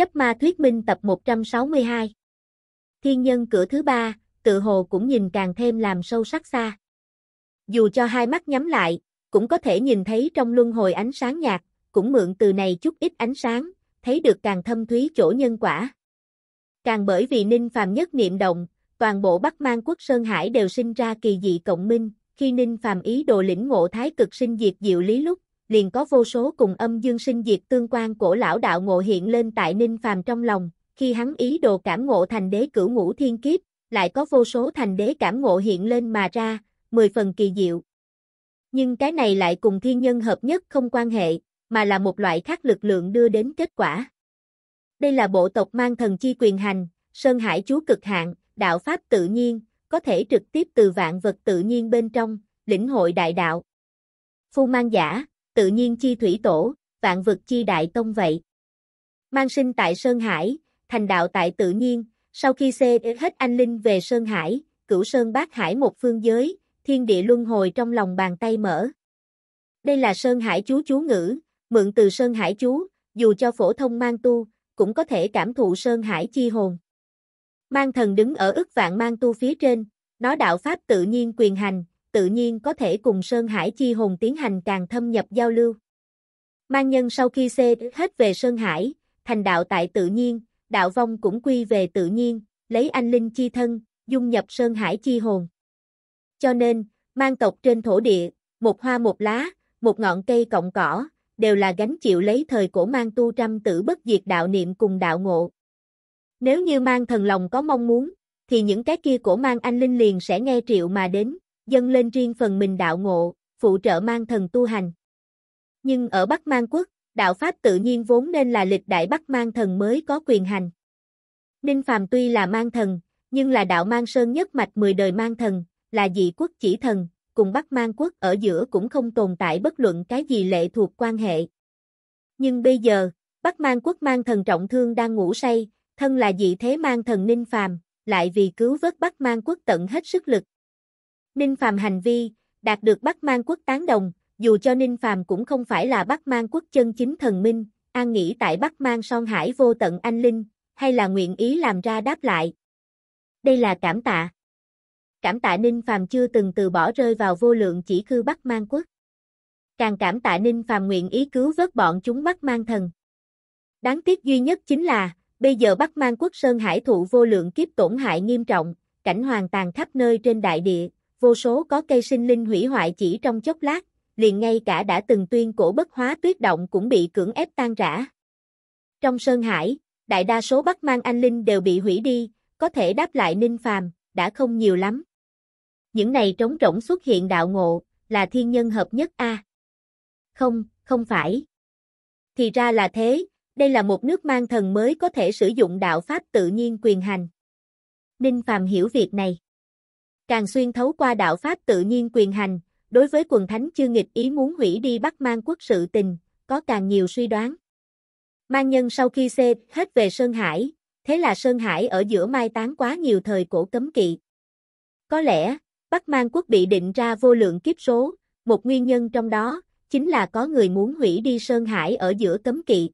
Chấp ma thuyết minh tập 162. Thiên nhân cửa thứ ba, tự hồ cũng nhìn càng thêm làm sâu sắc xa. Dù cho hai mắt nhắm lại, cũng có thể nhìn thấy trong luân hồi ánh sáng nhạt, cũng mượn từ này chút ít ánh sáng, thấy được càng thâm thúy chỗ nhân quả. Càng bởi vì Ninh phạm nhất niệm động, toàn bộ Bắc Mang quốc Sơn Hải đều sinh ra kỳ dị cộng minh, khi Ninh phạm ý đồ lĩnh ngộ thái cực sinh diệt diệu lý lúc, liền có vô số cùng âm dương sinh diệt tương quan cổ lão đạo ngộ hiện lên tại Ninh Phàm trong lòng, khi hắn ý đồ cảm ngộ thành đế cửu ngũ thiên kiếp, lại có vô số thành đế cảm ngộ hiện lên mà ra, mười phần kỳ diệu. Nhưng cái này lại cùng thiên nhân hợp nhất không quan hệ, mà là một loại khác lực lượng đưa đến kết quả. Đây là bộ tộc mang thần chi quyền hành, Sơn Hải chú cực hạn, đạo pháp tự nhiên, có thể trực tiếp từ vạn vật tự nhiên bên trong, lĩnh hội đại đạo. Phu mang giả, tự nhiên chi thủy tổ, vạn vực chi đại tông vậy. Mang sinh tại Sơn Hải, thành đạo tại tự nhiên, sau khi xê hết anh linh về Sơn Hải, cửu Sơn bát Hải một phương giới, thiên địa luân hồi trong lòng bàn tay mở. Đây là Sơn Hải chú chú ngữ, mượn từ Sơn Hải chú, dù cho phổ thông mang tu, cũng có thể cảm thụ Sơn Hải chi hồn. Mang thần đứng ở ức vạn mang tu phía trên, nó đạo pháp tự nhiên quyền hành, tự nhiên có thể cùng Sơn Hải chi hồn tiến hành càng thâm nhập giao lưu. Mang nhân sau khi xê hết về Sơn Hải, thành đạo tại tự nhiên, đạo vong cũng quy về tự nhiên, lấy anh linh chi thân, dung nhập Sơn Hải chi hồn. Cho nên, mang tộc trên thổ địa, một hoa một lá, một ngọn cây cọng cỏ, đều là gánh chịu lấy thời cổ mang tu trăm tử bất diệt đạo niệm cùng đạo ngộ. Nếu như mang thần lòng có mong muốn, thì những cái kia cổ mang anh linh liền sẽ nghe triệu mà đến, dâng lên riêng phần mình đạo ngộ, phụ trợ mang thần tu hành. Nhưng ở Bắc Mang Quốc, đạo Pháp tự nhiên vốn nên là lịch đại Bắc Mang thần mới có quyền hành. Ninh Phàm tuy là mang thần, nhưng là đạo mang sơn nhất mạch 10 đời mang thần, là dị quốc chỉ thần, cùng Bắc Mang quốc ở giữa cũng không tồn tại bất luận cái gì lệ thuộc quan hệ. Nhưng bây giờ, Bắc Mang quốc mang thần trọng thương đang ngủ say, thân là dị thế mang thần Ninh Phàm, lại vì cứu vớt Bắc Mang quốc tận hết sức lực. Ninh Phàm hành vi, đạt được Bắc Mang quốc tán đồng, dù cho Ninh Phàm cũng không phải là Bắc Mang quốc chân chính thần minh, an nghĩ tại Bắc Mang son hải vô tận anh linh, hay là nguyện ý làm ra đáp lại. Đây là cảm tạ. Cảm tạ Ninh Phàm chưa từng từ bỏ rơi vào vô lượng chỉ khư Bắc Mang quốc. Càng cảm tạ Ninh Phàm nguyện ý cứu vớt bọn chúng Bắc Mang thần. Đáng tiếc duy nhất chính là, bây giờ Bắc Mang quốc Sơn Hải thụ vô lượng kiếp tổn hại nghiêm trọng, cảnh hoàng tàn khắp nơi trên đại địa, vô số có cây sinh linh hủy hoại chỉ trong chốc lát, liền ngay cả đã từng tuyên cổ bất hóa tuyết động cũng bị cưỡng ép tan rã. Trong Sơn Hải, đại đa số Bắc Mang Anh Linh đều bị hủy đi, có thể đáp lại Ninh Phàm, đã không nhiều lắm. Những này trống rỗng xuất hiện đạo ngộ, là thiên nhân hợp nhất a. Không, không phải. Thì ra là thế, đây là một nước mang thần mới có thể sử dụng đạo pháp tự nhiên quyền hành. Ninh Phạm hiểu việc này càng xuyên thấu qua đạo pháp tự nhiên quyền hành, đối với quần thánh chư nghịch ý muốn hủy đi Bắc Mang quốc sự tình, có càng nhiều suy đoán. Mang nhân sau khi xê hết về Sơn Hải, thế là Sơn Hải ở giữa mai tán quá nhiều thời cổ cấm kỵ. Có lẽ, Bắc Mang quốc bị định ra vô lượng kiếp số, một nguyên nhân trong đó, chính là có người muốn hủy đi Sơn Hải ở giữa cấm kỵ.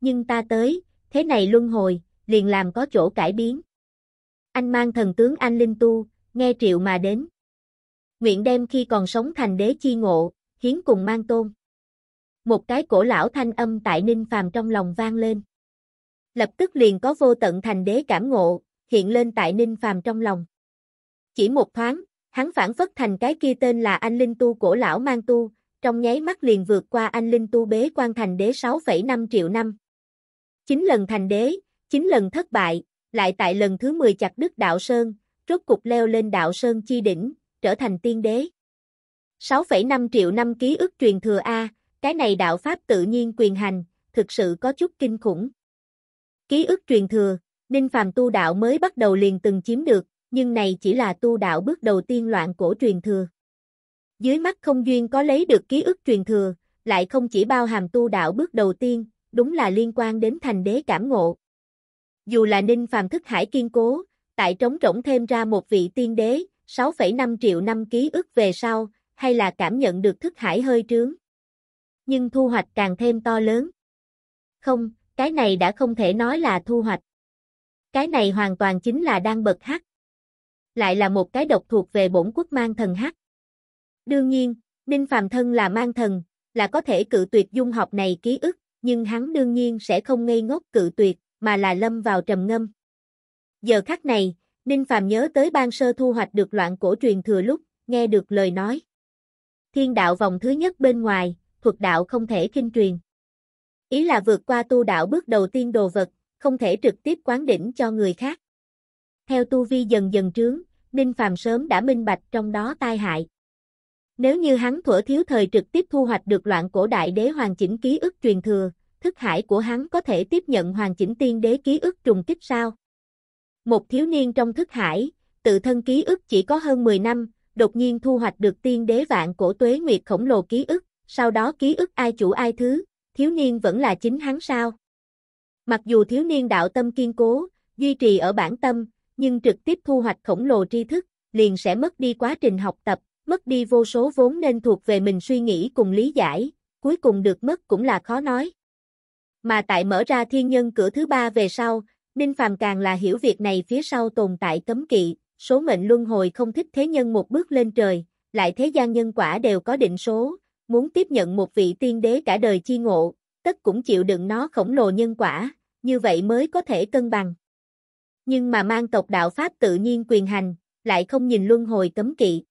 Nhưng ta tới, thế này luân hồi, liền làm có chỗ cải biến. Anh mang thần tướng anh Linh Tu, nghe triệu mà đến. Nguyện đem khi còn sống thành đế chi ngộ, hiến cùng mang tôn. Một cái cổ lão thanh âm tại Ninh Phàm trong lòng vang lên. Lập tức liền có vô tận thành đế cảm ngộ, hiện lên tại Ninh Phàm trong lòng. Chỉ một thoáng, hắn phản phất thành cái kia tên là Anh Linh Tu cổ lão mang tu, trong nháy mắt liền vượt qua Anh Linh Tu bế quan thành đế 6,5 triệu năm. 9 lần thành đế, 9 lần thất bại, lại tại lần thứ 10 chặt đứt đạo sơn, rốt cục leo lên đạo Sơn Chi Đỉnh, trở thành tiên đế. 6,5 triệu năm ký ức truyền thừa A, cái này đạo Pháp tự nhiên quyền hành, thực sự có chút kinh khủng. Ký ức truyền thừa, Ninh Phàm tu đạo mới bắt đầu liền từng chiếm được, nhưng này chỉ là tu đạo bước đầu tiên loạn cổ truyền thừa. Dưới mắt không duyên có lấy được ký ức truyền thừa, lại không chỉ bao hàm tu đạo bước đầu tiên, đúng là liên quan đến thành đế cảm ngộ. Dù là Ninh Phàm thức hải kiên cố, tại trống rỗng thêm ra một vị tiên đế, 6,5 triệu năm ký ức về sau, hay là cảm nhận được thức hải hơi trướng. Nhưng thu hoạch càng thêm to lớn. Không, cái này đã không thể nói là thu hoạch. Cái này hoàn toàn chính là đang bật hắc. Lại là một cái độc thuộc về bổn quốc mang thần hắc. Đương nhiên, Ninh Phàm thân là mang thần, là có thể cự tuyệt dung học này ký ức, nhưng hắn đương nhiên sẽ không ngây ngốc cự tuyệt, mà là lâm vào trầm ngâm. Giờ khắc này, Ninh Phàm nhớ tới ban sơ thu hoạch được loạn cổ truyền thừa lúc, nghe được lời nói. Thiên đạo vòng thứ nhất bên ngoài, thuật đạo không thể kinh truyền. Ý là vượt qua tu đạo bước đầu tiên đồ vật, không thể trực tiếp quán đỉnh cho người khác. Theo tu vi dần dần trướng, Ninh Phàm sớm đã minh bạch trong đó tai hại. Nếu như hắn thuở thiếu thời trực tiếp thu hoạch được loạn cổ đại đế hoàng chỉnh ký ức truyền thừa, thức hải của hắn có thể tiếp nhận hoàng chỉnh tiên đế ký ức trùng kích sao? một thiếu niên trong thức hải, tự thân ký ức chỉ có hơn 10 năm, đột nhiên thu hoạch được tiên đế vạn cổ tuế nguyệt khổng lồ ký ức, sau đó ký ức ai chủ ai thứ, thiếu niên vẫn là chính hắn sao. Mặc dù thiếu niên đạo tâm kiên cố, duy trì ở bản tâm, nhưng trực tiếp thu hoạch khổng lồ tri thức, liền sẽ mất đi quá trình học tập, mất đi vô số vốn nên thuộc về mình suy nghĩ cùng lý giải, cuối cùng được mất cũng là khó nói. Mà tại mở ra thiên nhân cửa thứ ba về sau, Ninh Phàm càng là hiểu việc này phía sau tồn tại cấm kỵ, số mệnh luân hồi không thích thế nhân một bước lên trời, lại thế gian nhân quả đều có định số, muốn tiếp nhận một vị tiên đế cả đời chi ngộ, tất cũng chịu đựng nó khổng lồ nhân quả, như vậy mới có thể cân bằng. Nhưng mà mang tộc đạo Pháp tự nhiên quyền hành, lại không nhìn luân hồi cấm kỵ.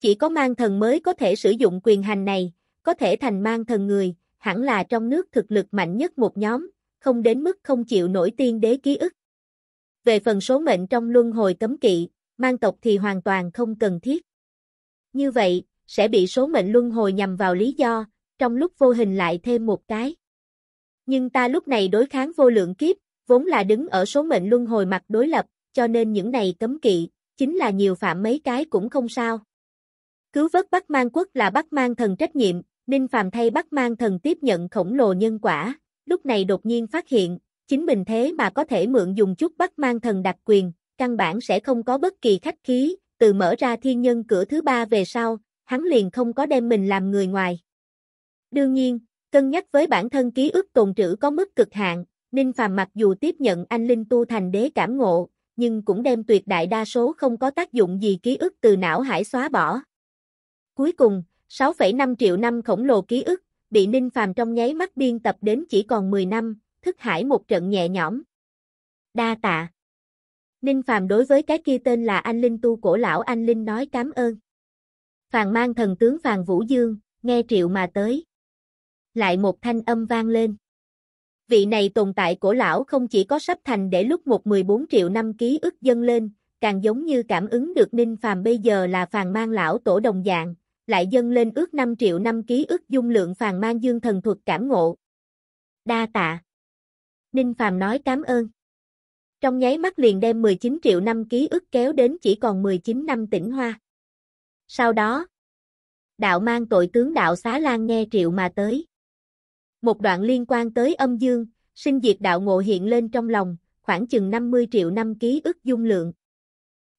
Chỉ có mang thần mới có thể sử dụng quyền hành này, có thể thành mang thần người, hẳn là trong nước thực lực mạnh nhất một nhóm, không đến mức không chịu nổi tiên đế ký ức. Về phần số mệnh trong luân hồi cấm kỵ, mang tộc thì hoàn toàn không cần thiết. Như vậy, sẽ bị số mệnh luân hồi nhằm vào lý do, trong lúc vô hình lại thêm một cái. Nhưng ta lúc này đối kháng vô lượng kiếp, vốn là đứng ở số mệnh luân hồi mặt đối lập, cho nên những này cấm kỵ, chính là nhiều phạm mấy cái cũng không sao. Cứu vớt Bắc Mang Quốc là Bắc Mang thần trách nhiệm, Ninh Phàm thay Bắc Mang thần tiếp nhận khổng lồ nhân quả, lúc này đột nhiên phát hiện, chính mình thế mà có thể mượn dùng chút bắt mang thần đặc quyền, căn bản sẽ không có bất kỳ khách khí, từ mở ra thiên nhân cửa thứ ba về sau, hắn liền không có đem mình làm người ngoài. Đương nhiên, cân nhắc với bản thân ký ức tồn trữ có mức cực hạn, Ninh Phàm mặc dù tiếp nhận anh Linh tu thành đế cảm ngộ, nhưng cũng đem tuyệt đại đa số không có tác dụng gì ký ức từ não hải xóa bỏ. Cuối cùng, 6,5 triệu năm khổng lồ ký ức, bị Ninh Phàm trong nháy mắt biên tập đến chỉ còn 10 năm, thức hải một trận nhẹ nhõm. Đa tạ. Ninh Phàm đối với cái kia tên là Anh Linh tu cổ lão Anh Linh nói cảm ơn. Phàn mang thần tướng Phàn Vũ Dương, nghe triệu mà tới. Lại một thanh âm vang lên. Vị này tồn tại cổ lão không chỉ có sắp thành để lúc một 14 triệu năm ký ức dâng lên, càng giống như cảm ứng được Ninh Phàm bây giờ là Phàn mang lão tổ đồng dạng, lại dâng lên ước 5 triệu năm ký ức dung lượng phàn mang dương thần thuật cảm ngộ. Đa tạ. Ninh Phàm nói cảm ơn. Trong nháy mắt liền đem 19 triệu năm ký ức kéo đến chỉ còn 19 năm tỉnh hoa. Sau đó, đạo mang tội tướng đạo xá lan nghe triệu mà tới. Một đoạn liên quan tới âm dương, sinh diệt đạo ngộ hiện lên trong lòng, khoảng chừng 50 triệu năm ký ức dung lượng.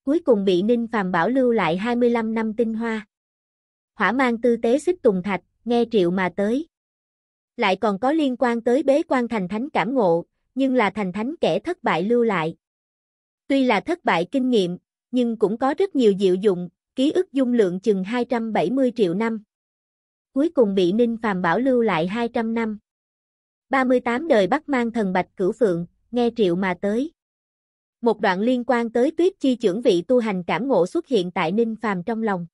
Cuối cùng bị Ninh Phàm bảo lưu lại 25 năm tinh hoa hỏa mang tư tế xích tùng thạch, nghe triệu mà tới. Lại còn có liên quan tới bế quan thành thánh cảm ngộ, nhưng là thành thánh kẻ thất bại lưu lại. Tuy là thất bại kinh nghiệm, nhưng cũng có rất nhiều diệu dụng, ký ức dung lượng chừng 270 triệu năm. Cuối cùng bị Ninh Phàm bảo lưu lại 200 năm. 38 đời Bắc mang thần Bạch Cửu Phượng, nghe triệu mà tới. Một đoạn liên quan tới tuyết chi trưởng vị tu hành cảm ngộ xuất hiện tại Ninh Phàm trong lòng.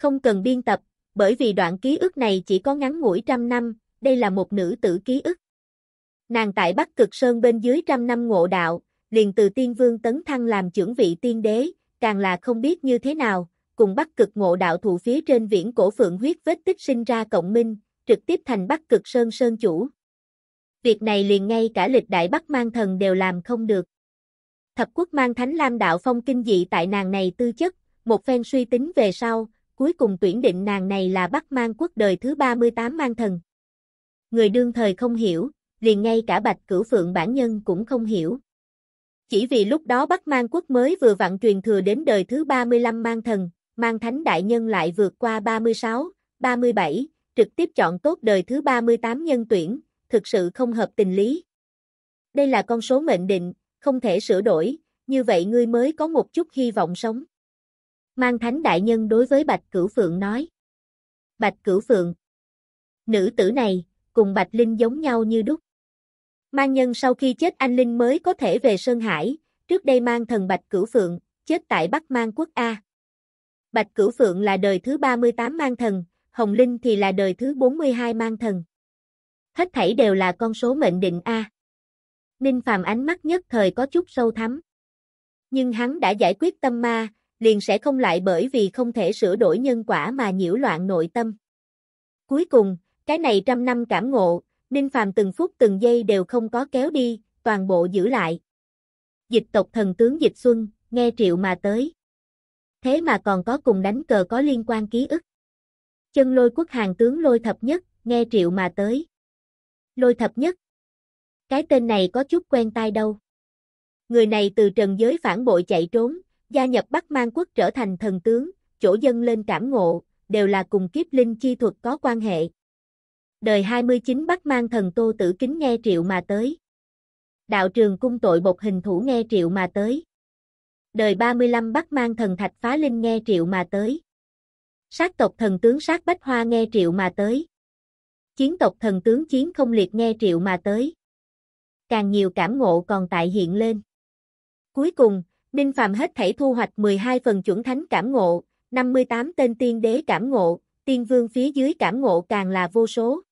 Không cần biên tập, bởi vì đoạn ký ức này chỉ có ngắn ngủi trăm năm, đây là một nữ tử ký ức. Nàng tại Bắc Cực Sơn bên dưới trăm năm ngộ đạo, liền từ tiên vương tấn thăng làm trưởng vị tiên đế, càng là không biết như thế nào, cùng Bắc Cực ngộ đạo thụ phía trên viễn cổ phượng huyết vết tích sinh ra cộng minh, trực tiếp thành Bắc Cực Sơn Sơn chủ. Việc này liền ngay cả lịch đại Bắc mang thần đều làm không được. Thập quốc mang thánh lam đạo phong kinh dị tại nàng này tư chất, một phen suy tính về sau, cuối cùng tuyển định nàng này là Bắc Mang quốc đời thứ 38 mang thần. Người đương thời không hiểu, liền ngay cả Bạch Cửu Phượng bản nhân cũng không hiểu. Chỉ vì lúc đó Bắc Mang quốc mới vừa vặn truyền thừa đến đời thứ 35 mang thần, mang thánh đại nhân lại vượt qua 36, 37, trực tiếp chọn tốt đời thứ 38 nhân tuyển, thực sự không hợp tình lý. Đây là con số mệnh định, không thể sửa đổi, như vậy ngươi mới có một chút hy vọng sống. Mang Thánh Đại Nhân đối với Bạch Cửu Phượng nói. Bạch Cửu Phượng. Nữ tử này, cùng Bạch Linh giống nhau như đúc. Mang Nhân sau khi chết anh Linh mới có thể về Sơn Hải, trước đây mang thần Bạch Cửu Phượng, chết tại Bắc Mang Quốc A. Bạch Cửu Phượng là đời thứ 38 mang thần, Hồng Linh thì là đời thứ 42 mang thần. Hết thảy đều là con số mệnh định A. Ninh Phàm ánh mắt nhất thời có chút sâu thắm. Nhưng hắn đã giải quyết tâm ma, liền sẽ không lại bởi vì không thể sửa đổi nhân quả mà nhiễu loạn nội tâm. Cuối cùng, cái này trăm năm cảm ngộ, Ninh Phàm từng phút từng giây đều không có kéo đi, toàn bộ giữ lại. Dịch tộc thần tướng Dịch Xuân, nghe triệu mà tới. Thế mà còn có cùng đánh cờ có liên quan ký ức. Chân lôi quốc hàng tướng lôi thập nhất, nghe triệu mà tới. Lôi thập nhất. Cái tên này có chút quen tai đâu. Người này từ trần giới phản bội chạy trốn, gia nhập Bắc Mang quốc trở thành thần tướng, chỗ dân lên cảm ngộ, đều là cùng kiếp linh chi thuật có quan hệ. Đời 29 Bắc Mang thần Tô Tử Kính nghe triệu mà tới. Đạo trường cung tội bột hình thủ nghe triệu mà tới. Đời 35 Bắc Mang thần Thạch Phá Linh nghe triệu mà tới. Sát tộc thần tướng sát bách hoa nghe triệu mà tới. Chiến tộc thần tướng chiến không liệt nghe triệu mà tới. Càng nhiều cảm ngộ còn tại hiện lên. Cuối cùng, Ninh Phàm hết thảy thu hoạch 12 phần chuẩn thánh cảm ngộ, 58 tên tiên đế cảm ngộ, tiên vương phía dưới cảm ngộ càng là vô số.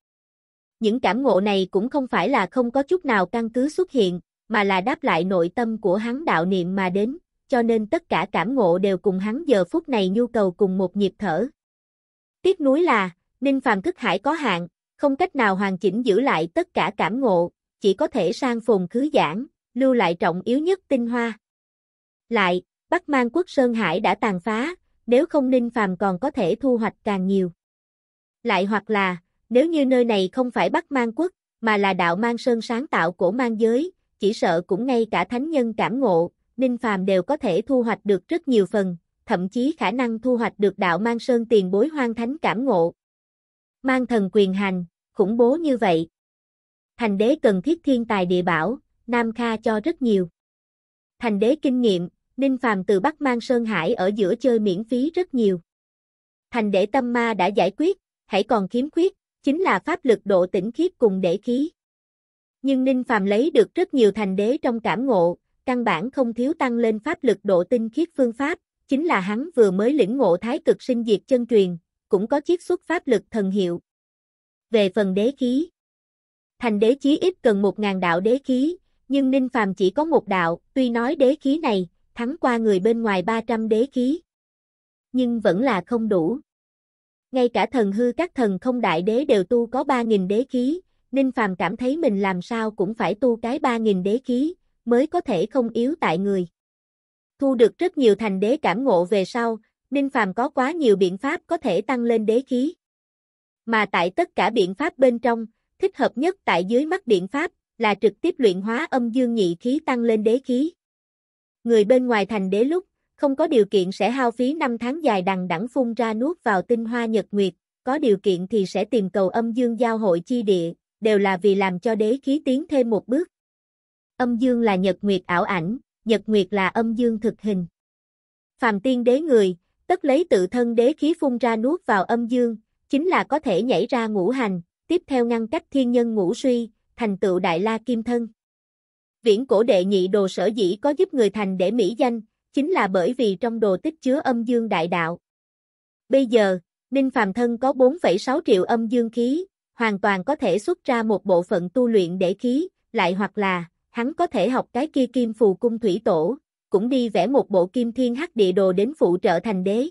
Những cảm ngộ này cũng không phải là không có chút nào căn cứ xuất hiện, mà là đáp lại nội tâm của hắn đạo niệm mà đến, cho nên tất cả cảm ngộ đều cùng hắn giờ phút này nhu cầu cùng một nhịp thở. Tiếc núi là, Ninh Phàm thức hải có hạn, không cách nào hoàn chỉnh giữ lại tất cả cảm ngộ, chỉ có thể sang phùng khứ giảng, lưu lại trọng yếu nhất tinh hoa. Lại, Bắc Mang quốc Sơn Hải đã tàn phá, nếu không Ninh Phàm còn có thể thu hoạch càng nhiều. Lại hoặc là, nếu như nơi này không phải Bắc Mang quốc, mà là đạo Mang Sơn sáng tạo của Mang giới, chỉ sợ cũng ngay cả thánh nhân cảm ngộ, Ninh Phàm đều có thể thu hoạch được rất nhiều phần, thậm chí khả năng thu hoạch được đạo Mang Sơn tiền bối hoang thánh cảm ngộ. Mang thần quyền hành, khủng bố như vậy. Thành đế cần thiết thiên tài địa bảo, Nam Kha cho rất nhiều. Thành đế kinh nghiệm, Ninh Phàm từ Bắc Mang Sơn Hải ở giữa chơi miễn phí rất nhiều. Thành để tâm ma đã giải quyết, hãy còn khiếm khuyết, chính là pháp lực độ tĩnh khiết cùng để khí. Nhưng Ninh Phàm lấy được rất nhiều thành đế trong cảm ngộ, căn bản không thiếu tăng lên pháp lực độ tinh khiết phương pháp, chính là hắn vừa mới lĩnh ngộ thái cực sinh diệt chân truyền, cũng có chiết xuất pháp lực thần hiệu. Về phần đế khí, thành đế chí ít cần một ngàn đạo đế khí, nhưng Ninh Phàm chỉ có một đạo, tuy nói đế khí này thắng qua người bên ngoài 300 đế khí. Nhưng vẫn là không đủ. Ngay cả thần hư các thần không đại đế đều tu có 3.000 đế khí, Ninh Phàm cảm thấy mình làm sao cũng phải tu cái 3.000 đế khí, mới có thể không yếu tại người. Thu được rất nhiều thành đế cảm ngộ về sau, Ninh Phàm có quá nhiều biện pháp có thể tăng lên đế khí. Mà tại tất cả biện pháp bên trong, thích hợp nhất tại dưới mắt biện pháp là trực tiếp luyện hóa âm dương nhị khí tăng lên đế khí. Người bên ngoài thành đế lúc, không có điều kiện sẽ hao phí năm tháng dài đằng đẵng phun ra nuốt vào tinh hoa nhật nguyệt, có điều kiện thì sẽ tìm cầu âm dương giao hội chi địa, đều là vì làm cho đế khí tiến thêm một bước. Âm dương là nhật nguyệt ảo ảnh, nhật nguyệt là âm dương thực hình. Phàm tiên đế người, tất lấy tự thân đế khí phun ra nuốt vào âm dương, chính là có thể nhảy ra ngũ hành, tiếp theo ngăn cách thiên nhân ngũ suy, thành tựu đại la kim thân viễn cổ đệ nhị đồ sở dĩ có giúp người thành để mỹ danh, chính là bởi vì trong đồ tích chứa âm dương đại đạo. Bây giờ, Ninh Phàm Thân có 4,6 triệu âm dương khí, hoàn toàn có thể xuất ra một bộ phận tu luyện để khí, lại hoặc là, hắn có thể học cái kia kim phù cung thủy tổ, cũng đi vẽ một bộ kim thiên hắc địa đồ đến phụ trợ thành đế.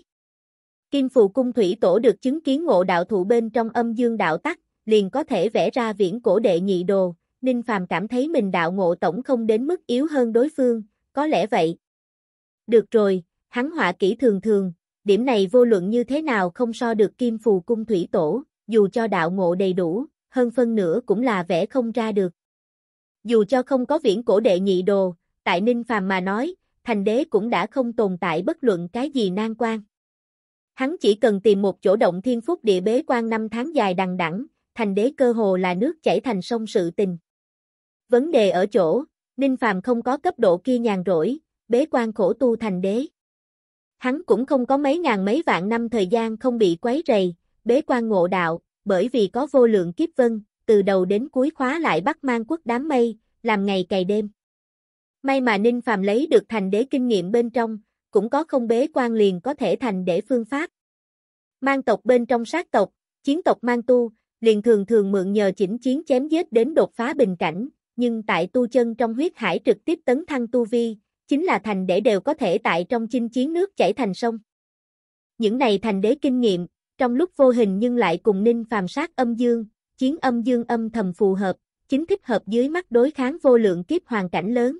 Kim phù cung thủy tổ được chứng kiến ngộ đạo thụ bên trong âm dương đạo tắc, liền có thể vẽ ra viễn cổ đệ nhị đồ, Ninh Phàm cảm thấy mình đạo ngộ tổng không đến mức yếu hơn đối phương, có lẽ vậy. Được rồi, hắn họa kỹ thường thường, điểm này vô luận như thế nào không so được kim phù cung thủy tổ, dù cho đạo ngộ đầy đủ, hơn phân nửa cũng là vẽ không ra được. Dù cho không có viễn cổ đệ nhị đồ, tại Ninh Phàm mà nói, thành đế cũng đã không tồn tại bất luận cái gì nan quan. Hắn chỉ cần tìm một chỗ động thiên phúc địa bế quan năm tháng dài đằng đẵng, thành đế cơ hồ là nước chảy thành sông sự tình. Vấn đề ở chỗ, Ninh Phàm không có cấp độ kia nhàn rỗi, bế quan khổ tu thành đế. Hắn cũng không có mấy ngàn mấy vạn năm thời gian không bị quấy rầy, bế quan ngộ đạo, bởi vì có vô lượng kiếp vân, từ đầu đến cuối khóa lại bắt mang quốc đám mây, làm ngày cày đêm. May mà Ninh Phàm lấy được thành đế kinh nghiệm bên trong, cũng có không bế quan liền có thể thành để phương pháp. Mang tộc bên trong sát tộc, chiến tộc mang tu, liền thường thường mượn nhờ chỉnh chiến chém giết đến đột phá bình cảnh, nhưng tại tu chân trong huyết hải trực tiếp tấn thăng tu vi, chính là thành để đều có thể tại trong chinh chiến nước chảy thành sông. Những này thành đế kinh nghiệm, trong lúc vô hình nhưng lại cùng ninh phàm sát âm dương, chiến âm dương âm thầm phù hợp, chính thích hợp dưới mắt đối kháng vô lượng kiếp hoàn cảnh lớn.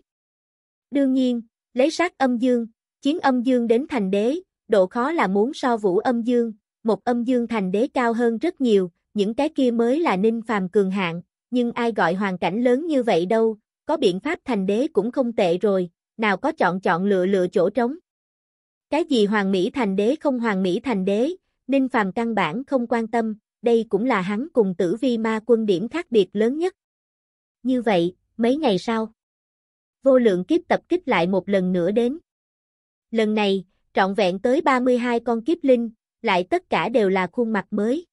Đương nhiên, lấy sát âm dương, chiến âm dương đến thành đế, độ khó là muốn so vũ âm dương, một âm dương thành đế cao hơn rất nhiều, những cái kia mới là ninh phàm cường hạng nhưng ai gọi hoàn cảnh lớn như vậy đâu, có biện pháp thành đế cũng không tệ rồi, nào có chọn chọn lựa lựa chỗ trống. Cái gì hoàng mỹ thành đế không hoàng mỹ thành đế, Ninh Phàm căn bản không quan tâm, đây cũng là hắn cùng tử vi ma quân điểm khác biệt lớn nhất. Như vậy, mấy ngày sau, vô lượng kiếp tập kích lại một lần nữa đến. Lần này, trọn vẹn tới 32 con kiếp linh, lại tất cả đều là khuôn mặt mới.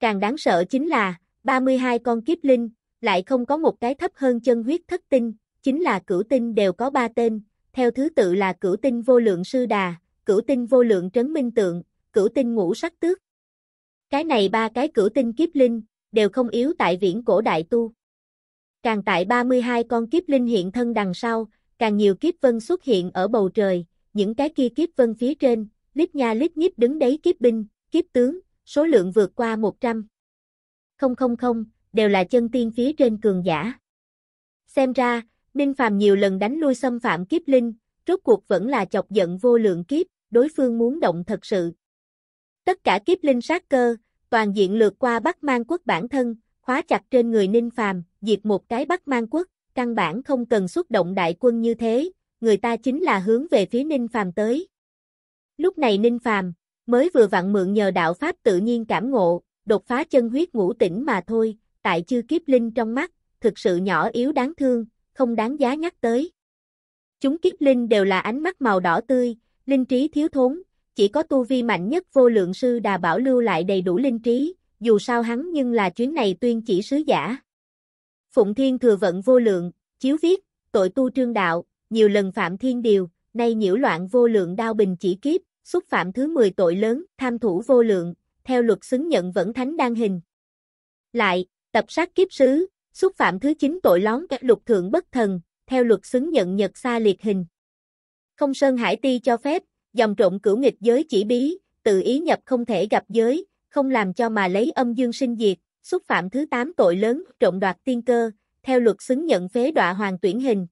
Càng đáng sợ chính là, 32 con kiếp linh, lại không có một cái thấp hơn chân huyết thất tinh, chính là cửu tinh đều có ba tên, theo thứ tự là cửu tinh vô lượng sư đà, cửu tinh vô lượng trấn minh tượng, cửu tinh ngũ sắc tước. Cái này ba cái cửu tinh kiếp linh, đều không yếu tại viễn cổ đại tu. Càng tại 32 con kiếp linh hiện thân đằng sau, càng nhiều kiếp vân xuất hiện ở bầu trời, những cái kia kiếp vân phía trên, lít nha lít nhíp đứng đấy kiếp binh, kiếp tướng, số lượng vượt qua 100 không không không đều là chân tiên phía trên cường giả. Xem ra, Ninh Phàm nhiều lần đánh lui xâm phạm kiếp linh, rốt cuộc vẫn là chọc giận vô lượng kiếp, đối phương muốn động thật sự. Tất cả kiếp linh sát cơ, toàn diện lượt qua Bắc Mang quốc bản thân, khóa chặt trên người Ninh Phàm, diệt một cái Bắc Mang quốc, căn bản không cần xuất động đại quân như thế, người ta chính là hướng về phía Ninh Phàm tới. Lúc này Ninh Phàm mới vừa vặn mượn nhờ đạo pháp tự nhiên cảm ngộ, đột phá chân huyết ngũ tỉnh mà thôi, tại chư kiếp linh trong mắt, thực sự nhỏ yếu đáng thương, không đáng giá nhắc tới. Chúng kiếp linh đều là ánh mắt màu đỏ tươi, linh trí thiếu thốn, chỉ có tu vi mạnh nhất vô lượng sư đà bảo lưu lại đầy đủ linh trí, dù sao hắn nhưng là chuyến này tuyên chỉ sứ giả. Phụng thiên thừa vận vô lượng, chiếu viết, tội tu trương đạo, nhiều lần phạm thiên điều, nay nhiễu loạn vô lượng đao bình chỉ kiếp, xúc phạm thứ 10 tội lớn, tham thủ vô lượng, theo luật xứng nhận vẫn thánh đang hình. Lại, tập sát kiếp sứ, xúc phạm thứ 9 tội lón các lục thượng bất thần, theo luật xứng nhận nhật xa liệt hình. Không Sơn Hải Ti cho phép, dòng trộm cửu nghịch giới chỉ bí, tự ý nhập không thể gặp giới, không làm cho mà lấy âm dương sinh diệt, xúc phạm thứ 8 tội lớn, trộm đoạt tiên cơ, theo luật xứng nhận phế đọa hoàng tuyển hình.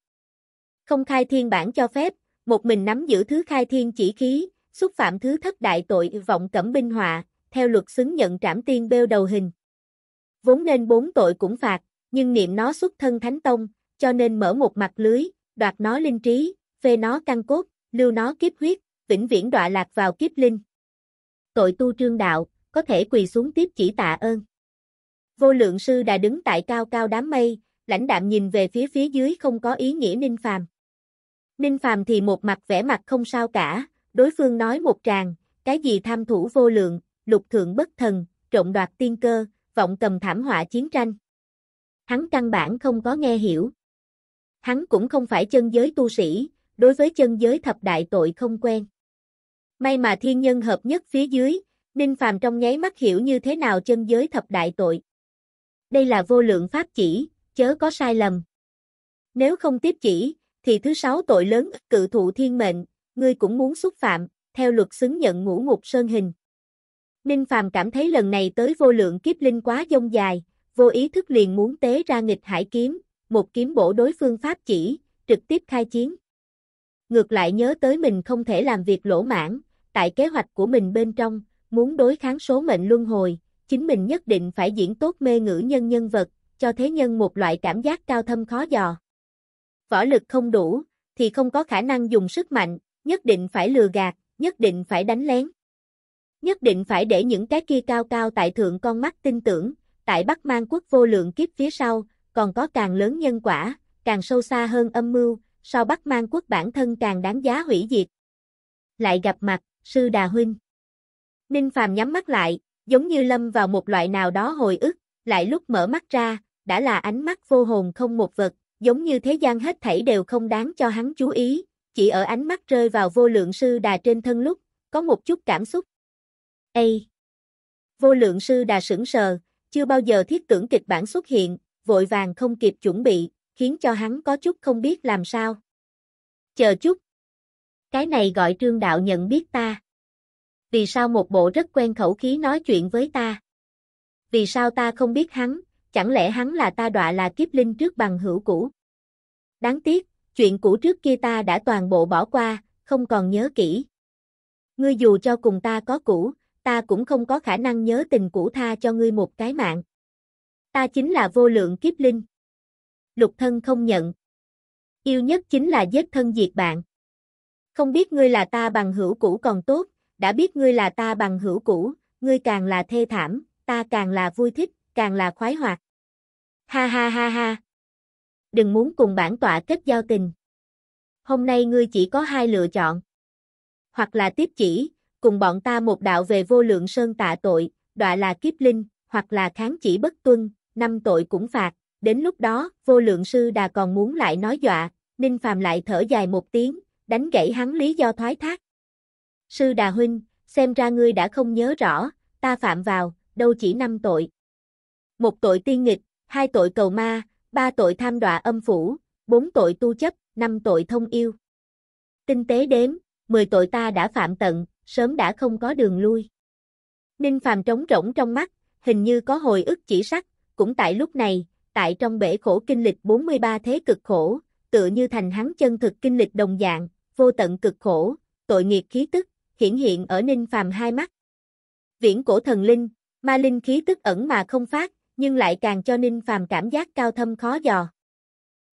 Không khai thiên bản cho phép, một mình nắm giữ thứ khai thiên chỉ khí, xúc phạm thứ thất đại tội vọng cẩm binh họa, theo luật xứng nhận trảm tiên bêu đầu hình. Vốn nên bốn tội cũng phạt, nhưng niệm nó xuất thân thánh tông, cho nên mở một mặt lưới, đoạt nó linh trí, phê nó căn cốt, lưu nó kiếp huyết, vĩnh viễn đọa lạc vào kiếp linh. Tội tu trương đạo, có thể quỳ xuống tiếp chỉ tạ ơn. Vô lượng sư đã đứng tại cao cao đám mây, lãnh đạm nhìn về phía phía dưới không có ý nghĩa ninh phàm. Ninh phàm thì một mặt vẻ mặt không sao cả, đối phương nói một tràng, cái gì tham thủ vô lượng, lục thượng bất thần, trộm đoạt tiên cơ, vọng cầm thảm họa chiến tranh. Hắn căn bản không có nghe hiểu. Hắn cũng không phải chân giới tu sĩ, đối với chân giới thập đại tội không quen. May mà thiên nhân hợp nhất phía dưới, Ninh Phàm trong nháy mắt hiểu như thế nào chân giới thập đại tội. Đây là vô lượng pháp chỉ, chớ có sai lầm. Nếu không tiếp chỉ, thì thứ sáu tội lớn cự thụ thiên mệnh, ngươi cũng muốn xúc phạm, theo luật xứng nhận ngũ ngục sơn hình. Ninh Phàm cảm thấy lần này tới vô lượng kiếp linh quá dông dài, vô ý thức liền muốn tế ra nghịch hải kiếm, một kiếm bổ đối phương pháp chỉ, trực tiếp khai chiến. Ngược lại nhớ tới mình không thể làm việc lỗ mãn, tại kế hoạch của mình bên trong, muốn đối kháng số mệnh luân hồi, chính mình nhất định phải diễn tốt mê ngữ nhân nhân vật, cho thế nhân một loại cảm giác cao thâm khó dò. Võ lực không đủ, thì không có khả năng dùng sức mạnh, nhất định phải lừa gạt, nhất định phải đánh lén nhất định phải để những cái kia cao cao tại thượng con mắt tin tưởng, tại Bắc Mang quốc vô lượng kiếp phía sau, còn có càng lớn nhân quả, càng sâu xa hơn âm mưu, sau Bắc Mang quốc bản thân càng đáng giá hủy diệt. Lại gặp mặt, sư Đà Huynh. Ninh Phàm nhắm mắt lại, giống như lâm vào một loại nào đó hồi ức, lại lúc mở mắt ra, đã là ánh mắt vô hồn không một vật, giống như thế gian hết thảy đều không đáng cho hắn chú ý, chỉ ở ánh mắt rơi vào vô lượng sư đà trên thân lúc, có một chút cảm xúc, A, Vô lượng sư đà sững sờ, chưa bao giờ thiết tưởng kịch bản xuất hiện, vội vàng không kịp chuẩn bị, khiến cho hắn có chút không biết làm sao. Chờ chút! Cái này gọi trương đạo nhận biết ta. Vì sao một bộ rất quen khẩu khí nói chuyện với ta? Vì sao ta không biết hắn, chẳng lẽ hắn là ta đọa là kiếp linh trước bằng hữu cũ? Đáng tiếc, chuyện cũ trước kia ta đã toàn bộ bỏ qua, không còn nhớ kỹ. Ngươi dù cho cùng ta có cũ, ta cũng không có khả năng nhớ tình cũ tha cho ngươi một cái mạng. Ta chính là vô lượng kiếp linh. Lục thân không nhận. Yêu nhất chính là giết thân diệt bạn. Không biết ngươi là ta bằng hữu cũ còn tốt, đã biết ngươi là ta bằng hữu cũ, ngươi càng là thê thảm, ta càng là vui thích, càng là khoái hoạt. Ha ha ha ha. Đừng muốn cùng bản tọa kết giao tình. Hôm nay ngươi chỉ có hai lựa chọn. Hoặc là tiếp chỉ, cùng bọn ta một đạo về vô lượng sơn tạ tội, đọa là kiếp linh, hoặc là kháng chỉ bất tuân, năm tội cũng phạt, đến lúc đó, vô lượng sư đà còn muốn lại nói dọa, Ninh Phàm lại thở dài một tiếng, đánh gãy hắn lý do thoái thác. Sư đà huynh, xem ra ngươi đã không nhớ rõ, ta phạm vào, đâu chỉ năm tội. Một tội tiên nghịch, hai tội cầu ma, ba tội tham đọa âm phủ, bốn tội tu chấp, năm tội thông yêu. Tinh tế đếm, mười tội ta đã phạm tận, sớm đã không có đường lui. Ninh Phàm trống rỗng trong mắt, hình như có hồi ức chỉ sắc, cũng tại lúc này, tại trong bể khổ kinh lịch 43 thế cực khổ, tựa như thành hắn chân thực kinh lịch đồng dạng, vô tận cực khổ, tội nghiệp khí tức, hiển hiện ở Ninh Phàm hai mắt. Viễn cổ thần linh, ma linh khí tức ẩn mà không phát, nhưng lại càng cho Ninh Phàm cảm giác cao thâm khó dò.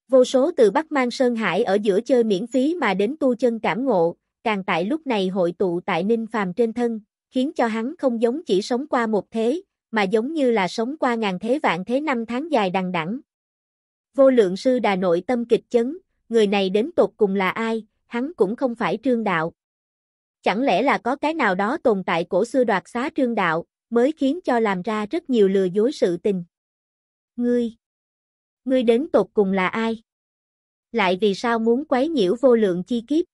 Vô số từ Bắc Mang Sơn Hải ở giữa chơi miễn phí mà đến tu chân cảm ngộ, càng tại lúc này hội tụ tại Ninh Phàm trên thân, khiến cho hắn không giống chỉ sống qua một thế, mà giống như là sống qua ngàn thế vạn thế năm tháng dài đằng đẵng. Vô lượng sư đà nội tâm kịch chấn, người này đến tột cùng là ai, hắn cũng không phải trương đạo. Chẳng lẽ là có cái nào đó tồn tại cổ xưa đoạt xá trương đạo, mới khiến cho làm ra rất nhiều lừa dối sự tình. Ngươi, ngươi đến tột cùng là ai? Lại vì sao muốn quấy nhiễu vô lượng chi kiếp?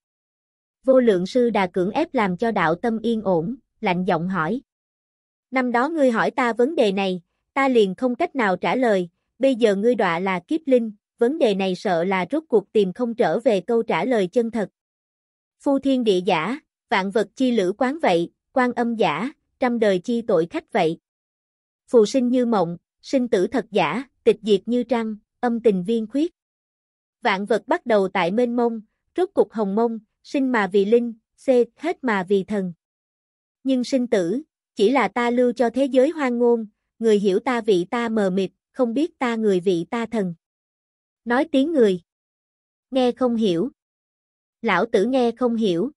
Vô lượng sư đà cưỡng ép làm cho đạo tâm yên ổn, lạnh giọng hỏi. Năm đó ngươi hỏi ta vấn đề này, ta liền không cách nào trả lời, bây giờ ngươi đọa là kiếp linh, vấn đề này sợ là rốt cuộc tìm không trở về câu trả lời chân thật. Phu thiên địa giả, vạn vật chi lữ quán vậy, quan âm giả, trăm đời chi tội khách vậy. Phù sinh như mộng, sinh tử thật giả, tịch diệt như trăng, âm tình viên khuyết. Vạn vật bắt đầu tại mênh mông, rốt cục hồng mông, sinh mà vì linh, C, hết mà vì thần. Nhưng sinh tử, chỉ là ta lưu cho thế giới hoang ngôn, người hiểu ta vị ta mờ mịt, không biết ta người vị ta thần. Nói tiếng người. Nghe không hiểu. Lão tử nghe không hiểu.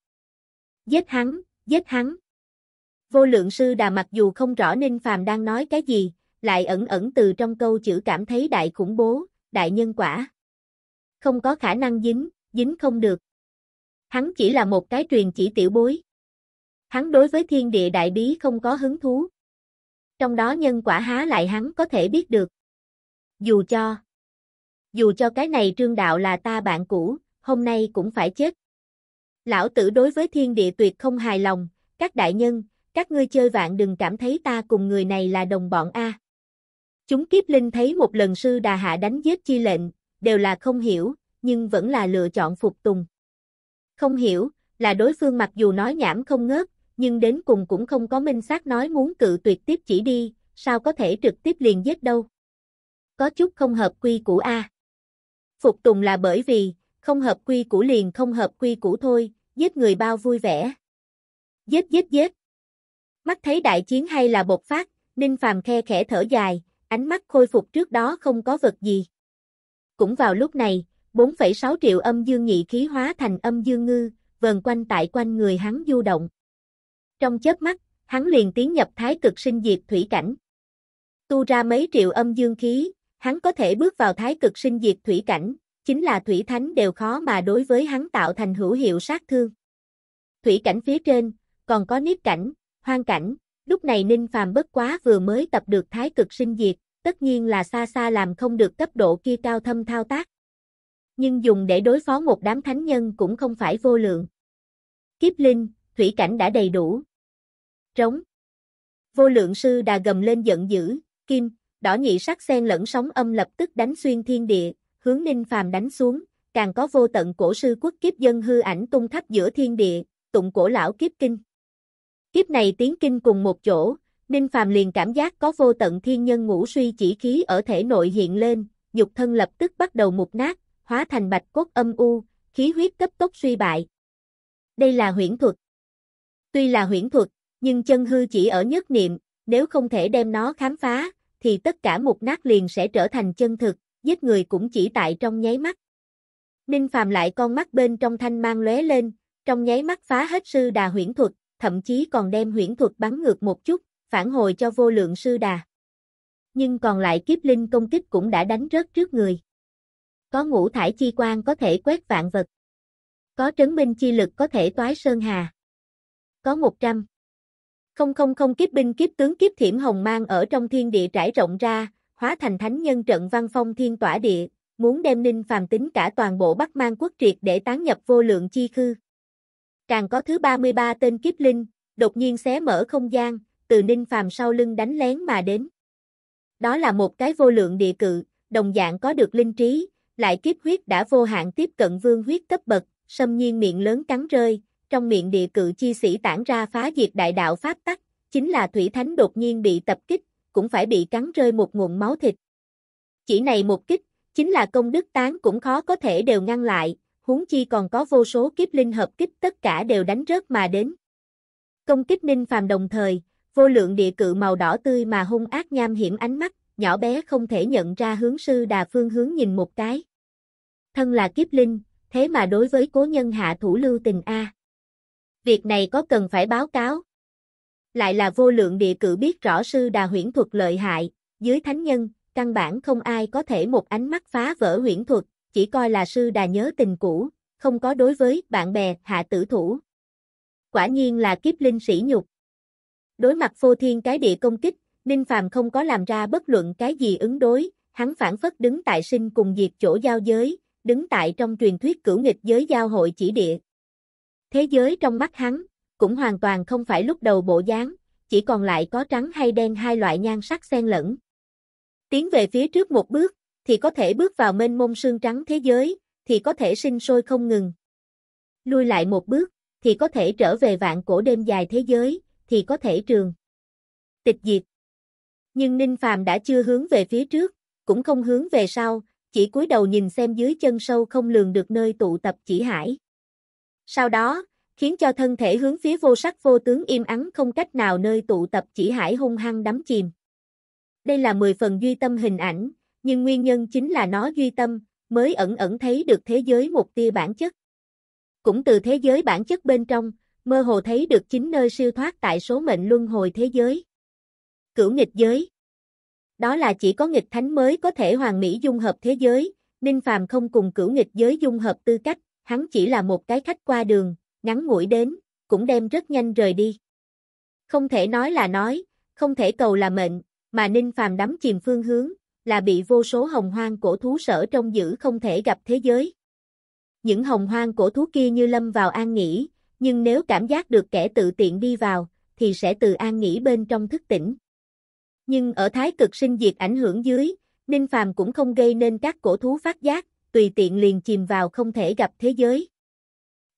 Giết hắn, giết hắn. Vô lượng sư đà mặc dù không rõ Ninh Phàm đang nói cái gì, lại ẩn ẩn từ trong câu chữ cảm thấy đại khủng bố, đại nhân quả. Không có khả năng dính, dính không được. Hắn chỉ là một cái truyền chỉ tiểu bối. Hắn đối với thiên địa đại bí không có hứng thú. Trong đó nhân quả há lại hắn có thể biết được. Dù cho, dù cho cái này trương đạo là ta bạn cũ, hôm nay cũng phải chết. Lão tử đối với thiên địa tuyệt không hài lòng, các đại nhân, các ngươi chơi vạn đừng cảm thấy ta cùng người này là đồng bọn A. Chúng kiếp linh thấy một lần sư đà hạ đánh giết chi lệnh, đều là không hiểu, nhưng vẫn là lựa chọn phục tùng. Không hiểu, là đối phương mặc dù nói nhảm không ngớt, nhưng đến cùng cũng không có minh xác nói muốn cự tuyệt tiếp chỉ đi, sao có thể trực tiếp liền giết đâu. Có chút không hợp quy củ A. Phục tùng là bởi vì, không hợp quy củ liền không hợp quy củ thôi, giết người bao vui vẻ. Giết giết giết. Mắt thấy đại chiến hay là bột phát, Ninh Phàm khe khẽ thở dài, ánh mắt khôi phục trước đó không có vật gì. Cũng vào lúc này, 4,6 triệu âm dương nhị khí hóa thành âm dương ngư, vờn quanh tại quanh người hắn du động. Trong chớp mắt, hắn liền tiến nhập thái cực sinh diệt thủy cảnh. Tu ra mấy triệu âm dương khí, hắn có thể bước vào thái cực sinh diệt thủy cảnh, chính là thủy thánh đều khó mà đối với hắn tạo thành hữu hiệu sát thương. Thủy cảnh phía trên, còn có niết cảnh, hoang cảnh, lúc này Ninh Phàm bất quá vừa mới tập được thái cực sinh diệt, tất nhiên là xa xa làm không được cấp độ kia cao thâm thao tác nhưng dùng để đối phó một đám thánh nhân cũng không phải vô lượng. Kiếp linh, thủy cảnh đã đầy đủ. Trống. Vô lượng sư đà gầm lên giận dữ, kim, đỏ nhị sắc xen lẫn sóng âm lập tức đánh xuyên thiên địa, hướng ninh phàm đánh xuống, càng có vô tận cổ sư quốc kiếp dân hư ảnh tung khắp giữa thiên địa, tụng cổ lão kiếp kinh. Kiếp này tiến kinh cùng một chỗ, Ninh Phàm liền cảm giác có vô tận thiên nhân ngũ suy chỉ khí ở thể nội hiện lên, dục thân lập tức bắt đầu mục nát, hóa thành bạch cốt âm u, khí huyết cấp tốc suy bại. Đây là huyễn thuật. Tuy là huyễn thuật, nhưng chân hư chỉ ở nhất niệm, nếu không thể đem nó khám phá, thì tất cả một nát liền sẽ trở thành chân thực, giết người cũng chỉ tại trong nháy mắt. Ninh Phàm lại con mắt bên trong thanh mang lóe lên, trong nháy mắt phá hết sư đà huyễn thuật, thậm chí còn đem huyễn thuật bắn ngược một chút, phản hồi cho vô lượng sư đà. Nhưng còn lại kiếp linh công kích cũng đã đánh rớt trước người có ngũ thải chi quan có thể quét vạn vật, có trấn binh chi lực có thể toái sơn hà, có 100. Không không không kiếp binh kiếp tướng kiếp thiểm hồng mang ở trong thiên địa trải rộng ra, hóa thành thánh nhân trận văn phong thiên tỏa địa, muốn đem ninh phàm tính cả toàn bộ Bắc Mang quốc triệt để tán nhập vô lượng chi khư. Càng có thứ 33 tên kiếp linh, đột nhiên xé mở không gian, từ ninh phàm sau lưng đánh lén mà đến. Đó là một cái vô lượng địa cự, đồng dạng có được linh trí, lại kiếp huyết đã vô hạn tiếp cận vương huyết cấp bậc, xâm nhiên miệng lớn cắn rơi, trong miệng địa cự chi sĩ tản ra phá diệt đại đạo pháp tắc, chính là thủy thánh đột nhiên bị tập kích, cũng phải bị cắn rơi một nguồn máu thịt. Chỉ này một kích, chính là công đức tán cũng khó có thể đều ngăn lại, huống chi còn có vô số kiếp linh hợp kích tất cả đều đánh rớt mà đến. Công kích ninh phàm đồng thời, vô lượng địa cự màu đỏ tươi mà hung ác nham hiểm ánh mắt, nhỏ bé không thể nhận ra hướng sư đà phương hướng nhìn một cái. Thân là kiếp linh, thế mà đối với cố nhân hạ thủ lưu tình A. Việc này có cần phải báo cáo. Lại là vô lượng địa cử biết rõ sư đà huyễn thuật lợi hại, dưới thánh nhân, căn bản không ai có thể một ánh mắt phá vỡ huyễn thuật, chỉ coi là sư đà nhớ tình cũ, không có đối với bạn bè hạ tử thủ. Quả nhiên là kiếp linh sĩ nhục. Đối mặt phô thiên cái địa công kích, Ninh Phàm không có làm ra bất luận cái gì ứng đối, hắn phản phất đứng tại sinh cùng diệt chỗ giao giới, đứng tại trong truyền thuyết cửu nghịch giới giao hội chỉ địa. Thế giới trong mắt hắn, cũng hoàn toàn không phải lúc đầu bộ dáng, chỉ còn lại có trắng hay đen hai loại nhan sắc xen lẫn. Tiến về phía trước một bước, thì có thể bước vào mênh mông sương trắng thế giới, thì có thể sinh sôi không ngừng. Lui lại một bước, thì có thể trở về vạn cổ đêm dài thế giới, thì có thể trường. Tịch diệt nhưng Ninh Phàm đã chưa hướng về phía trước, cũng không hướng về sau, chỉ cúi đầu nhìn xem dưới chân sâu không lường được nơi tụ tập chỉ hải. Sau đó, khiến cho thân thể hướng phía vô sắc vô tướng im ắng không cách nào nơi tụ tập chỉ hải hung hăng đắm chìm. Đây là 10 phần duy tâm hình ảnh, nhưng nguyên nhân chính là nó duy tâm, mới ẩn ẩn thấy được thế giới một tia bản chất. Cũng từ thế giới bản chất bên trong, mơ hồ thấy được chính nơi siêu thoát tại số mệnh luân hồi thế giới. Cửu nghịch giới. Đó là chỉ có nghịch thánh mới có thể hoàn mỹ dung hợp thế giới, Ninh Phàm không cùng cửu nghịch giới dung hợp tư cách, hắn chỉ là một cái khách qua đường, ngắn ngủi đến, cũng đem rất nhanh rời đi. Không thể nói là nói, không thể cầu là mệnh, mà Ninh Phàm đắm chìm phương hướng, là bị vô số hồng hoang cổ thú sở trong giữ không thể gặp thế giới. Những hồng hoang cổ thú kia như lâm vào an nghỉ, nhưng nếu cảm giác được kẻ tự tiện đi vào, thì sẽ từ an nghỉ bên trong thức tỉnh. Nhưng ở thái cực sinh diệt ảnh hưởng dưới, Ninh Phàm cũng không gây nên các cổ thú phát giác, tùy tiện liền chìm vào không thể gặp thế giới.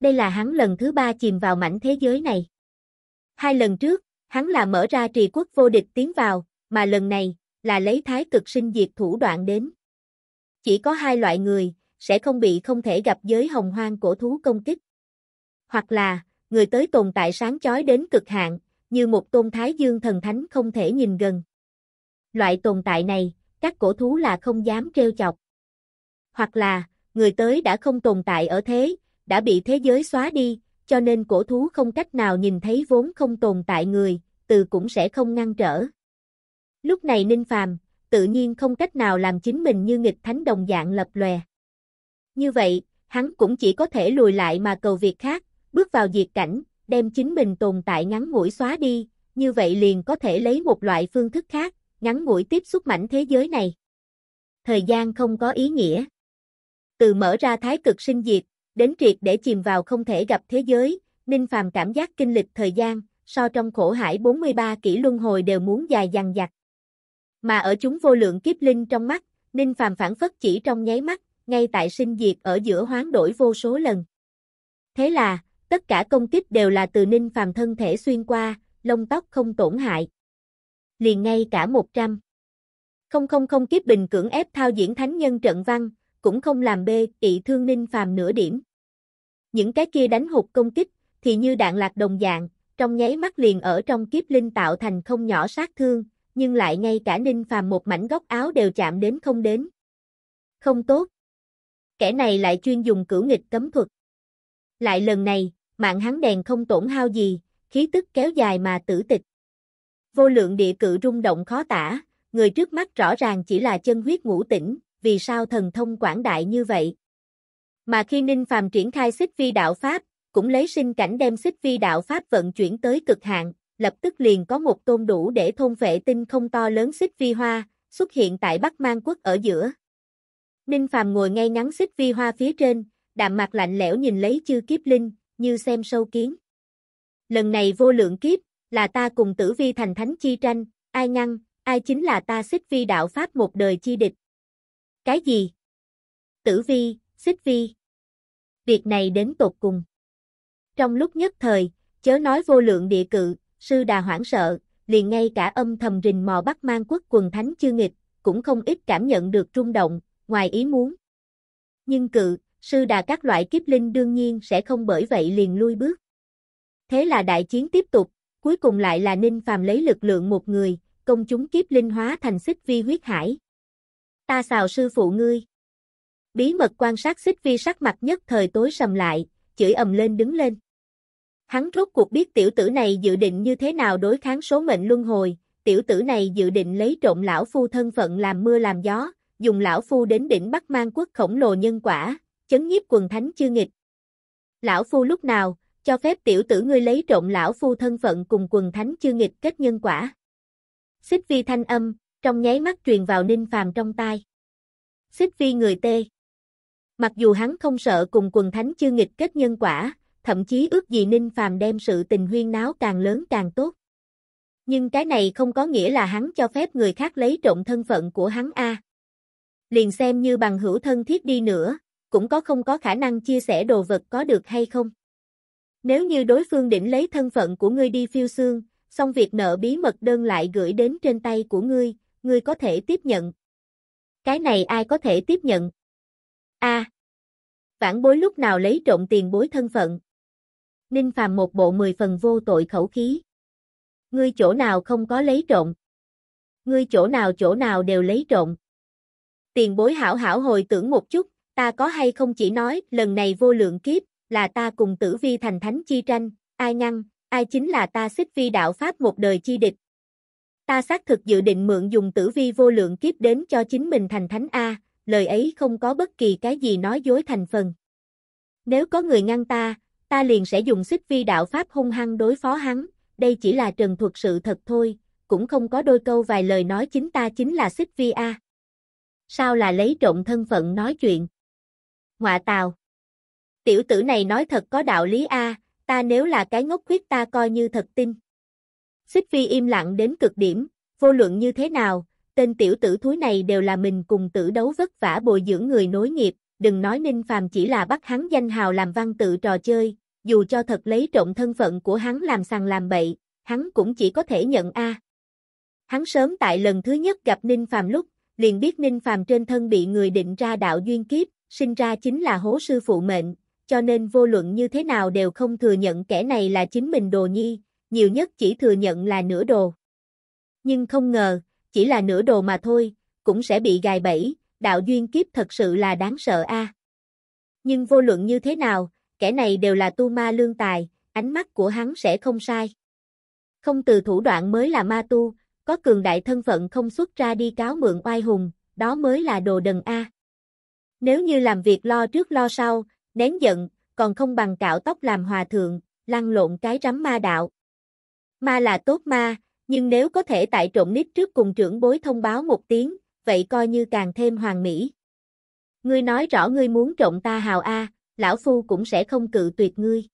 Đây là hắn lần thứ ba chìm vào mảnh thế giới này. Hai lần trước, hắn là mở ra trì quốc vô địch tiến vào, mà lần này, là lấy thái cực sinh diệt thủ đoạn đến. Chỉ có hai loại người, sẽ không bị không thể gặp giới hồng hoang cổ thú công kích. Hoặc là, người tới tồn tại sáng chói đến cực hạn, như một tôn thái dương thần thánh không thể nhìn gần loại tồn tại này, các cổ thú là không dám trêu chọc. Hoặc là, người tới đã không tồn tại ở thế, đã bị thế giới xóa đi, cho nên cổ thú không cách nào nhìn thấy vốn không tồn tại người, từ cũng sẽ không ngăn trở. Lúc này Ninh Phàm, tự nhiên không cách nào làm chính mình như nghịch thánh đồng dạng lập lòe. Như vậy, hắn cũng chỉ có thể lùi lại mà cầu việc khác, bước vào diệt cảnh, đem chính mình tồn tại ngắn ngủi xóa đi, như vậy liền có thể lấy một loại phương thức khác, ngắn ngủi tiếp xúc mảnh thế giới này. Thời gian không có ý nghĩa. Từ mở ra thái cực sinh diệt, đến triệt để chìm vào không thể gặp thế giới, Ninh Phàm cảm giác kinh lịch thời gian, so trong khổ hải 43 kỷ luân hồi đều muốn dài dằng dặc. Mà ở chúng vô lượng kiếp linh trong mắt, Ninh Phàm phản phất chỉ trong nháy mắt, ngay tại sinh diệt ở giữa hoán đổi vô số lần. Thế là, tất cả công kích đều là từ Ninh Phàm thân thể xuyên qua, lông tóc không tổn hại liền ngay cả 100. Không không không kiếp bình cưỡng ép thao diễn thánh nhân trận văn, cũng không làm bê, ị thương ninh phàm nửa điểm. Những cái kia đánh hụt công kích, thì như đạn lạc đồng dạng, trong nháy mắt liền ở trong kiếp linh tạo thành không nhỏ sát thương, nhưng lại ngay cả ninh phàm một mảnh góc áo đều chạm đến không đến. Không tốt. Kẻ này lại chuyên dùng cửu nghịch cấm thuật. Lại lần này, mạng hắn đèn không tổn hao gì, khí tức kéo dài mà tử tịch vô lượng địa cự rung động khó tả, người trước mắt rõ ràng chỉ là chân huyết ngũ tỉnh, vì sao thần thông quảng đại như vậy? Mà khi Ninh Phàm triển khai xích vi đạo Pháp, cũng lấy sinh cảnh đem xích vi đạo Pháp vận chuyển tới cực hạn, lập tức liền có một tôn đủ để thôn vệ tinh không to lớn xích vi hoa, xuất hiện tại Bắc Mang Quốc ở giữa. Ninh Phàm ngồi ngay ngắn xích vi hoa phía trên, đạm mặt lạnh lẽo nhìn lấy chư kiếp linh, như xem sâu kiến. Lần này vô lượng kiếp, là ta cùng tử vi thành thánh chi tranh, ai ngăn, ai chính là ta xích vi đạo pháp một đời chi địch. Cái gì? Tử vi, xích vi. Việc này đến tột cùng. Trong lúc nhất thời, chớ nói vô lượng địa cự, sư đà hoảng sợ, liền ngay cả âm thầm rình mò bắt mang quốc quần thánh chư nghịch, cũng không ít cảm nhận được rung động, ngoài ý muốn. Nhưng cự, sư đà các loại kiếp linh đương nhiên sẽ không bởi vậy liền lui bước. Thế là đại chiến tiếp tục, cuối cùng lại là Ninh Phàm lấy lực lượng một người, công chúng kiếp linh hóa thành xích vi huyết hải. Ta xào sư phụ ngươi. Bí mật quan sát xích vi sắc mặt nhất thời tối sầm lại, chửi ầm lên đứng lên. Hắn rốt cuộc biết tiểu tử này dự định như thế nào đối kháng số mệnh luân hồi, tiểu tử này dự định lấy trộm lão phu thân phận làm mưa làm gió, dùng lão phu đến đỉnh bắt Mang quốc khổng lồ nhân quả, chấn nhiếp quần thánh chư nghịch. Lão phu lúc nào, cho phép tiểu tử ngươi lấy trộm lão phu thân phận cùng quần thánh chư nghịch kết nhân quả. Xích vi thanh âm, trong nháy mắt truyền vào ninh phàm trong tai. Xích vi người tê. Mặc dù hắn không sợ cùng quần thánh chư nghịch kết nhân quả, thậm chí ước gì ninh phàm đem sự tình huyên náo càng lớn càng tốt. Nhưng cái này không có nghĩa là hắn cho phép người khác lấy trộm thân phận của hắn a. À. Liền xem như bằng hữu thân thiết đi nữa, cũng có không có khả năng chia sẻ đồ vật có được hay không. Nếu như đối phương định lấy thân phận của ngươi đi phiêu xương, xong việc nợ bí mật đơn lại gửi đến trên tay của ngươi, ngươi có thể tiếp nhận. Cái này ai có thể tiếp nhận? A. vãn bối lúc nào lấy trộm tiền bối thân phận? Ninh Phàm một bộ mười phần vô tội khẩu khí. Ngươi chỗ nào không có lấy trộm? Ngươi chỗ nào chỗ nào đều lấy trộm? Tiền bối hảo hảo hồi tưởng một chút, ta có hay không chỉ nói, lần này vô lượng kiếp, là ta cùng tử vi thành thánh chi tranh, ai ngăn, ai chính là ta xích vi đạo pháp một đời chi địch. Ta xác thực dự định mượn dùng tử vi vô lượng kiếp đến cho chính mình thành thánh A, lời ấy không có bất kỳ cái gì nói dối thành phần. Nếu có người ngăn ta, ta liền sẽ dùng xích vi đạo pháp hung hăng đối phó hắn, đây chỉ là trần thuật sự thật thôi, cũng không có đôi câu vài lời nói chính ta chính là xích vi A. Sao là lấy trộm thân phận nói chuyện? Họa tào tiểu tử này nói thật có đạo lý a, ta nếu là cái ngốc khuyết ta coi như thật tin. Xích Phi im lặng đến cực điểm, vô luận như thế nào, tên tiểu tử thúi này đều là mình cùng tử đấu vất vả bồi dưỡng người nối nghiệp, đừng nói Ninh Phàm chỉ là bắt hắn danh hào làm văn tự trò chơi, dù cho thật lấy trộm thân phận của hắn làm sằng làm bậy, hắn cũng chỉ có thể nhận a. Hắn sớm tại lần thứ nhất gặp Ninh Phàm lúc, liền biết Ninh Phàm trên thân bị người định ra đạo duyên kiếp, sinh ra chính là hố sư phụ mệnh, cho nên vô luận như thế nào đều không thừa nhận kẻ này là chính mình đồ nhi, nhiều nhất chỉ thừa nhận là nửa đồ. Nhưng không ngờ, chỉ là nửa đồ mà thôi, cũng sẽ bị gài bẫy, đạo duyên kiếp thật sự là đáng sợ a. Nhưng vô luận như thế nào, kẻ này đều là tu ma lương tài, ánh mắt của hắn sẽ không sai. Không từ thủ đoạn mới là ma tu, có cường đại thân phận không xuất ra đi cáo mượn oai hùng, đó mới là đồ đần a. Nếu như làm việc lo trước lo sau, nén giận, còn không bằng cạo tóc làm hòa thượng, lăn lộn cái rắm ma đạo. Ma là tốt ma, nhưng nếu có thể tại trộm nít trước cùng trưởng bối thông báo một tiếng, vậy coi như càng thêm hoàn mỹ. Ngươi nói rõ ngươi muốn trộm ta hào A, lão phu cũng sẽ không cự tuyệt ngươi.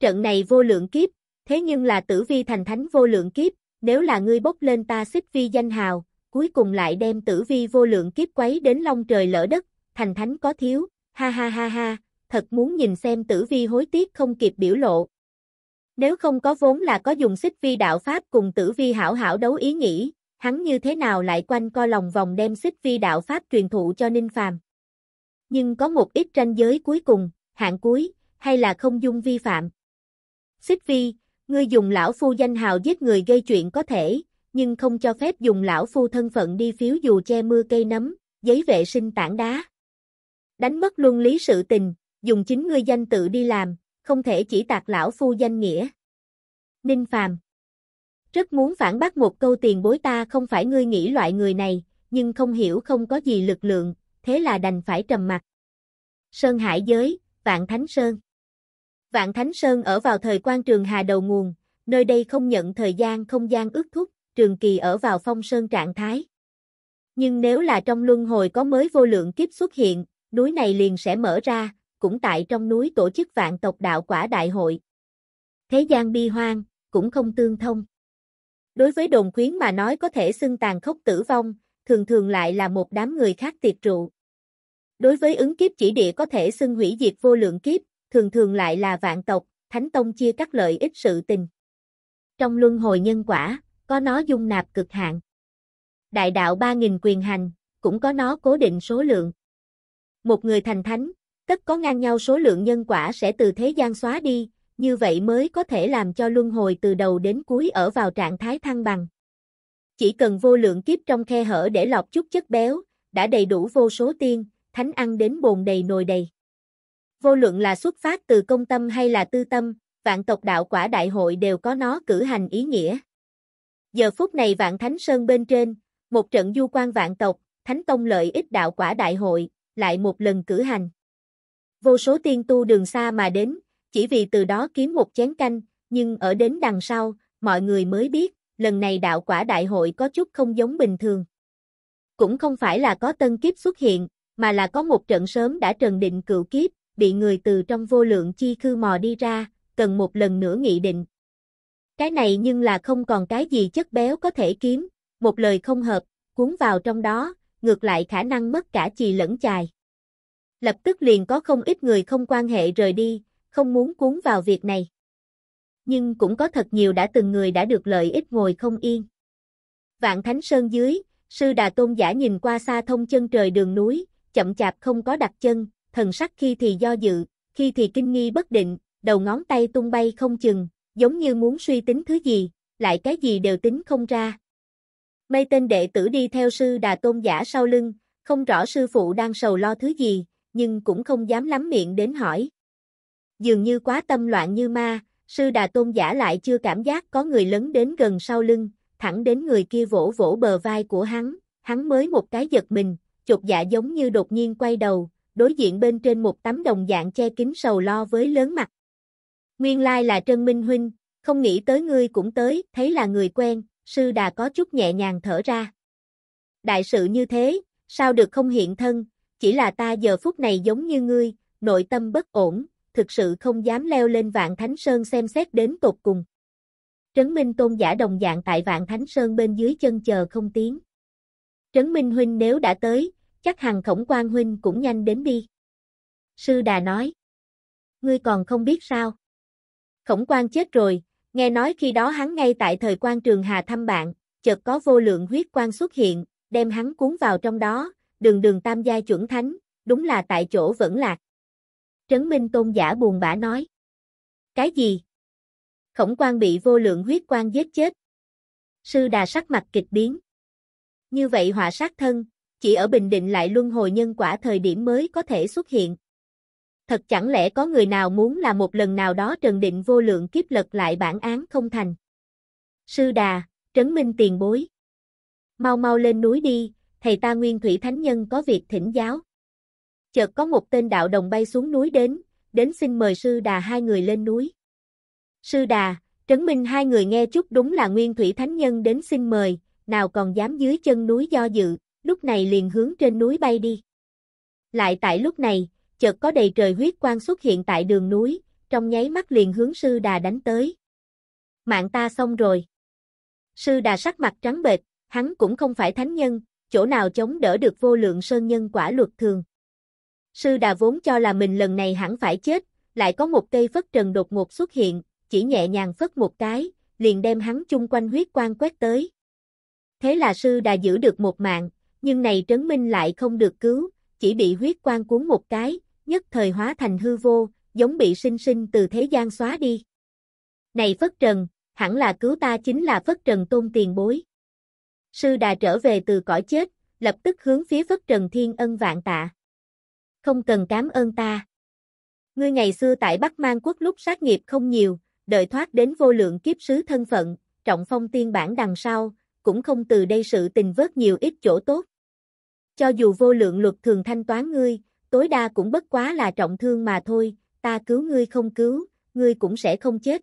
Trận này vô lượng kiếp, thế nhưng là tử vi thành thánh vô lượng kiếp, nếu là ngươi bốc lên ta xích vi danh hào, cuối cùng lại đem tử vi vô lượng kiếp quấy đến long trời lỡ đất, thành thánh có thiếu, ha ha ha ha, thật muốn nhìn xem tử vi hối tiếc không kịp biểu lộ. Nếu không có vốn là có dùng xích vi đạo pháp cùng tử vi hảo hảo đấu ý nghĩ, hắn như thế nào lại quanh co lòng vòng đem xích vi đạo pháp truyền thụ cho Ninh Phàm. Nhưng có một ít tranh giới cuối cùng, hạng cuối, hay là không dung vi phạm. Xích vi, ngươi dùng lão phu danh hào giết người gây chuyện có thể, nhưng không cho phép dùng lão phu thân phận đi phiếu dù che mưa cây nấm, giấy vệ sinh tảng đá. Đánh mất luân lý sự tình, dùng chính ngươi danh tự đi làm, không thể chỉ tạc lão phu danh nghĩa. Ninh Phàm Rất muốn phản bác một câu tiền bối ta không phải ngươi nghĩ loại người này, nhưng không hiểu không có gì lực lượng, thế là đành phải trầm mặt. Sơn Hải Giới, Vạn Thánh Sơn Vạn Thánh Sơn ở vào thời quan trường Hà đầu nguồn, nơi đây không nhận thời gian không gian ước thúc, trường kỳ ở vào phong sơn trạng thái. Nhưng nếu là trong luân hồi có mới vô lượng kiếp xuất hiện, núi này liền sẽ mở ra, cũng tại trong núi tổ chức vạn tộc đạo quả đại hội. Thế gian bi hoang, cũng không tương thông. Đối với đồn khuyến mà nói có thể xưng tàn khốc tử vong, thường thường lại là một đám người khác tiệt trụ Đối với ứng kiếp chỉ địa có thể xưng hủy diệt vô lượng kiếp, thường thường lại là vạn tộc, thánh tông chia các lợi ích sự tình. Trong luân hồi nhân quả, có nó dung nạp cực hạn. Đại đạo 3.000 quyền hành, cũng có nó cố định số lượng. Một người thành thánh, tất có ngang nhau số lượng nhân quả sẽ từ thế gian xóa đi, như vậy mới có thể làm cho luân hồi từ đầu đến cuối ở vào trạng thái thăng bằng. Chỉ cần vô lượng kiếp trong khe hở để lọc chút chất béo, đã đầy đủ vô số tiên, thánh ăn đến bồn đầy nồi đầy. Vô luận là xuất phát từ công tâm hay là tư tâm, vạn tộc đạo quả đại hội đều có nó cử hành ý nghĩa. Giờ phút này vạn thánh sơn bên trên, một trận du quan vạn tộc, thánh tông lợi ích đạo quả đại hội, lại một lần cử hành. Vô số tiên tu đường xa mà đến, chỉ vì từ đó kiếm một chén canh, nhưng ở đến đằng sau, mọi người mới biết, lần này đạo quả đại hội có chút không giống bình thường. Cũng không phải là có tân kiếp xuất hiện, mà là có một trận sớm đã trần định cựu kiếp, bị người từ trong vô lượng chi khư mò đi ra, cần một lần nữa nghị định. Cái này nhưng là không còn cái gì chất béo có thể kiếm, một lời không hợp, cuốn vào trong đó, ngược lại khả năng mất cả chì lẫn chài lập tức liền có không ít người không quan hệ rời đi, không muốn cuốn vào việc này. Nhưng cũng có thật nhiều đã từng người đã được lợi ích ngồi không yên. Vạn Thánh Sơn dưới, sư Đà Tôn giả nhìn qua xa thông chân trời đường núi, chậm chạp không có đặt chân, thần sắc khi thì do dự, khi thì kinh nghi bất định, đầu ngón tay tung bay không chừng, giống như muốn suy tính thứ gì, lại cái gì đều tính không ra. Mây tên đệ tử đi theo sư Đà Tôn giả sau lưng, không rõ sư phụ đang sầu lo thứ gì, nhưng cũng không dám lắm miệng đến hỏi. Dường như quá tâm loạn như ma, sư đà tôn giả lại chưa cảm giác có người lớn đến gần sau lưng, thẳng đến người kia vỗ vỗ bờ vai của hắn, hắn mới một cái giật mình, chột dạ giống như đột nhiên quay đầu, đối diện bên trên một tấm đồng dạng che kín sầu lo với lớn mặt. Nguyên lai là Trân Minh Huynh, không nghĩ tới ngươi cũng tới, thấy là người quen, sư đà có chút nhẹ nhàng thở ra. Đại sự như thế, sao được không hiện thân, chỉ là ta giờ phút này giống như ngươi, nội tâm bất ổn, thực sự không dám leo lên Vạn Thánh Sơn xem xét đến tột cùng. Trấn Minh tôn giả đồng dạng tại Vạn Thánh Sơn bên dưới chân chờ không tiếng. Trấn Minh huynh nếu đã tới, chắc hằng khổng quan huynh cũng nhanh đến đi. Sư Đà nói. Ngươi còn không biết sao. Khổng quan chết rồi, nghe nói khi đó hắn ngay tại thời quan trường Hà thăm bạn, chợt có vô lượng huyết quan xuất hiện, đem hắn cuốn vào trong đó, đường đường tam gia chuẩn thánh, đúng là tại chỗ vẫn lạc. Trấn Minh Tôn giả buồn bã nói. Cái gì? Khổng quan bị vô lượng huyết quan giết chết. Sư đà sắc mặt kịch biến. Như vậy họa sát thân, chỉ ở Bình Định lại luân hồi nhân quả thời điểm mới có thể xuất hiện. Thật chẳng lẽ có người nào muốn là một lần nào đó trần định vô lượng kiếp lật lại bản án không thành. Sư đà, trấn minh tiền bối. Mau mau lên núi đi, thầy ta nguyên thủy thánh nhân có việc thỉnh giáo. Chợt có một tên đạo đồng bay xuống núi đến, đến xin mời sư đà hai người lên núi. Sư đà, trấn minh hai người nghe chút đúng là nguyên thủy thánh nhân đến xin mời, nào còn dám dưới chân núi do dự, lúc này liền hướng trên núi bay đi. Lại tại lúc này, chợt có đầy trời huyết quang xuất hiện tại đường núi, trong nháy mắt liền hướng sư đà đánh tới. Mạng ta xong rồi. Sư đà sắc mặt trắng bệch, hắn cũng không phải thánh nhân, chỗ nào chống đỡ được vô lượng sơn nhân quả luật thường. Sư Đà vốn cho là mình lần này hẳn phải chết, lại có một cây phất trần đột ngột xuất hiện, chỉ nhẹ nhàng phất một cái, liền đem hắn chung quanh huyết quang quét tới. Thế là sư Đà giữ được một mạng, nhưng này trấn minh lại không được cứu, chỉ bị huyết quang cuốn một cái, nhất thời hóa thành hư vô, giống bị sinh sinh từ thế gian xóa đi. Này Phất Trần, hẳn là cứu ta chính là Phất Trần tôn tiền bối. Sư đà trở về từ cõi chết, lập tức hướng phía Phất Trần Thiên Ân vạn tạ. Không cần cám ơn ta. Ngươi ngày xưa tại Bắc Mang quốc lúc sát nghiệp không nhiều, đợi thoát đến vô lượng kiếp sứ thân phận, trọng phong tiên bản đằng sau, cũng không từ đây sự tình vớt nhiều ít chỗ tốt. Cho dù vô lượng luật thường thanh toán ngươi, tối đa cũng bất quá là trọng thương mà thôi, ta cứu ngươi không cứu, ngươi cũng sẽ không chết.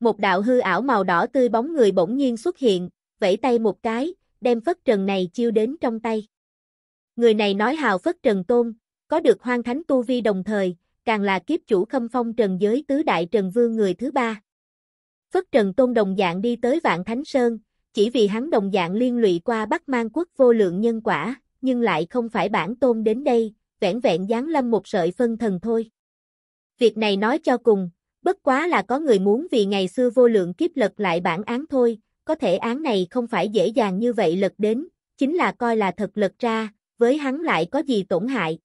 Một đạo hư ảo màu đỏ tươi bóng người bỗng nhiên xuất hiện, vẫy tay một cái, đem phất trần này chiêu đến trong tay. Người này nói hào phất trần tôn, có được hoang thánh tu vi đồng thời, càng là kiếp chủ khâm phong trần giới tứ đại trần vương người thứ ba. Phất trần tôn đồng dạng đi tới vạn thánh sơn, chỉ vì hắn đồng dạng liên lụy qua Bắc Mang quốc vô lượng nhân quả, nhưng lại không phải bản tôn đến đây, vẻn vẹn giáng lâm một sợi phân thần thôi. Việc này nói cho cùng, bất quá là có người muốn vì ngày xưa vô lượng kiếp lật lại bản án thôi, có thể án này không phải dễ dàng như vậy lật đến, chính là coi là thật lật ra, với hắn lại có gì tổn hại.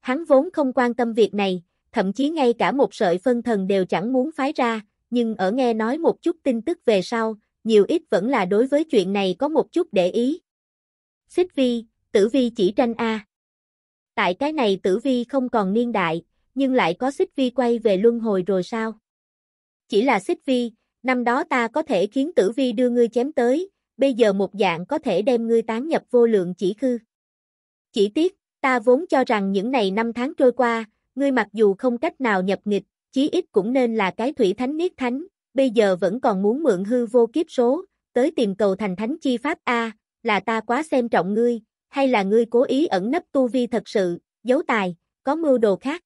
Hắn vốn không quan tâm việc này, thậm chí ngay cả một sợi phân thần đều chẳng muốn phái ra, nhưng ở nghe nói một chút tin tức về sau, nhiều ít vẫn là đối với chuyện này có một chút để ý. Xích vi, tử vi chỉ tranh A. Tại cái này tử vi không còn niên đại, nhưng lại có xích vi quay về luân hồi rồi sao? Chỉ là xích vi, Năm đó ta có thể khiến tử vi đưa ngươi chém tới, bây giờ một dạng có thể đem ngươi tán nhập vô lượng chỉ khư. Chỉ tiếc, ta vốn cho rằng những này năm tháng trôi qua, ngươi mặc dù không cách nào nhập nghịch, chí ít cũng nên là cái thủy thánh niết thánh, bây giờ vẫn còn muốn mượn hư vô kiếp số, tới tìm cầu thành thánh chi pháp A, là ta quá xem trọng ngươi, hay là ngươi cố ý ẩn nấp tu vi thật sự, giấu tài, có mưu đồ khác.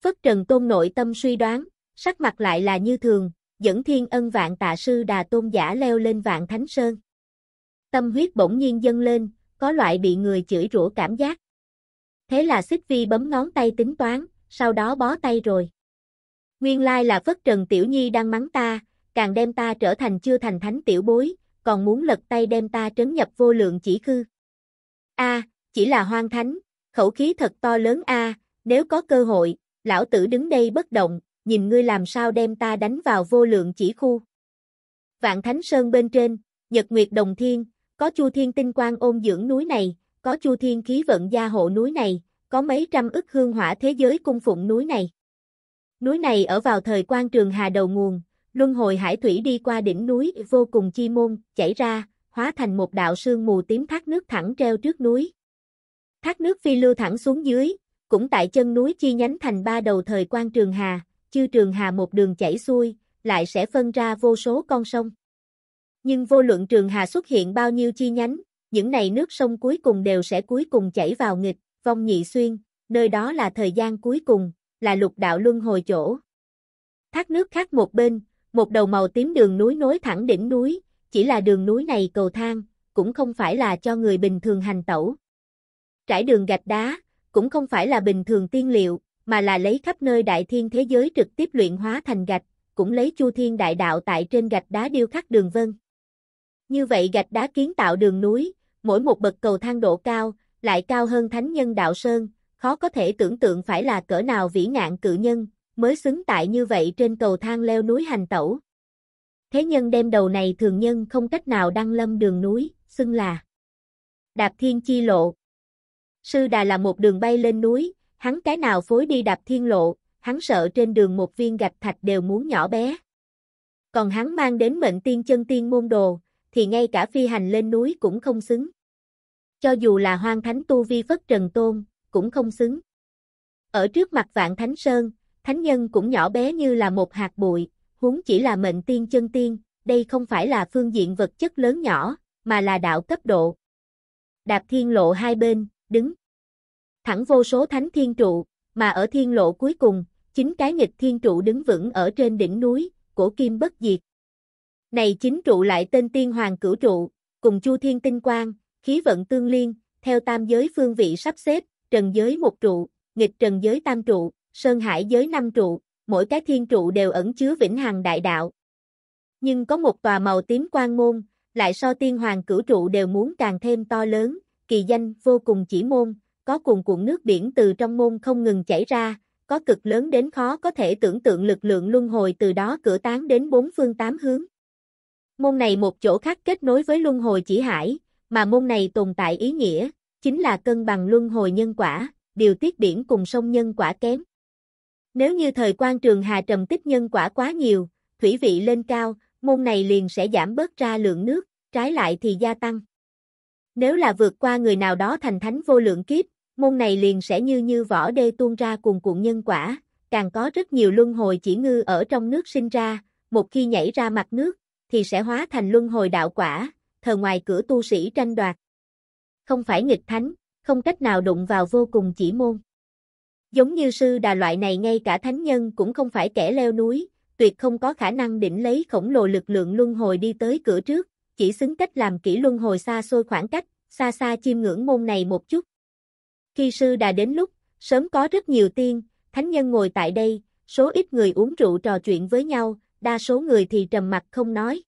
Phất Trần Tôn nội tâm suy đoán, sắc mặt lại là như thường, dẫn thiên ân vạn tạ sư đà tôn giả leo lên vạn thánh sơn. Tâm huyết bỗng nhiên dâng lên, có loại bị người chửi rủa cảm giác. Thế là xích vi bấm ngón tay tính toán, sau đó bó tay rồi. Nguyên lai là Phất Trần Tiểu Nhi đang mắng ta, càng đem ta trở thành chưa thành thánh tiểu bối, còn muốn lật tay đem ta trấn nhập vô lượng chỉ khư. A, chỉ là hoang thánh, khẩu khí thật to lớn a, nếu có cơ hội, lão tử đứng đây bất động, nhìn ngươi làm sao đem ta đánh vào vô lượng chỉ khu. Vạn Thánh Sơn bên trên, Nhật Nguyệt Đồng Thiên, có Chu Thiên Tinh Quang ôm dưỡng núi này, có Chu Thiên Khí Vận gia hộ núi này, có mấy trăm ức hương hỏa thế giới cung phụng núi này. Núi này ở vào thời quan trường hà đầu nguồn, luân hồi hải thủy đi qua đỉnh núi vô cùng chi môn, chảy ra, hóa thành một đạo sương mù tím thác nước thẳng treo trước núi. Thác nước phi lưu thẳng xuống dưới, cũng tại chân núi chi nhánh thành ba đầu thời quan trường hà, chư trường hà một đường chảy xuôi, lại sẽ phân ra vô số con sông. Nhưng vô luận trường hà xuất hiện bao nhiêu chi nhánh, những này nước sông cuối cùng đều sẽ cuối cùng chảy vào nghịch, vong nhị xuyên, nơi đó là thời gian cuối cùng, là lục đạo luân hồi chỗ. Thác nước khác một bên, một đầu màu tím đường núi nối thẳng đỉnh núi, chỉ là đường núi này cầu thang, cũng không phải là cho người bình thường hành tẩu. Trải đường gạch đá, cũng không phải là bình thường tiên liệu, mà là lấy khắp nơi đại thiên thế giới trực tiếp luyện hóa thành gạch, cũng lấy chu thiên đại đạo tại trên gạch đá điêu khắc đường vân. Như vậy gạch đá kiến tạo đường núi, mỗi một bậc cầu thang độ cao, lại cao hơn thánh nhân đạo sơn, khó có thể tưởng tượng phải là cỡ nào vĩ ngạn cự nhân, mới xứng tại như vậy trên cầu thang leo núi hành tẩu. Thế nhân đem đầu này thường nhân không cách nào đăng lâm đường núi, xưng là Đạp Thiên Chi Lộ. Sư Đà là một đường bay lên núi, Hắn cái nào phối đi đạp thiên lộ, hắn sợ trên đường một viên gạch thạch đều muốn nhỏ bé. Còn hắn mang đến mệnh tiên chân tiên môn đồ, thì ngay cả phi hành lên núi cũng không xứng. Cho dù là hoang thánh tu vi phất trần tôn, cũng không xứng. Ở trước mặt vạn thánh sơn, thánh nhân cũng nhỏ bé như là một hạt bụi, huống chỉ là mệnh tiên chân tiên, đây không phải là phương diện vật chất lớn nhỏ, mà là đạo cấp độ. Đạp thiên lộ hai bên, đứng thẳng vô số thánh thiên trụ, mà ở thiên lộ cuối cùng, chính cái nghịch thiên trụ đứng vững ở trên đỉnh núi, cổ kim bất diệt. Này chính trụ lại tên tiên hoàng cửu trụ, cùng chu thiên tinh quang, khí vận tương liên, theo tam giới phương vị sắp xếp, trần giới một trụ, nghịch trần giới tam trụ, sơn hải giới năm trụ, mỗi cái thiên trụ đều ẩn chứa vĩnh hằng đại đạo. Nhưng có một tòa màu tím quang môn, lại so tiên hoàng cửu trụ đều muốn càng thêm to lớn, kỳ danh vô cùng chỉ môn, có cuồn cuộn nước biển từ trong môn không ngừng chảy ra, có cực lớn đến khó có thể tưởng tượng lực lượng luân hồi từ đó cửa tán đến bốn phương tám hướng. Môn này một chỗ khác kết nối với luân hồi chỉ hải, mà môn này tồn tại ý nghĩa, chính là cân bằng luân hồi nhân quả, điều tiết biển cùng sông nhân quả kém. Nếu như thời quan trường hà trầm tích nhân quả quá nhiều, thủy vị lên cao, môn này liền sẽ giảm bớt ra lượng nước, trái lại thì gia tăng. Nếu là vượt qua người nào đó thành thánh vô lượng kiếp, môn này liền sẽ như như vỏ đê tuôn ra cùng cuộn nhân quả, càng có rất nhiều luân hồi chỉ ngư ở trong nước sinh ra, một khi nhảy ra mặt nước, thì sẽ hóa thành luân hồi đạo quả, thờ ngoài cửa tu sĩ tranh đoạt. Không phải nghịch thánh, không cách nào đụng vào vô cùng chỉ môn. Giống như sư đà loại này ngay cả thánh nhân cũng không phải kẻ leo núi, tuyệt không có khả năng đỉnh lấy khổng lồ lực lượng luân hồi đi tới cửa trước, chỉ xứng cách làm kỹ luân hồi xa xôi khoảng cách, xa xa chiêm ngưỡng môn này một chút, khi sư đã đến lúc, sớm có rất nhiều tiên, thánh nhân ngồi tại đây, số ít người uống rượu trò chuyện với nhau, đa số người thì trầm mặt không nói.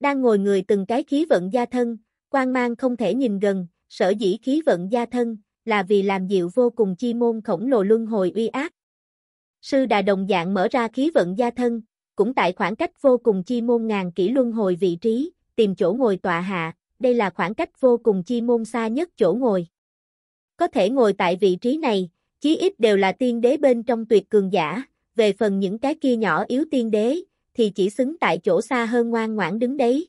Đang ngồi người từng cái khí vận gia thân, quan mang không thể nhìn gần, sở dĩ khí vận gia thân, là vì làm dịu vô cùng chi môn khổng lồ luân hồi uy ác. Sư Đà đồng dạng mở ra khí vận gia thân, cũng tại khoảng cách vô cùng chi môn ngàn kỷ luân hồi vị trí, tìm chỗ ngồi tọa hạ, đây là khoảng cách vô cùng chi môn xa nhất chỗ ngồi. Có thể ngồi tại vị trí này, chí ít đều là tiên đế bên trong tuyệt cường giả, về phần những cái kia nhỏ yếu tiên đế, thì chỉ xứng tại chỗ xa hơn ngoan ngoãn đứng đấy.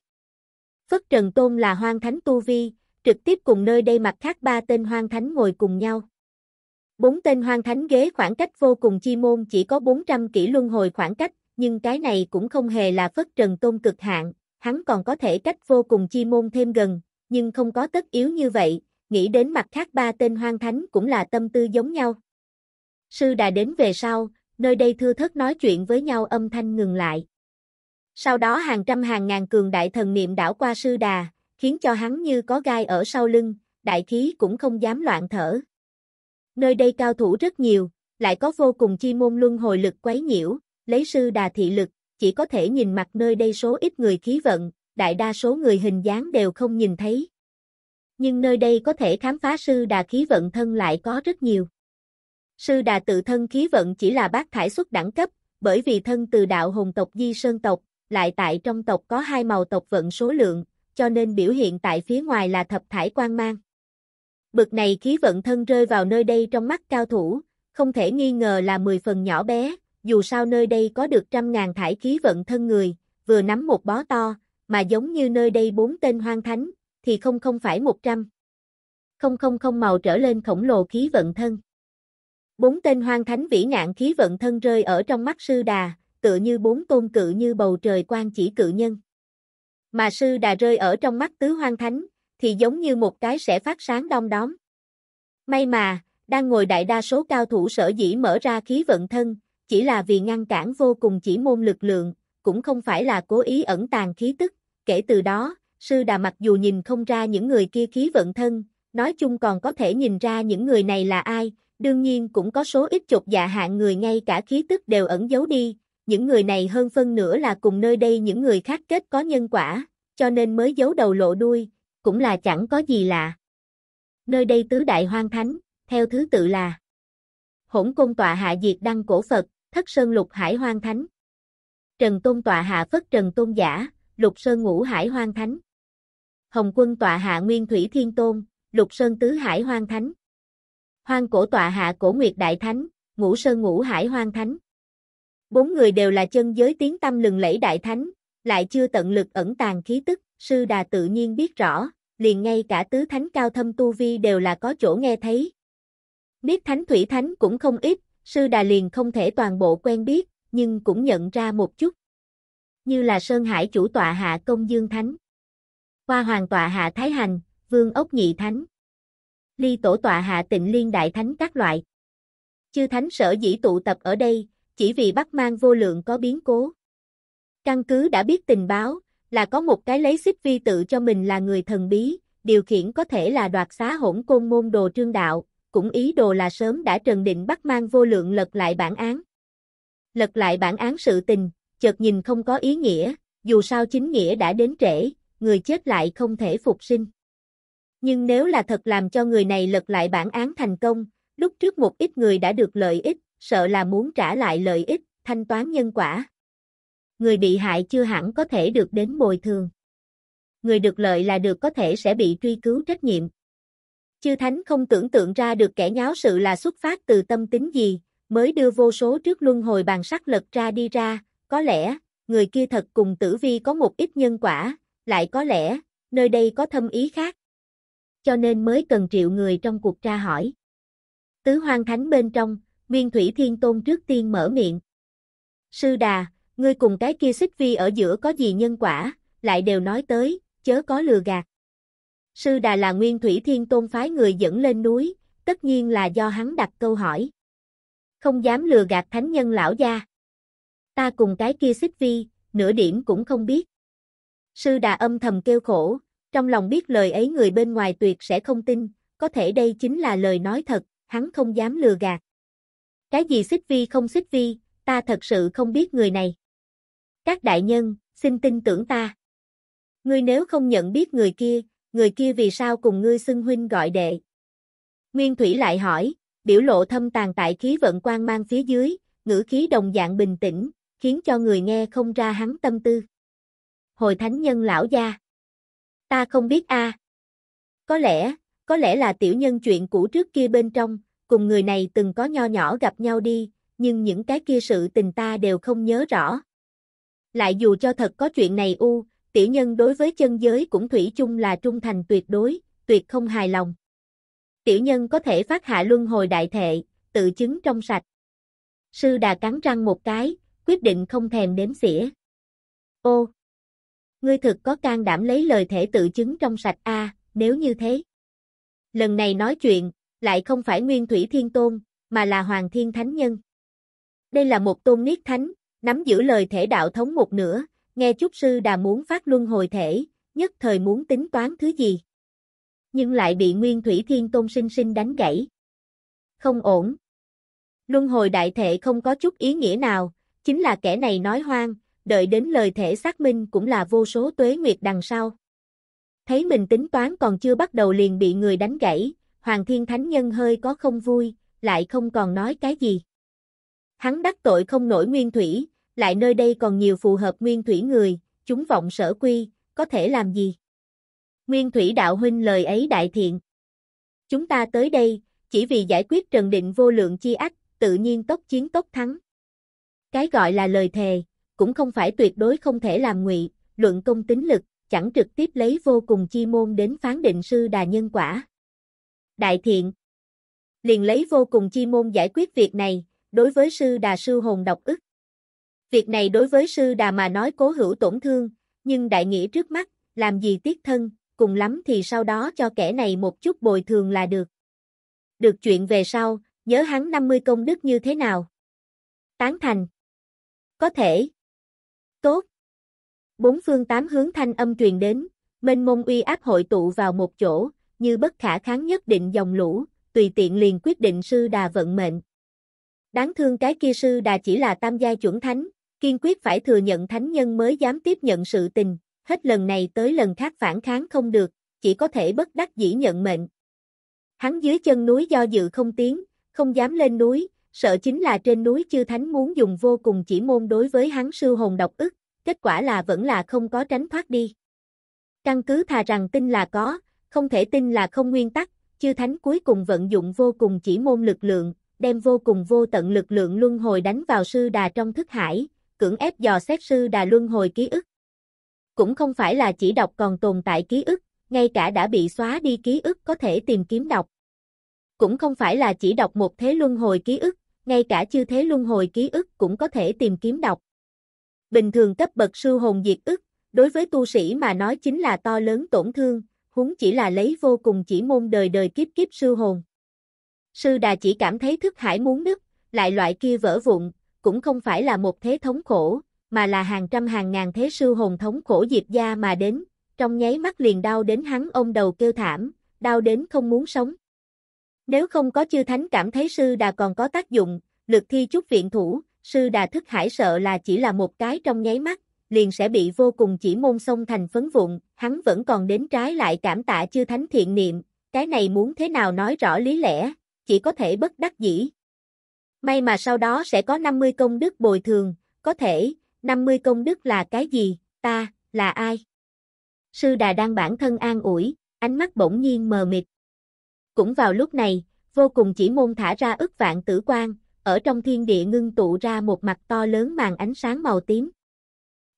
Phất Trần Tôn là hoang thánh tu vi, trực tiếp cùng nơi đây mặt khác ba tên hoang thánh ngồi cùng nhau. Bốn tên hoang thánh ghế khoảng cách vô cùng chi môn chỉ có 400 kỷ luân hồi khoảng cách, nhưng cái này cũng không hề là Phất Trần Tôn cực hạn, hắn còn có thể cách vô cùng chi môn thêm gần, nhưng không có tất yếu như vậy, nghĩ đến mặt khác ba tên hoang thánh cũng là tâm tư giống nhau. Sư đã đến về sau, nơi đây thưa thớt nói chuyện với nhau âm thanh ngừng lại. Sau đó hàng trăm hàng ngàn cường đại thần niệm đảo qua sư đà, khiến cho hắn như có gai ở sau lưng, đại khí cũng không dám loạn thở. Nơi đây cao thủ rất nhiều, lại có vô cùng chi môn luân hồi lực quấy nhiễu, lấy sư đà thị lực, chỉ có thể nhìn mặt nơi đây số ít người khí vận, đại đa số người hình dáng đều không nhìn thấy, nhưng nơi đây có thể khám phá sư đà khí vận thân lại có rất nhiều. Sư đà tự thân khí vận chỉ là bác thải xuất đẳng cấp, bởi vì thân từ đạo hồn tộc Di Sơn tộc, lại tại trong tộc có hai màu tộc vận số lượng, cho nên biểu hiện tại phía ngoài là thập thải quan mang. Bực này khí vận thân rơi vào nơi đây trong mắt cao thủ, không thể nghi ngờ là 10 phần nhỏ bé, dù sao nơi đây có được trăm ngàn thải khí vận thân người, vừa nắm một bó to, mà giống như nơi đây bốn tên hoang thánh, thì không không phải 100. Không không không màu trở lên khổng lồ khí vận thân. Bốn tên hoang thánh vĩ ngạn khí vận thân rơi ở trong mắt sư đà, tựa như bốn tôn cự như bầu trời quan chỉ cự nhân. Mà sư đà rơi ở trong mắt tứ hoang thánh, thì giống như một cái sẽ phát sáng đom đóm. May mà, đang ngồi đại đa số cao thủ sở dĩ mở ra khí vận thân, chỉ là vì ngăn cản vô cùng chỉ môn lực lượng, cũng không phải là cố ý ẩn tàng khí tức, kể từ đó, sư đà mặc dù nhìn không ra những người kia khí vận thân, nói chung còn có thể nhìn ra những người này là ai, đương nhiên cũng có số ít chột dạ hạng người ngay cả khí tức đều ẩn giấu đi, những người này hơn phân nữa là cùng nơi đây những người khác kết có nhân quả, cho nên mới giấu đầu lộ đuôi, cũng là chẳng có gì lạ. Nơi đây tứ đại hoang thánh, theo thứ tự là Hỗn Công tọa hạ diệt đăng cổ Phật, Thất Sơn Lục Hải Hoang Thánh. Trần Tôn tọa hạ Phất Trần Tôn giả, Lục Sơn Ngũ Hải Hoang Thánh. Hồng quân tọa hạ Nguyên Thủy Thiên Tôn, Lục Sơn Tứ Hải Hoang Thánh. Hoang cổ tọa hạ Cổ Nguyệt Đại Thánh, Ngũ Sơn Ngũ Hải Hoang Thánh. Bốn người đều là chân giới tiếng tâm lừng lẫy Đại Thánh, lại chưa tận lực ẩn tàng khí tức, sư đà tự nhiên biết rõ, liền ngay cả tứ thánh cao thâm tu vi đều là có chỗ nghe thấy. Niết thánh thủy thánh cũng không ít, sư đà liền không thể toàn bộ quen biết, nhưng cũng nhận ra một chút. Như là Sơn Hải chủ tọa hạ công dương thánh. Hoa hoàng tọa hạ Thái Hành, vương ốc nhị thánh. Ly tổ tọa hạ tịnh liên đại thánh các loại. Chư thánh sở dĩ tụ tập ở đây, chỉ vì bắt Mang vô lượng có biến cố. Căn cứ đã biết tình báo, là có một cái lấy xích vi tự cho mình là người thần bí, điều khiển có thể là đoạt xá hỗn côn môn đồ trương đạo, cũng ý đồ là sớm đã trần định bắt Mang vô lượng lật lại bản án. Lật lại bản án sự tình, chợt nhìn không có ý nghĩa, dù sao chính nghĩa đã đến trễ, người chết lại không thể phục sinh. Nhưng nếu là thật làm cho người này lật lại bản án thành công, lúc trước một ít người đã được lợi ích, sợ là muốn trả lại lợi ích, thanh toán nhân quả. Người bị hại chưa hẳn có thể được đến bồi thường. Người được lợi là được có thể sẽ bị truy cứu trách nhiệm. Chư Thánh không tưởng tượng ra được kẻ nháo sự là xuất phát từ tâm tính gì, mới đưa vô số trước luân hồi bàn sắc lật ra đi ra, có lẽ, người kia thật cùng tử vi có một ít nhân quả, lại có lẽ, nơi đây có thâm ý khác. Cho nên mới cần triệu người trong cuộc tra hỏi. Tứ hoang thánh bên trong, Nguyên Thủy Thiên Tôn trước tiên mở miệng. Sư Đà, ngươi cùng cái kia xích vi ở giữa có gì nhân quả, lại đều nói tới, chớ có lừa gạt. Sư Đà là Nguyên Thủy Thiên Tôn phái người dẫn lên núi, tất nhiên là do hắn đặt câu hỏi. Không dám lừa gạt thánh nhân lão gia. Ta cùng cái kia xích vi, nửa điểm cũng không biết. Sư đà âm thầm kêu khổ, trong lòng biết lời ấy người bên ngoài tuyệt sẽ không tin, có thể đây chính là lời nói thật, hắn không dám lừa gạt. Cái gì xích vi không xích vi, ta thật sự không biết người này. Các đại nhân, xin tin tưởng ta. Ngươi nếu không nhận biết người kia, người kia vì sao cùng ngươi xưng huynh gọi đệ? Nguyên Thủy lại hỏi, biểu lộ thâm tàn tại khí vận quan mang phía dưới, ngữ khí đồng dạng bình tĩnh, khiến cho người nghe không ra hắn tâm tư hồi thánh nhân lão gia. Ta không biết a. Có lẽ, có lẽ là tiểu nhân chuyện cũ trước kia bên trong, cùng người này từng có nho nhỏ gặp nhau đi, nhưng những cái kia sự tình ta đều không nhớ rõ. Lại dù cho thật có chuyện này u, tiểu nhân đối với chân giới cũng thủy chung là trung thành tuyệt đối, tuyệt không hài lòng. Tiểu nhân có thể phát hạ luân hồi đại thệ, tự chứng trong sạch. Sư đà cắn răng một cái, quyết định không thèm đếm xỉa. Ô! Ngươi thực có can đảm lấy lời thể tự chứng trong sạch a, à, nếu như thế. Lần này nói chuyện, lại không phải Nguyên Thủy Thiên Tôn, mà là Hoàng Thiên Thánh Nhân. Đây là một tôn niết thánh, nắm giữ lời thể đạo thống một nửa, nghe chúc sư đà muốn phát luân hồi thể, nhất thời muốn tính toán thứ gì. Nhưng lại bị Nguyên Thủy Thiên Tôn sinh sinh đánh gãy. Không ổn. Luân hồi đại thể không có chút ý nghĩa nào, chính là kẻ này nói hoang, đợi đến lời thể xác minh cũng là vô số tuế nguyệt đằng sau. Thấy mình tính toán còn chưa bắt đầu liền bị người đánh gãy, Hoàng Thiên Thánh Nhân hơi có không vui, lại không còn nói cái gì. Hắn đắc tội không nổi nguyên thủy, lại nơi đây còn nhiều phù hợp nguyên thủy người, chúng vọng sở quy, có thể làm gì? Nguyên thủy đạo huynh lời ấy đại thiện. Chúng ta tới đây, chỉ vì giải quyết trần định vô lượng chi ách, tự nhiên tốc chiến tốc thắng. Cái gọi là lời thề, cũng không phải tuyệt đối không thể làm ngụy, luận công tính lực, chẳng trực tiếp lấy vô cùng chi môn đến phán định sư đà nhân quả. Đại thiện Liền lấy vô cùng chi môn giải quyết việc này, đối với sư đà sư hồn độc ức. Việc này đối với sư đà mà nói cố hữu tổn thương, nhưng đại nghĩa trước mắt, làm gì tiếc thân, cùng lắm thì sau đó cho kẻ này một chút bồi thường là được. Được chuyện về sau, nhớ hắn 50 công đức như thế nào? Tán thành. Có thể. Tốt! Bốn phương tám hướng thanh âm truyền đến, mênh mông uy áp hội tụ vào một chỗ, như bất khả kháng nhất định dòng lũ, tùy tiện liền quyết định sư đà vận mệnh. Đáng thương cái kia sư đà chỉ là tam gia chuẩn thánh, kiên quyết phải thừa nhận thánh nhân mới dám tiếp nhận sự tình, hết lần này tới lần khác phản kháng không được, chỉ có thể bất đắc dĩ nhận mệnh. Hắn dưới chân núi do dự không tiến, không dám lên núi, sợ chính là trên núi chư thánh muốn dùng vô cùng chỉ môn đối với hắn sư hồn độc ức, kết quả là vẫn là không có tránh thoát đi. Căn cứ thà rằng tin là có, không thể tin là không nguyên tắc, chư thánh cuối cùng vận dụng vô cùng chỉ môn lực lượng, đem vô cùng vô tận lực lượng luân hồi đánh vào sư đà trong thức hải, cưỡng ép dò xét sư đà luân hồi ký ức. Cũng không phải là chỉ đọc còn tồn tại ký ức, ngay cả đã bị xóa đi ký ức có thể tìm kiếm đọc, cũng không phải là chỉ đọc một thế luân hồi ký ức, ngay cả chư thế luân hồi ký ức cũng có thể tìm kiếm đọc. Bình thường cấp bậc sư hồn diệt ức, đối với tu sĩ mà nói chính là to lớn tổn thương, huống chỉ là lấy vô cùng chỉ môn đời đời kiếp kiếp sư hồn. Sư đà chỉ cảm thấy thức hải muốn nứt, lại loại kia vỡ vụn, cũng không phải là một thế thống khổ, mà là hàng trăm hàng ngàn thế sư hồn thống khổ diệt gia mà đến, trong nháy mắt liền đau đến hắn ôm đầu kêu thảm, đau đến không muốn sống. Nếu không có chư thánh cảm thấy sư đà còn có tác dụng, lực thi chút viện thủ, sư đà thức hải sợ là chỉ là một cái trong nháy mắt, liền sẽ bị vô cùng chỉ môn sông thành phấn vụn, hắn vẫn còn đến trái lại cảm tạ chư thánh thiện niệm, cái này muốn thế nào nói rõ lý lẽ, chỉ có thể bất đắc dĩ. May mà sau đó sẽ có 50 công đức bồi thường, có thể, 50 công đức là cái gì, ta, là ai? Sư đà đang bản thân an ủi, ánh mắt bỗng nhiên mờ mịt, cũng vào lúc này, vô cùng chỉ môn thả ra ức vạn tử quang, ở trong thiên địa ngưng tụ ra một mặt to lớn màn ánh sáng màu tím.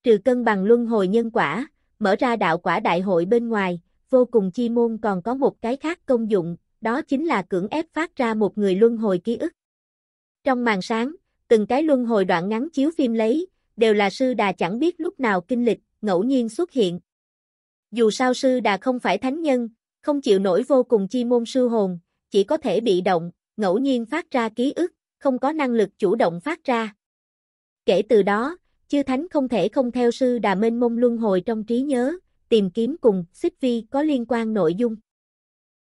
Trừ cân bằng luân hồi nhân quả, mở ra đạo quả đại hội bên ngoài, vô cùng chi môn còn có một cái khác công dụng, đó chính là cưỡng ép phát ra một người luân hồi ký ức. Trong màn sáng, từng cái luân hồi đoạn ngắn chiếu phim lấy, đều là sư đà chẳng biết lúc nào kinh lịch, ngẫu nhiên xuất hiện. Dù sao sư đà không phải thánh nhân, không chịu nổi vô cùng chi môn sư hồn, chỉ có thể bị động, ngẫu nhiên phát ra ký ức, không có năng lực chủ động phát ra. Kể từ đó, chư thánh không thể không theo sư đà mênh mông luân hồi trong trí nhớ, tìm kiếm cùng xích vi có liên quan nội dung.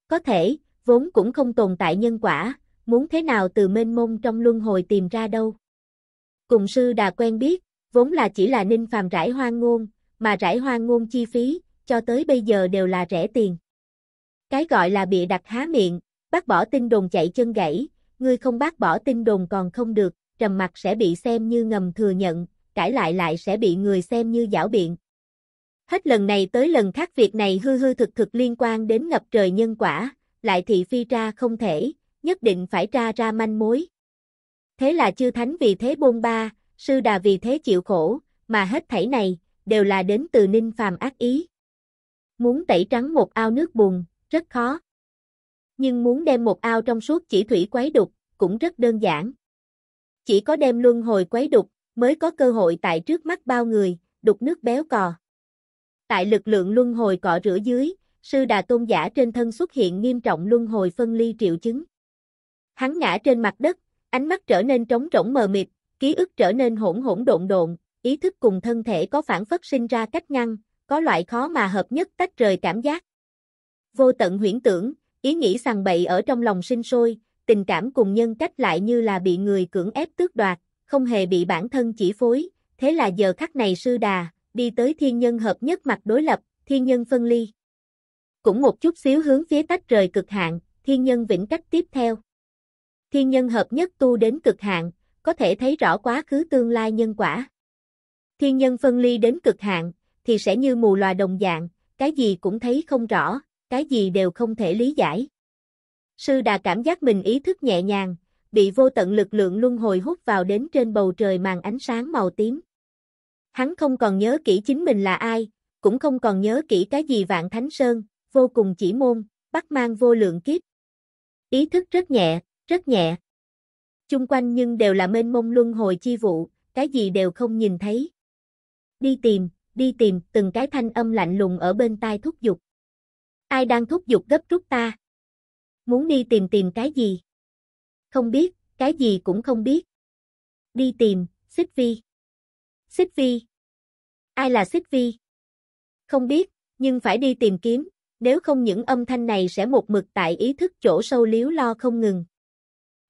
Có thể, vốn cũng không tồn tại nhân quả, muốn thế nào từ mênh mông trong luân hồi tìm ra đâu. Cùng sư đà quen biết, vốn là chỉ là ninh phàm rải hoang ngôn, mà rải hoang ngôn chi phí, cho tới bây giờ đều là rẻ tiền. Cái gọi là bịa đặt há miệng, bác bỏ tin đồn chạy chân gãy, ngươi không bác bỏ tin đồn còn không được, trầm mặt sẽ bị xem như ngầm thừa nhận, cãi lại lại sẽ bị người xem như giảo biện. Hết lần này tới lần khác việc này hư hư thực thực liên quan đến ngập trời nhân quả, lại thị phi ra không thể, nhất định phải ra ra manh mối. Thế là chư thánh vì thế bôn ba, sư đà vì thế chịu khổ, mà hết thảy này, đều là đến từ ninh phàm ác ý. Muốn tẩy trắng một ao nước bùn, rất khó. Nhưng muốn đem một ao trong suốt chỉ thủy quấy đục, cũng rất đơn giản. Chỉ có đem luân hồi quấy đục, mới có cơ hội tại trước mắt bao người, đục nước béo cò. Tại lực lượng luân hồi cọ rửa dưới, sư đà tôn giả trên thân xuất hiện nghiêm trọng luân hồi phân ly triệu chứng. Hắn ngã trên mặt đất, ánh mắt trở nên trống rỗng mờ mịt, ký ức trở nên hỗn hỗn độn độn, ý thức cùng thân thể có phản phất sinh ra cách ngăn, có loại khó mà hợp nhất tách rời cảm giác. Vô tận huyễn tưởng, ý nghĩ sằng bậy ở trong lòng sinh sôi, tình cảm cùng nhân cách lại như là bị người cưỡng ép tước đoạt, không hề bị bản thân chỉ phối, thế là giờ khắc này sư đà, đi tới thiên nhân hợp nhất mặt đối lập, thiên nhân phân ly. Cũng một chút xíu hướng phía tách rời cực hạn, thiên nhân vĩnh cách tiếp theo. Thiên nhân hợp nhất tu đến cực hạn, có thể thấy rõ quá khứ tương lai nhân quả. Thiên nhân phân ly đến cực hạn, thì sẽ như mù loà đồng dạng, cái gì cũng thấy không rõ, cái gì đều không thể lý giải. Sư đà cảm giác mình ý thức nhẹ nhàng, bị vô tận lực lượng luân hồi hút vào đến trên bầu trời màn ánh sáng màu tím. Hắn không còn nhớ kỹ chính mình là ai, cũng không còn nhớ kỹ cái gì vạn thánh sơn, vô cùng chỉ môn, bắt mang vô lượng kiếp. Ý thức rất nhẹ, rất nhẹ. Chung quanh nhưng đều là mênh mông luân hồi chi vụ, cái gì đều không nhìn thấy. Đi tìm, đi tìm, từng cái thanh âm lạnh lùng ở bên tai thúc giục. Ai đang thúc giục gấp rút ta? Muốn đi tìm tìm cái gì? Không biết, cái gì cũng không biết. Đi tìm, xích vi. Xích vi. Ai là xích vi? Không biết, nhưng phải đi tìm kiếm, nếu không những âm thanh này sẽ một mực tại ý thức chỗ sâu liếu lo không ngừng.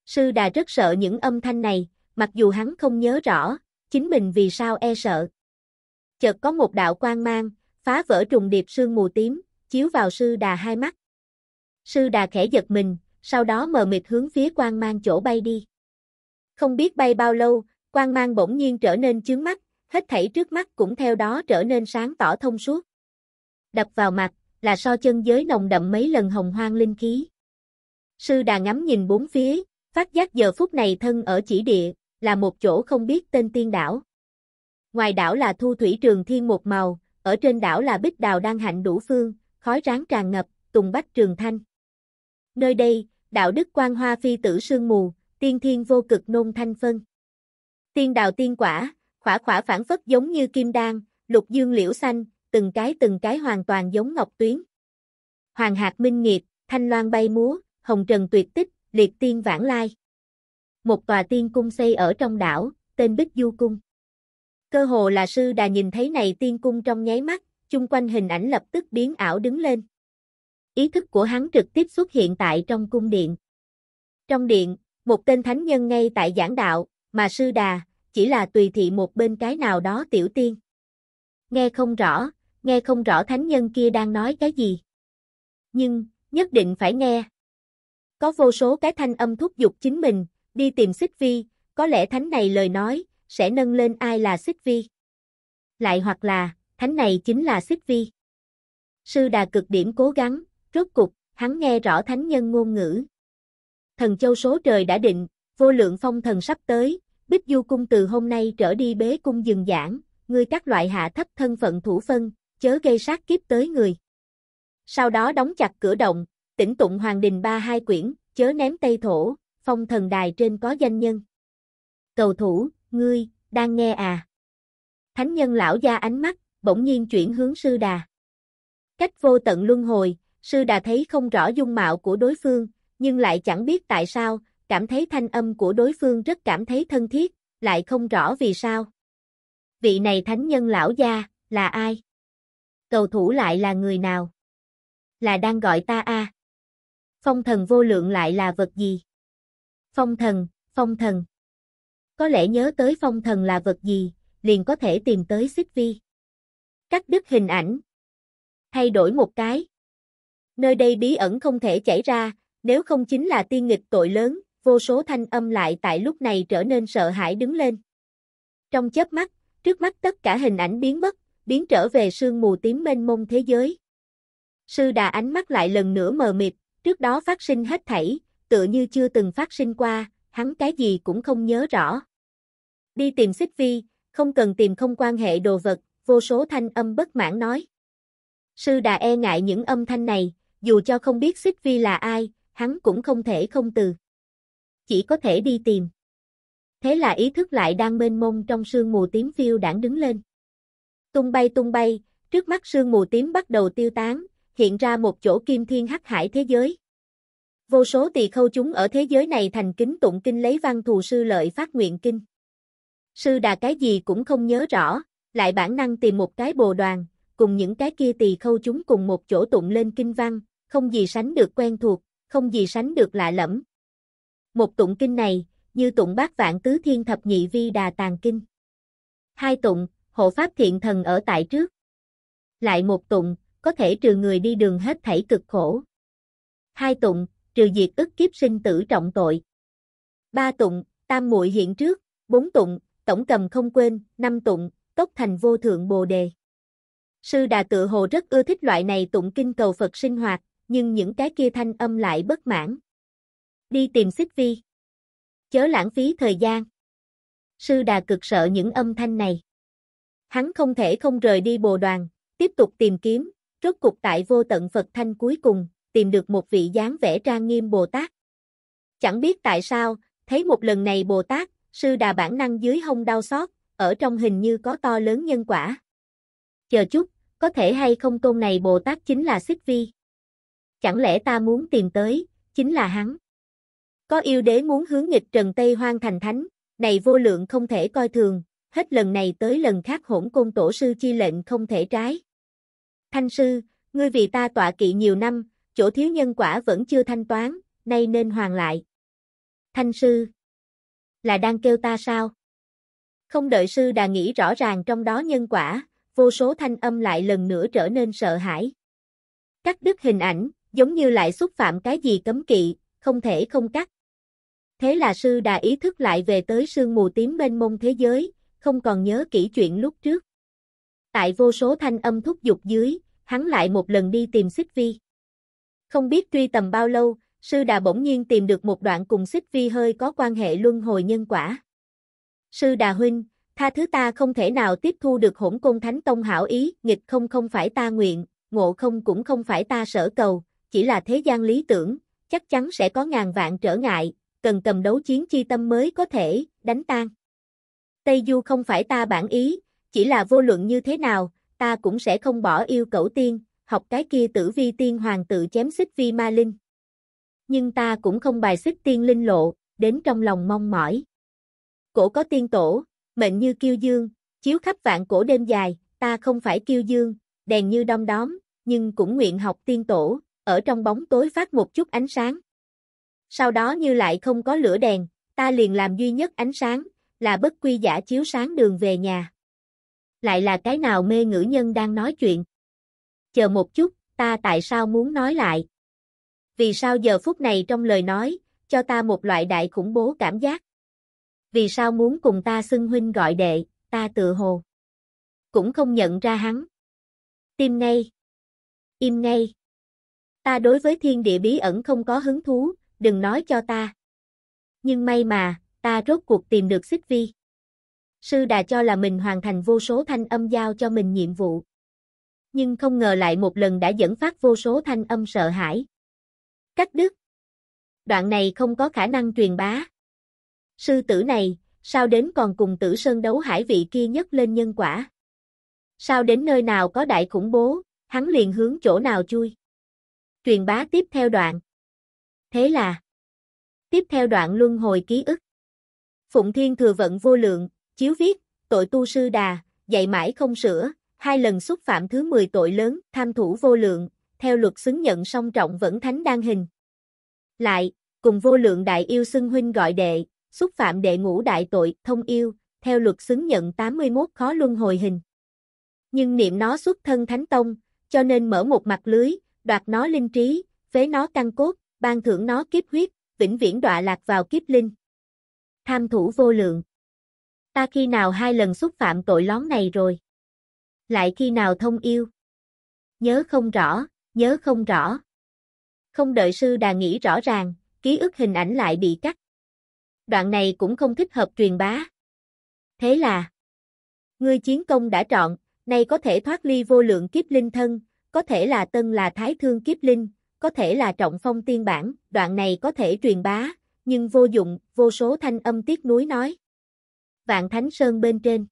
Sư Đà rất sợ những âm thanh này, mặc dù hắn không nhớ rõ, chính mình vì sao e sợ. Chợt có một đạo quang mang, phá vỡ trùng điệp sương mù tím, chiếu vào sư đà hai mắt. Sư đà khẽ giật mình, sau đó mờ mịt hướng phía quang mang chỗ bay đi. Không biết bay bao lâu, quang mang bỗng nhiên trở nên chướng mắt, hết thảy trước mắt cũng theo đó trở nên sáng tỏ thông suốt. Đập vào mặt, là so chân giới nồng đậm mấy lần hồng hoang linh khí. Sư đà ngắm nhìn bốn phía, phát giác giờ phút này thân ở chỉ địa, là một chỗ không biết tên tiên đảo. Ngoài đảo là thu thủy trường thiên một màu, ở trên đảo là bích đào đang hạnh đủ phương, khói ráng tràn ngập, tùng bách trường thanh. Nơi đây, đạo đức quan hoa phi tử sương mù, tiên thiên vô cực nôn thanh phân. Tiên đào tiên quả, khỏa khỏa phản phất giống như kim đan, lục dương liễu xanh, từng cái từng cái hoàn toàn giống ngọc tuyến. Hoàng hạt minh nghiệp, thanh loan bay múa, hồng trần tuyệt tích, liệt tiên vãng lai. Một tòa tiên cung xây ở trong đảo, tên Bích Du Cung. Cơ hồ là sư đà nhìn thấy này tiên cung trong nháy mắt, chung quanh hình ảnh lập tức biến ảo đứng lên. Ý thức của hắn trực tiếp xuất hiện tại trong cung điện. Trong điện, một tên thánh nhân ngay tại giảng đạo, mà sư đà, chỉ là tùy thị một bên cái nào đó tiểu tiên. Nghe không rõ, nghe không rõ thánh nhân kia đang nói cái gì. Nhưng, nhất định phải nghe. Có vô số cái thanh âm thúc giục chính mình, đi tìm xích vi, có lẽ thánh này lời nói, sẽ nâng lên ai là xích vi. Lại hoặc là, thánh này chính là xích vi. Sư đà cực điểm cố gắng, rốt cục, hắn nghe rõ thánh nhân ngôn ngữ. Thần châu số trời đã định, vô lượng phong thần sắp tới, Bích Du cung từ hôm nay trở đi bế cung dừng giảng, ngươi các loại hạ thấp thân phận thủ phân, chớ gây sát kiếp tới người. Sau đó đóng chặt cửa động, tĩnh tụng hoàng đình ba hai quyển, chớ ném tây thổ, phong thần đài trên có danh nhân. Cầu thủ, ngươi, đang nghe à? Thánh nhân lão gia ánh mắt, bỗng nhiên chuyển hướng sư đà. Cách vô tận luân hồi, sư đà thấy không rõ dung mạo của đối phương, nhưng lại chẳng biết tại sao, cảm thấy thanh âm của đối phương rất cảm thấy thân thiết, lại không rõ vì sao. Vị này thánh nhân lão gia, là ai? Cầu thủ lại là người nào? Là đang gọi ta a Phong thần vô lượng lại là vật gì? Phong thần, phong thần. Có lẽ nhớ tới phong thần là vật gì, liền có thể tìm tới xích vi. Cắt đứt hình ảnh. Thay đổi một cái. Nơi đây bí ẩn không thể chảy ra, nếu không chính là tiên nghịch tội lớn, vô số thanh âm lại tại lúc này trở nên sợ hãi đứng lên. Trong chớp mắt, trước mắt tất cả hình ảnh biến mất, biến trở về sương mù tím mênh mông thế giới. Sư đà ánh mắt lại lần nữa mờ mịt, trước đó phát sinh hết thảy, tựa như chưa từng phát sinh qua, hắn cái gì cũng không nhớ rõ. Đi tìm xích vi, không cần tìm không quan hệ đồ vật, vô số thanh âm bất mãn nói. Sư đà e ngại những âm thanh này, dù cho không biết Xích Vi là ai, hắn cũng không thể không từ. Chỉ có thể đi tìm. Thế là ý thức lại đang mênh mông trong sương mù tím phiêu đảng đứng lên. Tung bay tung bay, trước mắt sương mù tím bắt đầu tiêu tán, hiện ra một chỗ kim thiên hắc hải thế giới. Vô số tỳ khâu chúng ở thế giới này thành kính tụng kinh lấy văn thù sư lợi phát nguyện kinh. Sư đà cái gì cũng không nhớ rõ, lại bản năng tìm một cái bồ đoàn, cùng những cái kia tỳ khâu chúng cùng một chỗ tụng lên kinh văn, không gì sánh được quen thuộc, không gì sánh được lạ lẫm. Một tụng kinh này, như tụng bát vạn tứ thiên thập nhị vi đà tàng kinh. Hai tụng, hộ pháp thiện thần ở tại trước. Lại một tụng, có thể trừ người đi đường hết thảy cực khổ. Hai tụng, trừ diệt ức kiếp sinh tử trọng tội. Ba tụng, tam muội hiện trước, bốn tụng, tổng cầm không quên, năm tụng, tốc thành vô thượng bồ đề. Sư Đà tự hồ rất ưa thích loại này tụng kinh cầu Phật sinh hoạt, nhưng những cái kia thanh âm lại bất mãn. Đi tìm xích vi. Chớ lãng phí thời gian. Sư Đà cực sợ những âm thanh này. Hắn không thể không rời đi bồ đoàn, tiếp tục tìm kiếm, rốt cục tại vô tận Phật thanh cuối cùng, tìm được một vị dáng vẻ trang nghiêm Bồ Tát. Chẳng biết tại sao, thấy một lần này Bồ Tát, sư đà bản năng dưới hông đau xót, ở trong hình như có to lớn nhân quả. Chờ chút, có thể hay không tôn này Bồ Tát chính là Xích Vi. Chẳng lẽ ta muốn tìm tới, chính là hắn. Có yêu đế muốn hướng nghịch Trần Tây Hoang thành thánh, này vô lượng không thể coi thường, hết lần này tới lần khác hỗn côn tổ sư chi lệnh không thể trái. Thanh sư, ngươi vì ta tọa kỵ nhiều năm, chỗ thiếu nhân quả vẫn chưa thanh toán, nay nên hoàn lại. Thanh sư, là đang kêu ta sao? Không đợi sư đà nghĩ rõ ràng trong đó nhân quả, vô số thanh âm lại lần nữa trở nên sợ hãi. Cắt đứt hình ảnh, giống như lại xúc phạm cái gì cấm kỵ, không thể không cắt. Thế là sư đà ý thức lại về tới sương mù tím bên mông thế giới, không còn nhớ kỹ chuyện lúc trước. Tại vô số thanh âm thúc giục dưới, hắn lại một lần đi tìm xích vi. Không biết truy tầm bao lâu, sư đà bỗng nhiên tìm được một đoạn cùng xích vi hơi có quan hệ luân hồi nhân quả. Sư Đà Huynh, tha thứ ta không thể nào tiếp thu được hỗn cung thánh tông hảo ý, nghịch không không phải ta nguyện, ngộ không cũng không phải ta sở cầu, chỉ là thế gian lý tưởng, chắc chắn sẽ có ngàn vạn trở ngại, cần cầm đấu chiến chi tâm mới có thể, đánh tan. Tây Du không phải ta bản ý, chỉ là vô luận như thế nào, ta cũng sẽ không bỏ yêu cẩu tiên, học cái kia tử vi tiên hoàng tự chém xích vi ma linh. Nhưng ta cũng không bài xích tiên linh lộ, đến trong lòng mong mỏi cổ có tiên tổ, mệnh như kiêu dương, chiếu khắp vạn cổ đêm dài, ta không phải kiêu dương, đèn như đom đóm, nhưng cũng nguyện học tiên tổ, ở trong bóng tối phát một chút ánh sáng. Sau đó như lại không có lửa đèn, ta liền làm duy nhất ánh sáng, là bất quy giả chiếu sáng đường về nhà. Lại là cái nào mê ngữ nhân đang nói chuyện? Chờ một chút, ta tại sao muốn nói lại? Vì sao giờ phút này trong lời nói, cho ta một loại đại khủng bố cảm giác? vì sao muốn cùng ta xưng huynh gọi đệ, ta tự hồ. Cũng không nhận ra hắn. Tim ngay. Im ngay. Ta đối với thiên địa bí ẩn không có hứng thú, đừng nói cho ta. Nhưng may mà, ta rốt cuộc tìm được xích vi. Sư đã cho là mình hoàn thành vô số thanh âm giao cho mình nhiệm vụ. Nhưng không ngờ lại một lần đã dẫn phát vô số thanh âm sợ hãi. Cắt đứt. Đoạn này không có khả năng truyền bá. Sư tử này, sao đến còn cùng tử sơn đấu hải vị kia nhất lên nhân quả? Sao đến nơi nào có đại khủng bố, hắn liền hướng chỗ nào chui? Truyền bá tiếp theo đoạn. Thế là, tiếp theo đoạn luân hồi ký ức. Phụng Thiên thừa vận vô lượng, chiếu viết, tội tu sư đà, dạy mãi không sửa, hai lần xúc phạm thứ 10 tội lớn, tham thủ vô lượng, theo luật xứng nhận song trọng vẫn thánh đan hình. Lại, cùng vô lượng đại yêu xưng huynh gọi đệ, xúc phạm đệ ngũ đại tội, thông yêu, theo luật xứng nhận 81 khó luân hồi hình. Nhưng niệm nó xuất thân thánh tông, cho nên mở một mặt lưới, đoạt nó linh trí, phế nó căn cốt, ban thưởng nó kiếp huyết, vĩnh viễn đọa lạc vào kiếp linh. Tham thủ vô lượng. Ta khi nào hai lần xúc phạm tội lón này rồi? Lại khi nào thông yêu? Nhớ không rõ, nhớ không rõ. Không đợi sư đà nghĩ rõ ràng, ký ức hình ảnh lại bị cắt đoạn này cũng không thích hợp truyền bá. Thế là, ngươi chiến công đã trọn, nay có thể thoát ly vô lượng kiếp linh thân, có thể là tân là thái thương kiếp linh, có thể là trọng phong tiên bản, đoạn này có thể truyền bá, nhưng vô dụng, vô số thanh âm tiếc núi nói. Vạn Thánh Sơn bên trên.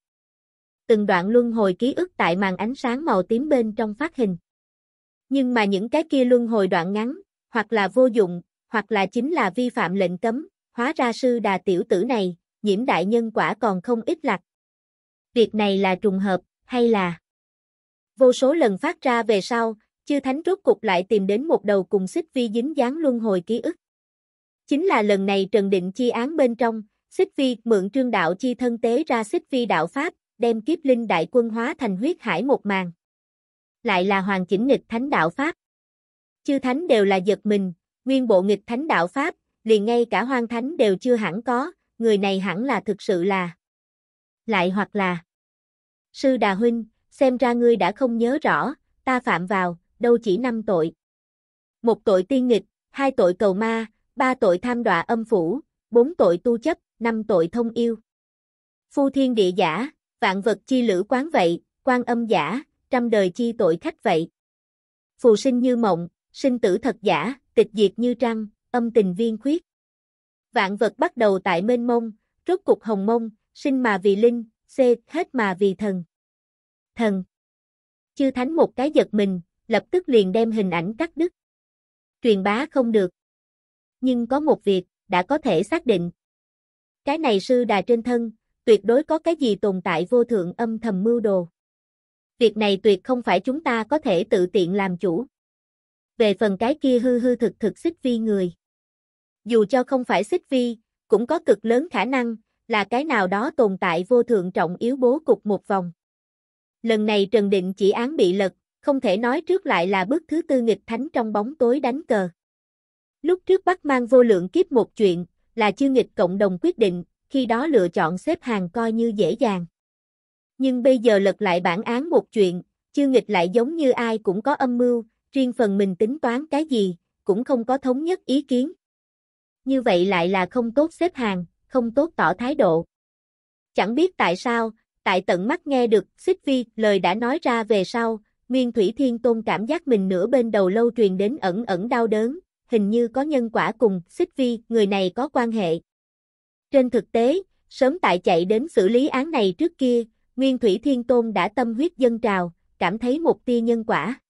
Từng đoạn luân hồi ký ức tại màn ánh sáng màu tím bên trong phát hình. Nhưng mà những cái kia luân hồi đoạn ngắn, hoặc là vô dụng, hoặc là chính là vi phạm lệnh cấm, hóa ra sư đà tiểu tử này, nhiễm đại nhân quả còn không ít lạc. Việc này là trùng hợp, hay là... Vô số lần phát ra về sau, chư thánh rốt cục lại tìm đến một đầu cùng xích vi dính dáng luân hồi ký ức. Chính là lần này Trần Định chi án bên trong, xích vi mượn trương đạo chi thân tế ra xích vi đạo Pháp, đem kiếp linh đại quân hóa thành huyết hải một màn. Lại là hoàn chỉnh nghịch thánh đạo Pháp. Chư thánh đều là giật mình, nguyên bộ nghịch thánh đạo Pháp, liền ngay cả hoang thánh đều chưa hẳn có, người này hẳn là thực sự là. Lại hoặc là, sư đà huynh, xem ra ngươi đã không nhớ rõ, ta phạm vào, đâu chỉ năm tội. Một tội tiên nghịch, hai tội cầu ma, ba tội tham đọa âm phủ, bốn tội tu chấp, năm tội thông yêu. Phu thiên địa giả, vạn vật chi lữ quán vậy, quan âm giả, trăm đời chi tội khách vậy. Phù sinh như mộng, sinh tử thật giả, tịch diệt như trăng, âm tình viên khuyết. Vạn vật bắt đầu tại mênh mông, rốt cục hồng mông, sinh mà vì linh, xê hết mà vì thần. Thần. Chư thánh một cái giật mình, lập tức liền đem hình ảnh cắt đứt. Truyền bá không được. Nhưng có một việc, đã có thể xác định. Cái này sư đà trên thân, tuyệt đối có cái gì tồn tại vô thượng âm thầm mưu đồ. Việc này tuyệt không phải chúng ta có thể tự tiện làm chủ. Về phần cái kia hư hư thực thực xích vi người dù cho không phải xích vi, cũng có cực lớn khả năng, là cái nào đó tồn tại vô thượng trọng yếu bố cục một vòng. Lần này Trần Định chỉ án bị lật, không thể nói trước lại là bước thứ tư nghịch thánh trong bóng tối đánh cờ. Lúc trước bắt mang vô lượng kiếp một chuyện, là chư nghịch cộng đồng quyết định, khi đó lựa chọn xếp hàng coi như dễ dàng. Nhưng bây giờ lật lại bản án một chuyện, chư nghịch lại giống như ai cũng có âm mưu, riêng phần mình tính toán cái gì, cũng không có thống nhất ý kiến như vậy lại là không tốt xếp hàng, không tốt tỏ thái độ. Chẳng biết tại sao, tại tận mắt nghe được Xích Vi lời đã nói ra về sau, Nguyên Thủy Thiên Tôn cảm giác mình nửa bên đầu lâu truyền đến ẩn ẩn đau đớn, hình như có nhân quả cùng Xích Vi, người này có quan hệ. Trên thực tế, sớm tại chạy đến xử lý án này trước kia, Nguyên Thủy Thiên Tôn đã tâm huyết dân trào, cảm thấy một tia nhân quả.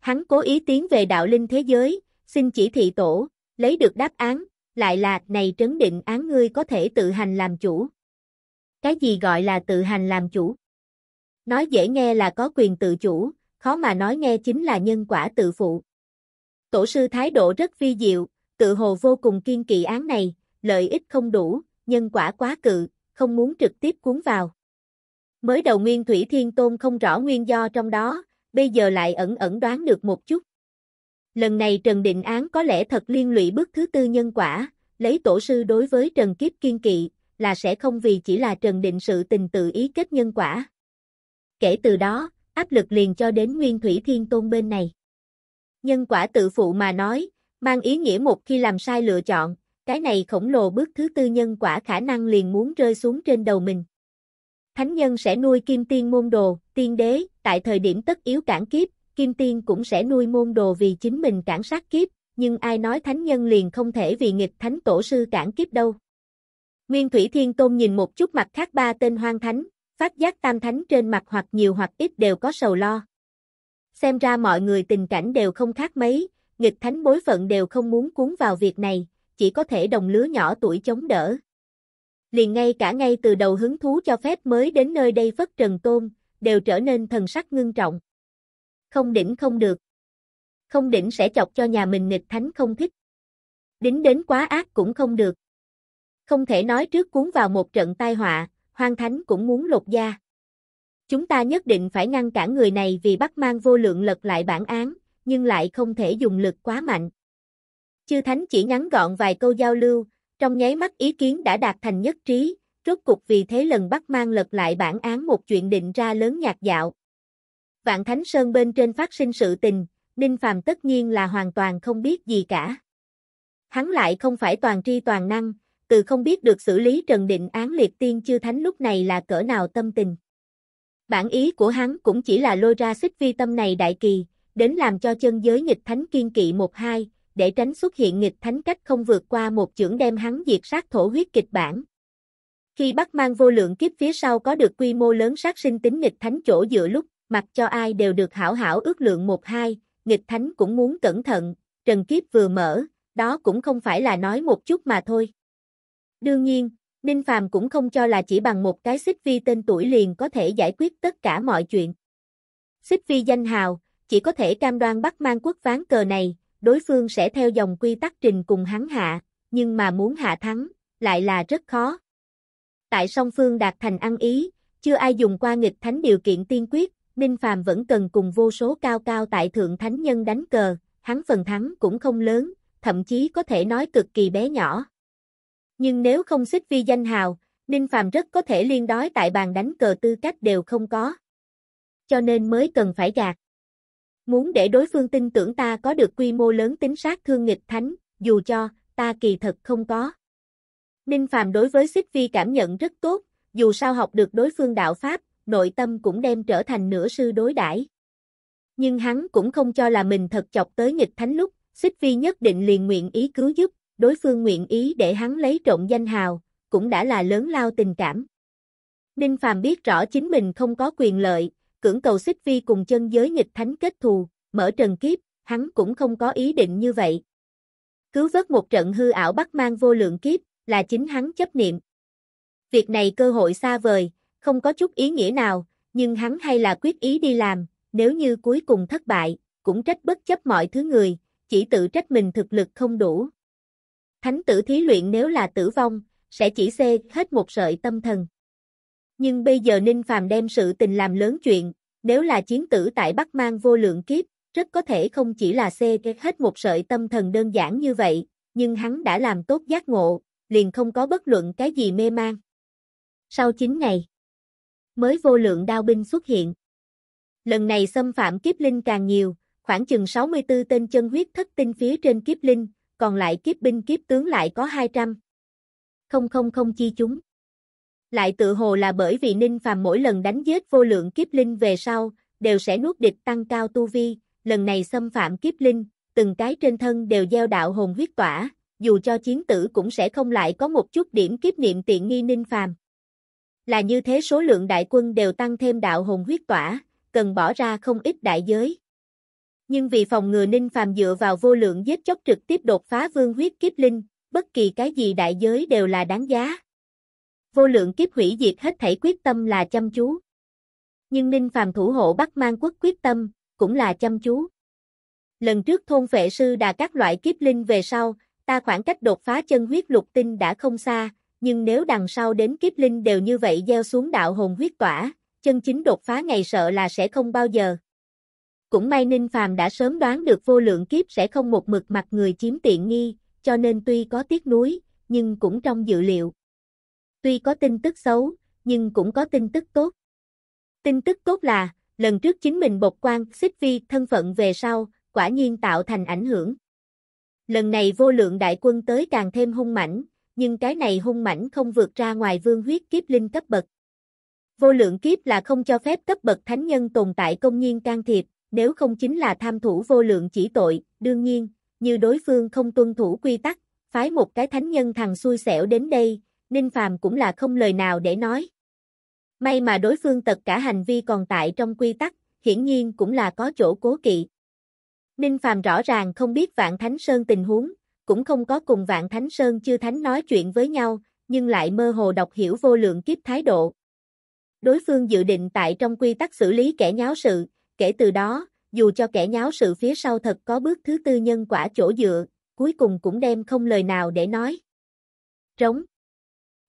Hắn cố ý tiến về đạo linh thế giới, xin chỉ thị tổ, lấy được đáp án, lại là này trấn định án ngươi có thể tự hành làm chủ. Cái gì gọi là tự hành làm chủ? Nói dễ nghe là có quyền tự chủ, khó mà nói nghe chính là nhân quả tự phụ. Tổ sư thái độ rất vi diệu, tự hồ vô cùng kiên kỵ án này, lợi ích không đủ, nhân quả quá cự, không muốn trực tiếp cuốn vào. Mới đầu Nguyên Thủy Thiên Tôn không rõ nguyên do trong đó, bây giờ lại ẩn ẩn đoán được một chút. Lần này Trần Định Án có lẽ thật liên lụy bước thứ tư nhân quả, lấy tổ sư đối với Trần Kiếp kiên kỵ, là sẽ không vì chỉ là Trần Định sự tình tự ý kết nhân quả. Kể từ đó, áp lực liền cho đến Nguyên Thủy Thiên Tôn bên này. Nhân quả tự phụ mà nói, mang ý nghĩa một khi làm sai lựa chọn, cái này khổng lồ bước thứ tư nhân quả khả năng liền muốn rơi xuống trên đầu mình. Thánh nhân sẽ nuôi kim tiên môn đồ, tiên đế, tại thời điểm tất yếu cản kiếp, Kim Tiên cũng sẽ nuôi môn đồ vì chính mình cản sát kiếp, nhưng ai nói thánh nhân liền không thể vì nghịch thánh tổ sư cản kiếp đâu. Nguyên Thủy Thiên Tôn nhìn một chút mặt khác ba tên hoang thánh, phát giác tam thánh trên mặt hoặc nhiều hoặc ít đều có sầu lo. Xem ra mọi người tình cảnh đều không khác mấy, nghịch thánh bối phận đều không muốn cuốn vào việc này, chỉ có thể đồng lứa nhỏ tuổi chống đỡ. Liền ngay cả ngay từ đầu hứng thú cho phép mới đến nơi đây phất trần tôn, đều trở nên thần sắc ngưng trọng không đỉnh không được. Không đỉnh sẽ chọc cho nhà mình nghịch thánh không thích. Đính đến quá ác cũng không được. Không thể nói trước cuốn vào một trận tai họa, hoang thánh cũng muốn lột da. Chúng ta nhất định phải ngăn cản người này vì bắt mang vô lượng lật lại bản án, nhưng lại không thể dùng lực quá mạnh. Chư thánh chỉ ngắn gọn vài câu giao lưu, trong nháy mắt ý kiến đã đạt thành nhất trí, rốt cục vì thế lần bắt mang lật lại bản án một chuyện định ra lớn nhạc dạo. Vạn Thánh Sơn bên trên phát sinh sự tình, Ninh Phàm tất nhiên là hoàn toàn không biết gì cả. Hắn lại không phải toàn tri toàn năng, từ không biết được xử lý Trần Định án liệt tiên chư thánh lúc này là cỡ nào tâm tình. Bản ý của hắn cũng chỉ là lôi ra xích vi tâm này đại kỳ, đến làm cho chân giới nghịch thánh kiên kỵ một hai, để tránh xuất hiện nghịch thánh cách không vượt qua một chưởng đem hắn diệt sát thổ huyết kịch bản. Khi bắt mang vô lượng kiếp phía sau có được quy mô lớn sát sinh tính nghịch thánh chỗ dựa lúc, mặc cho ai đều được hảo hảo ước lượng một hai, nghịch thánh cũng muốn cẩn thận, trần kiếp vừa mở, đó cũng không phải là nói một chút mà thôi. Đương nhiên, Ninh Phàm cũng không cho là chỉ bằng một cái xích vi tên tuổi liền có thể giải quyết tất cả mọi chuyện. Xích vi danh hào, chỉ có thể cam đoan bắt mang quốc ván cờ này, đối phương sẽ theo dòng quy tắc trình cùng hắn hạ, nhưng mà muốn hạ thắng, lại là rất khó. Tại song phương đạt thành ăn ý, chưa ai dùng qua nghịch thánh điều kiện tiên quyết, Ninh Phàm vẫn cần cùng vô số cao cao tại thượng thánh nhân đánh cờ, hắn phần thắng cũng không lớn, thậm chí có thể nói cực kỳ bé nhỏ. Nhưng nếu không xích vi danh hào, Ninh Phàm rất có thể liên đói tại bàn đánh cờ tư cách đều không có. Cho nên mới cần phải gạt. Muốn để đối phương tin tưởng ta có được quy mô lớn tính sát thương nghịch thánh, dù cho, ta kỳ thật không có. Ninh Phạm đối với xích vi cảm nhận rất tốt, dù sao học được đối phương đạo Pháp, nội tâm cũng đem trở thành nửa sư đối đãi. Nhưng hắn cũng không cho là mình thật chọc tới nghịch thánh lúc, xích vi nhất định liền nguyện ý cứu giúp, đối phương nguyện ý để hắn lấy trộm danh hào, cũng đã là lớn lao tình cảm. Ninh Phàm biết rõ chính mình không có quyền lợi, cưỡng cầu xích vi cùng chân giới nghịch thánh kết thù, mở trần kiếp, hắn cũng không có ý định như vậy. Cứu vớt một trận hư ảo bắt mang vô lượng kiếp, là chính hắn chấp niệm. Việc này cơ hội xa vời, không có chút ý nghĩa nào, nhưng hắn hay là quyết ý đi làm, nếu như cuối cùng thất bại, cũng trách bất chấp mọi thứ người, chỉ tự trách mình thực lực không đủ. Thánh tử thí luyện nếu là tử vong, sẽ chỉ xê hết một sợi tâm thần. Nhưng bây giờ Ninh Phàm đem sự tình làm lớn chuyện, nếu là chiến tử tại Bắc Mang vô lượng kiếp, rất có thể không chỉ là xê hết một sợi tâm thần đơn giản như vậy, nhưng hắn đã làm tốt giác ngộ, liền không có bất luận cái gì mê mang. Sau 9 ngày mới vô lượng đao binh xuất hiện. Lần này xâm phạm kiếp linh càng nhiều, khoảng chừng 64 tên chân huyết thất tinh phía trên kiếp linh, còn lại kiếp binh kiếp tướng lại có 200. Không không không chi chúng. Lại tự hồ là bởi vì Ninh Phàm mỗi lần đánh giết vô lượng kiếp linh về sau, đều sẽ nuốt địch tăng cao tu vi, lần này xâm phạm kiếp linh, từng cái trên thân đều gieo đạo hồn huyết tỏa, dù cho chiến tử cũng sẽ không lại có một chút điểm kiếp niệm tiện nghi Ninh Phàm. Là như thế số lượng đại quân đều tăng thêm đạo hồn huyết tỏa, cần bỏ ra không ít đại giới. Nhưng vì phòng ngừa Ninh Phàm dựa vào vô lượng giết chóc trực tiếp đột phá vương huyết kiếp linh, bất kỳ cái gì đại giới đều là đáng giá. Vô lượng kiếp hủy diệt hết thảy quyết tâm là chăm chú. Nhưng Ninh Phàm thủ hộ bắt Mang quốc quyết tâm, cũng là chăm chú. Lần trước thôn vệ sư đà các loại kiếp linh về sau, ta khoảng cách đột phá chân huyết lục tinh đã không xa, nhưng nếu đằng sau đến kiếp linh đều như vậy gieo xuống đạo hồn huyết tỏa, chân chính đột phá ngày sợ là sẽ không bao giờ. Cũng may Ninh Phàm đã sớm đoán được vô lượng kiếp sẽ không một mực mặt người chiếm tiện nghi, cho nên tuy có tiếc nuối, nhưng cũng trong dự liệu. Tuy có tin tức xấu, nhưng cũng có tin tức tốt. Tin tức tốt là, lần trước chính mình bộc quan xích vi thân phận về sau, quả nhiên tạo thành ảnh hưởng. Lần này vô lượng đại quân tới càng thêm hung mãnh, nhưng cái này hung mãnh không vượt ra ngoài vương huyết kiếp linh cấp bậc. Vô lượng kiếp là không cho phép cấp bậc thánh nhân tồn tại công nhiên can thiệp, nếu không chính là tham thủ vô lượng chỉ tội, đương nhiên, như đối phương không tuân thủ quy tắc, phái một cái thánh nhân thằng xui xẻo đến đây, Ninh Phàm cũng là không lời nào để nói. May mà đối phương tất cả hành vi còn tại trong quy tắc, hiển nhiên cũng là có chỗ cố kỵ. Ninh Phàm rõ ràng không biết Vạn Thánh Sơn tình huống, cũng không có cùng Vạn Thánh Sơn chư thánh nói chuyện với nhau, nhưng lại mơ hồ đọc hiểu vô lượng kiếp thái độ. Đối phương dự định tại trong quy tắc xử lý kẻ nháo sự, kể từ đó, dù cho kẻ nháo sự phía sau thật có bước thứ tư nhân quả chỗ dựa, cuối cùng cũng đem không lời nào để nói. Trống.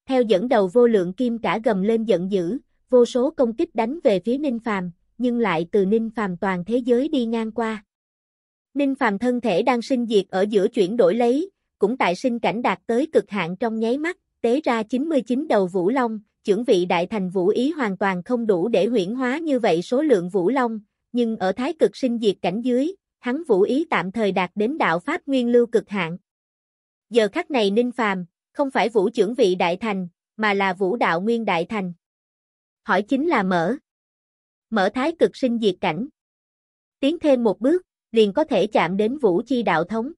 Theo dẫn đầu vô lượng kim cả gầm lên giận dữ, vô số công kích đánh về phía Ninh Phàm, nhưng lại từ Ninh Phàm toàn thế giới đi ngang qua. Ninh Phàm thân thể đang sinh diệt ở giữa chuyển đổi lấy, cũng tại sinh cảnh đạt tới cực hạn trong nháy mắt, tế ra 99 đầu vũ long, trưởng vị đại thành vũ ý hoàn toàn không đủ để huyển hóa như vậy số lượng vũ long, nhưng ở thái cực sinh diệt cảnh dưới, hắn vũ ý tạm thời đạt đến đạo pháp nguyên lưu cực hạn. Giờ khắc này Ninh Phàm, không phải vũ trưởng vị đại thành, mà là vũ đạo nguyên đại thành. Hỏi chính là mở. Mở thái cực sinh diệt cảnh. Tiến thêm một bước, liền có thể chạm đến vũ chi đạo thống.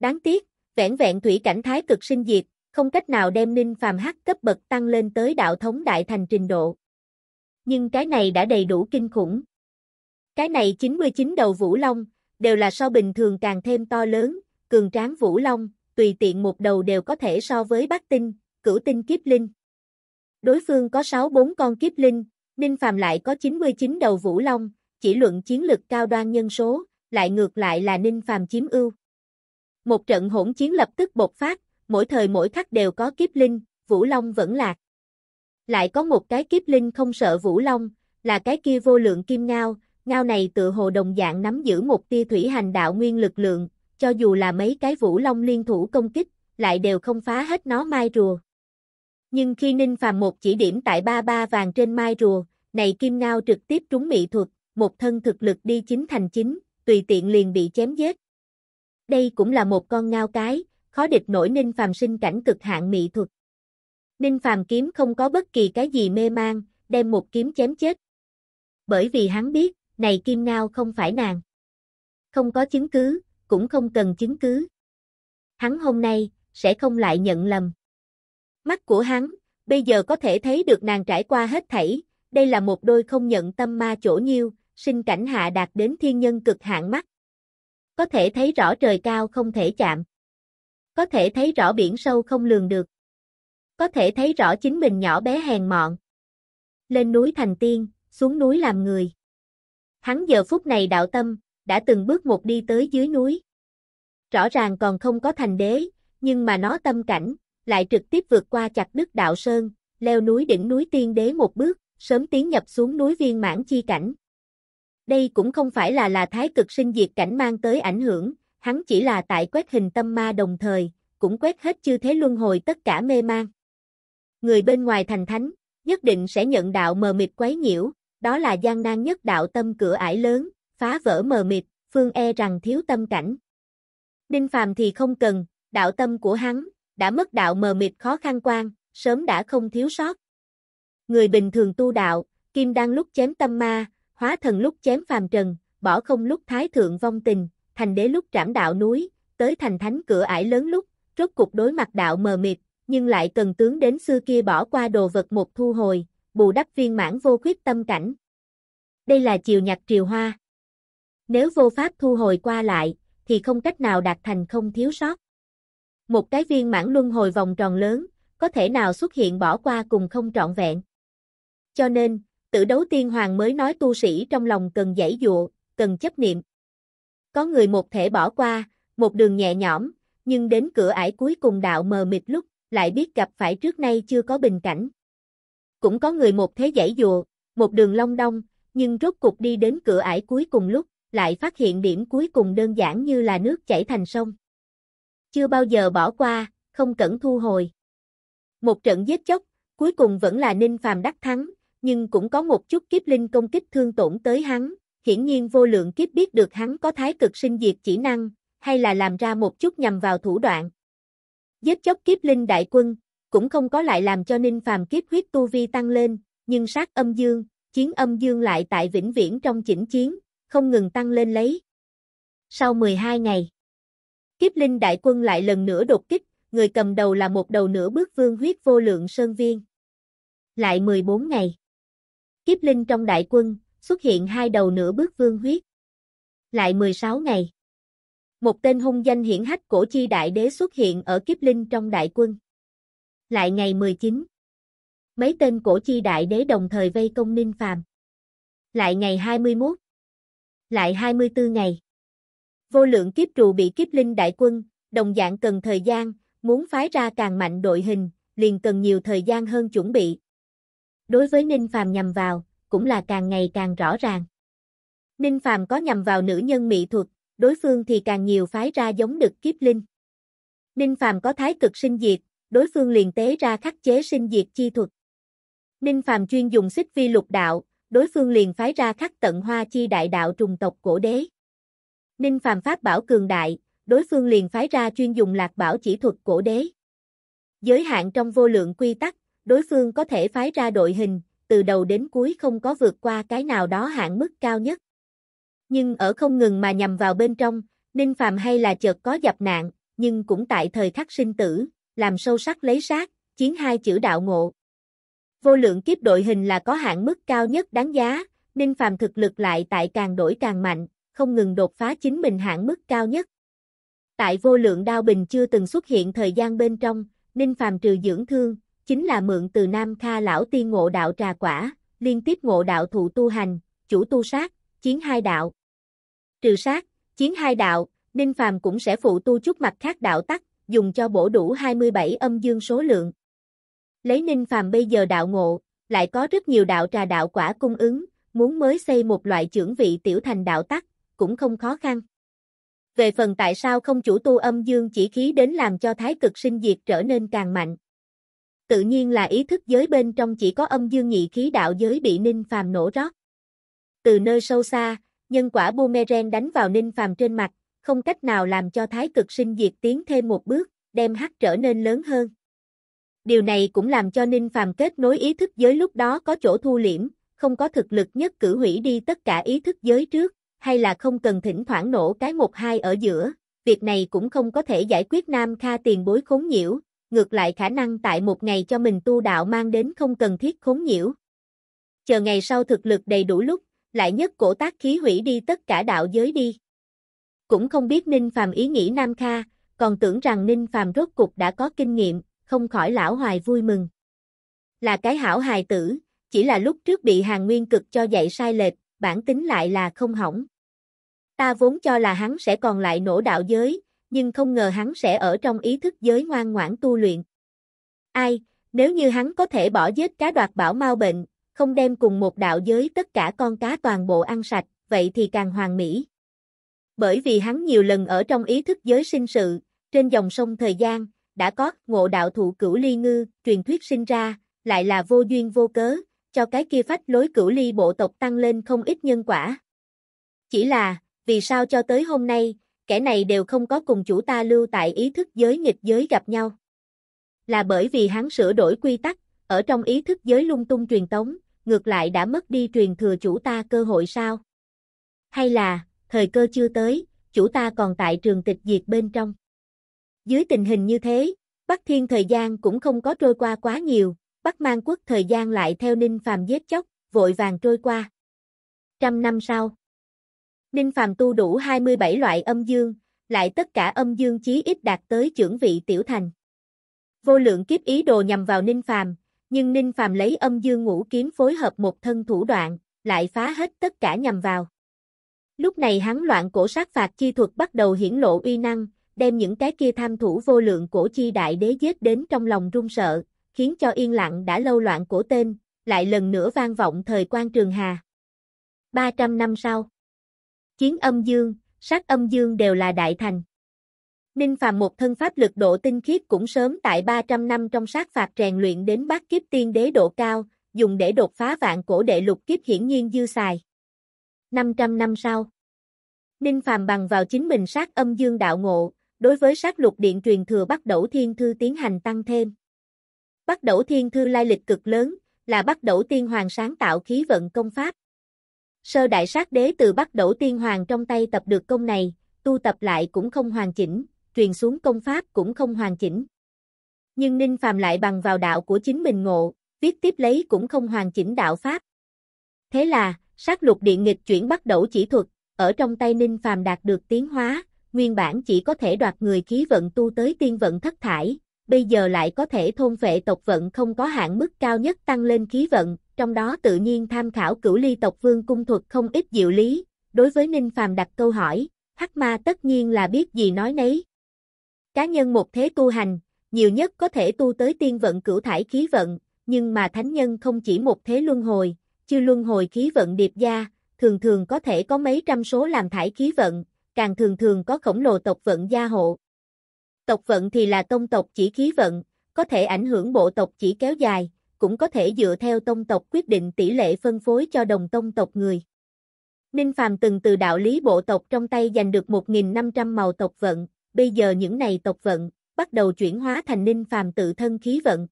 Đáng tiếc, vẹn vẹn thủy cảnh thái cực sinh diệt, không cách nào đem ninh phàm hắc cấp bậc tăng lên tới đạo thống đại thành trình độ. Nhưng cái này đã đầy đủ kinh khủng. Cái này 99 đầu vũ long, đều là so bình thường càng thêm to lớn, cường tráng vũ long, tùy tiện một đầu đều có thể so với bát tinh, cửu tinh kiếp linh. Đối phương có 6-4 con kiếp linh, Ninh Phàm lại có 99 đầu vũ long, chỉ luận chiến lực cao đoan nhân số, lại ngược lại là Ninh Phàm chiếm ưu. Một trận hỗn chiến lập tức bộc phát, mỗi thời mỗi khắc đều có kiếp linh, Vũ Long vẫn lạc. Lại có một cái kiếp linh không sợ Vũ Long, là cái kia vô lượng kim ngao, ngao này tự hồ đồng dạng nắm giữ một tia thủy hành đạo nguyên lực lượng, cho dù là mấy cái Vũ Long liên thủ công kích, lại đều không phá hết nó mai rùa. Nhưng khi Ninh Phàm một chỉ điểm tại ba ba vàng trên mai rùa, này kim ngao trực tiếp trúng mỹ thuật, một thân thực lực đi chính thành chính, tùy tiện liền bị chém giết. Đây cũng là một con ngao cái, khó địch nổi Ninh Phàm sinh cảnh cực hạn mỹ thuật. Ninh Phàm kiếm không có bất kỳ cái gì mê mang, đem một kiếm chém chết. Bởi vì hắn biết, này kim ngao không phải nàng. Không có chứng cứ, cũng không cần chứng cứ. Hắn hôm nay, sẽ không lại nhận lầm. Mắt của hắn, bây giờ có thể thấy được nàng trải qua hết thảy, đây là một đôi không nhận tâm ma chỗ nhiêu, sinh cảnh hạ đạt đến thiên nhân cực hạn mắt. Có thể thấy rõ trời cao không thể chạm. Có thể thấy rõ biển sâu không lường được. Có thể thấy rõ chính mình nhỏ bé hèn mọn. Lên núi thành tiên, xuống núi làm người. Hắn giờ phút này đạo tâm, đã từng bước một đi tới dưới núi. Rõ ràng còn không có thành đế, nhưng mà nó tâm cảnh, lại trực tiếp vượt qua chặt đứt đạo sơn, leo núi đỉnh núi tiên đế một bước, sớm tiến nhập xuống núi viên mãn chi cảnh. Đây cũng không phải là là thái cực sinh diệt cảnh mang tới ảnh hưởng, hắn chỉ là tại quét hình tâm ma đồng thời, cũng quét hết chư thế luân hồi tất cả mê mang. Người bên ngoài thành thánh, nhất định sẽ nhận đạo mờ mịt quấy nhiễu, đó là gian nan nhất đạo tâm cửa ải lớn, phá vỡ mờ mịt, phương e rằng thiếu tâm cảnh. Đinh Phàm thì không cần, đạo tâm của hắn, đã mất đạo mờ mịt khó khăn quan, sớm đã không thiếu sót. Người bình thường tu đạo, kim đang lúc chém tâm ma, hóa thần lúc chém phàm trần, bỏ không lúc thái thượng vong tình, thành đế lúc trảm đạo núi, tới thành thánh cửa ải lớn lúc, rốt cục đối mặt đạo mờ mịt, nhưng lại cần tướng đến xưa kia bỏ qua đồ vật một thu hồi, bù đắp viên mãn vô khuyết tâm cảnh. Đây là chiều nhạc triều hoa. Nếu vô pháp thu hồi qua lại, thì không cách nào đạt thành không thiếu sót. Một cái viên mãn luân hồi vòng tròn lớn, có thể nào xuất hiện bỏ qua cùng không trọn vẹn. Cho nên, Tử đấu tiên hoàng mới nói tu sĩ trong lòng cần giải dụa, cần chấp niệm. Có người một thể bỏ qua, một đường nhẹ nhõm, nhưng đến cửa ải cuối cùng đạo mờ mịt lúc, lại biết gặp phải trước nay chưa có bình cảnh. Cũng có người một thế giải dụa, một đường long đong, nhưng rốt cục đi đến cửa ải cuối cùng lúc, lại phát hiện điểm cuối cùng đơn giản như là nước chảy thành sông. Chưa bao giờ bỏ qua, không cẩn thu hồi. Một trận giết chóc, cuối cùng vẫn là Ninh Phàm đắc thắng, nhưng cũng có một chút kiếp linh công kích thương tổn tới hắn, hiển nhiên vô lượng kiếp biết được hắn có thái cực sinh diệt chỉ năng, hay là làm ra một chút nhằm vào thủ đoạn. Giết chóc kiếp linh đại quân, cũng không có lại làm cho ninh phàm kiếp huyết tu vi tăng lên, nhưng sát âm dương, chiến âm dương lại tại vĩnh viễn trong chỉnh chiến, không ngừng tăng lên lấy. Sau 12 ngày, kiếp linh đại quân lại lần nữa đột kích, người cầm đầu là một đầu nửa bước vương huyết vô lượng sơn viên. Lại 14 ngày, Kiếp linh trong đại quân, xuất hiện hai đầu nửa bước vương huyết. Lại 16 ngày. Một tên hung danh hiển hách cổ chi đại đế xuất hiện ở kiếp linh trong đại quân. Lại ngày 19. Mấy tên cổ chi đại đế đồng thời vây công ninh phàm. Lại ngày 21. Lại 24 ngày. Vô lượng kiếp trụ bị kiếp linh đại quân, đồng dạng cần thời gian, muốn phái ra càng mạnh đội hình, liền cần nhiều thời gian hơn chuẩn bị, đối với Ninh Phàm nhằm vào, cũng là càng ngày càng rõ ràng. Ninh Phàm có nhằm vào nữ nhân mỹ thuật, đối phương thì càng nhiều phái ra giống được kiếp linh. Ninh Phàm có thái cực sinh diệt, đối phương liền tế ra khắc chế sinh diệt chi thuật. Ninh Phàm chuyên dùng xích vi lục đạo, đối phương liền phái ra khắc tận hoa chi đại đạo trùng tộc cổ đế. Ninh Phàm pháp bảo cường đại, đối phương liền phái ra chuyên dùng lạc bảo chỉ thuật cổ đế. Giới hạn trong vô lượng quy tắc, đối phương có thể phái ra đội hình, từ đầu đến cuối không có vượt qua cái nào đó hạn mức cao nhất. Nhưng ở không ngừng mà nhằm vào bên trong, Ninh phạm hay là chợt có dập nạn, nhưng cũng tại thời khắc sinh tử, làm sâu sắc lấy sát, chiến hai chữ đạo ngộ. Vô lượng kiếp đội hình là có hạn mức cao nhất đáng giá, Ninh phạm thực lực lại tại càng đổi càng mạnh, không ngừng đột phá chính mình hạn mức cao nhất. Tại vô lượng đao bình chưa từng xuất hiện thời gian bên trong, Ninh phạm trừ dưỡng thương, chính là mượn từ Nam Kha lão tiên ngộ đạo trà quả, liên tiếp ngộ đạo thụ tu hành, chủ tu sát, chiến hai đạo. Trừ sát, chiến hai đạo, Ninh Phàm cũng sẽ phụ tu chút mặt khác đạo tắc, dùng cho bổ đủ 27 âm dương số lượng. Lấy Ninh Phàm bây giờ đạo ngộ, lại có rất nhiều đạo trà đạo quả cung ứng, muốn mới xây một loại trưởng vị tiểu thành đạo tắc, cũng không khó khăn. Về phần tại sao không chủ tu âm dương chỉ khí đến làm cho thái cực sinh diệt trở nên càng mạnh tự nhiên là ý thức giới bên trong chỉ có âm dương nhị khí đạo giới bị Ninh Phàm nổ rót. Từ nơi sâu xa, nhân quả boomerang đánh vào Ninh Phàm trên mặt, không cách nào làm cho thái cực sinh diệt tiến thêm một bước, đem hắc trở nên lớn hơn. Điều này cũng làm cho Ninh Phàm kết nối ý thức giới lúc đó có chỗ thu liễm, không có thực lực nhất cử hủy đi tất cả ý thức giới trước, hay là không cần thỉnh thoảng nổ cái một hai ở giữa, việc này cũng không có thể giải quyết Nam Kha tiền bối khốn nhiễu, ngược lại khả năng tại một ngày cho mình tu đạo mang đến không cần thiết khốn nhiễu. Chờ ngày sau thực lực đầy đủ lúc, lại nhất cổ tác khí hủy đi tất cả đạo giới đi. Cũng không biết Ninh Phàm ý nghĩ Nam Kha, còn tưởng rằng Ninh Phàm rốt cục đã có kinh nghiệm, không khỏi lão hoài vui mừng. Là cái hảo hài tử, chỉ là lúc trước bị Hàng Nguyên cực cho dạy sai lệch, bản tính lại là không hỏng. Ta vốn cho là hắn sẽ còn lại nổ đạo giới, nhưng không ngờ hắn sẽ ở trong ý thức giới ngoan ngoãn tu luyện. Ai, nếu như hắn có thể bỏ giết cá đoạt bảo mau bệnh, không đem cùng một đạo giới tất cả con cá toàn bộ ăn sạch, vậy thì càng hoàn mỹ. Bởi vì hắn nhiều lần ở trong ý thức giới sinh sự, trên dòng sông thời gian, đã có ngộ đạo thụ cửu ly ngư, truyền thuyết sinh ra, lại là vô duyên vô cớ, cho cái kia phách lối cửu ly bộ tộc tăng lên không ít nhân quả. Chỉ là, vì sao cho tới hôm nay, kẻ này đều không có cùng chủ ta lưu tại ý thức giới nghịch giới gặp nhau. Là bởi vì hắn sửa đổi quy tắc, ở trong ý thức giới lung tung truyền tống, ngược lại đã mất đi truyền thừa chủ ta cơ hội sao? Hay là, thời cơ chưa tới, chủ ta còn tại trường tịch diệt bên trong? Dưới tình hình như thế, Bắc Thiên thời gian cũng không có trôi qua quá nhiều, Bắc Mang Quốc thời gian lại theo Ninh Phàm giết chóc, vội vàng trôi qua. Trăm năm sau Đinh Phàm tu đủ 27 loại âm dương, lại tất cả âm dương chí ít đạt tới trưởng vị tiểu thành. Vô lượng kiếp ý đồ nhằm vào Ninh Phàm, nhưng Ninh Phàm lấy âm dương ngũ kiếm phối hợp một thân thủ đoạn, lại phá hết tất cả nhằm vào. Lúc này hắn loạn cổ sát phạt chi thuật bắt đầu hiển lộ uy năng, đem những cái kia tham thủ vô lượng cổ chi đại đế giết đến trong lòng run sợ, khiến cho yên lặng đã lâu loạn cổ tên, lại lần nữa vang vọng thời quan trường hà. 300 năm sau Chiến âm dương, sát âm dương đều là đại thành. Ninh Phàm một thân pháp lực độ tinh khiết cũng sớm tại 300 năm trong sát phạt rèn luyện đến bát kiếp tiên đế độ cao, dùng để đột phá vạn cổ đệ lục kiếp hiển nhiên dư xài. 500 năm sau, Ninh Phàm bằng vào chính mình sát âm dương đạo ngộ, đối với sát lục điện truyền thừa bắt Đẩu Thiên Thư tiến hành tăng thêm. Bắt Đẩu Thiên Thư lai lịch cực lớn, là bắt Đẩu Tiên Hoàng sáng tạo khí vận công pháp. Sơ đại sát đế từ bắt Đẩu Tiên Hoàng trong tay tập được công này, tu tập lại cũng không hoàn chỉnh, truyền xuống công pháp cũng không hoàn chỉnh. Nhưng Ninh Phàm lại bằng vào đạo của chính mình ngộ, viết tiếp lấy cũng không hoàn chỉnh đạo pháp. Thế là, sát lục điện nghịch chuyển bắt đầu chỉ thuật, ở trong tay Ninh Phàm đạt được tiến hóa, nguyên bản chỉ có thể đoạt người khí vận tu tới tiên vận thất thải, bây giờ lại có thể thôn vệ tộc vận không có hạn mức cao nhất tăng lên khí vận, trong đó tự nhiên tham khảo cửu ly tộc vương cung thuật không ít diệu lý, đối với Ninh Phàm đặt câu hỏi, Hắc Ma tất nhiên là biết gì nói nấy. Cá nhân một thế tu hành, nhiều nhất có thể tu tới tiên vận cửu thải khí vận, nhưng mà thánh nhân không chỉ một thế luân hồi, chư luân hồi khí vận điệp gia, thường thường có thể có mấy trăm số làm thải khí vận, càng thường thường có khổng lồ tộc vận gia hộ. Tộc vận thì là tông tộc chỉ khí vận, có thể ảnh hưởng bộ tộc chỉ kéo dài, cũng có thể dựa theo tông tộc quyết định tỷ lệ phân phối cho đồng tông tộc người. Ninh Phàm từng từ đạo lý bộ tộc trong tay giành được 1.500 màu tộc vận, bây giờ những này tộc vận, bắt đầu chuyển hóa thành Ninh Phàm tự thân khí vận.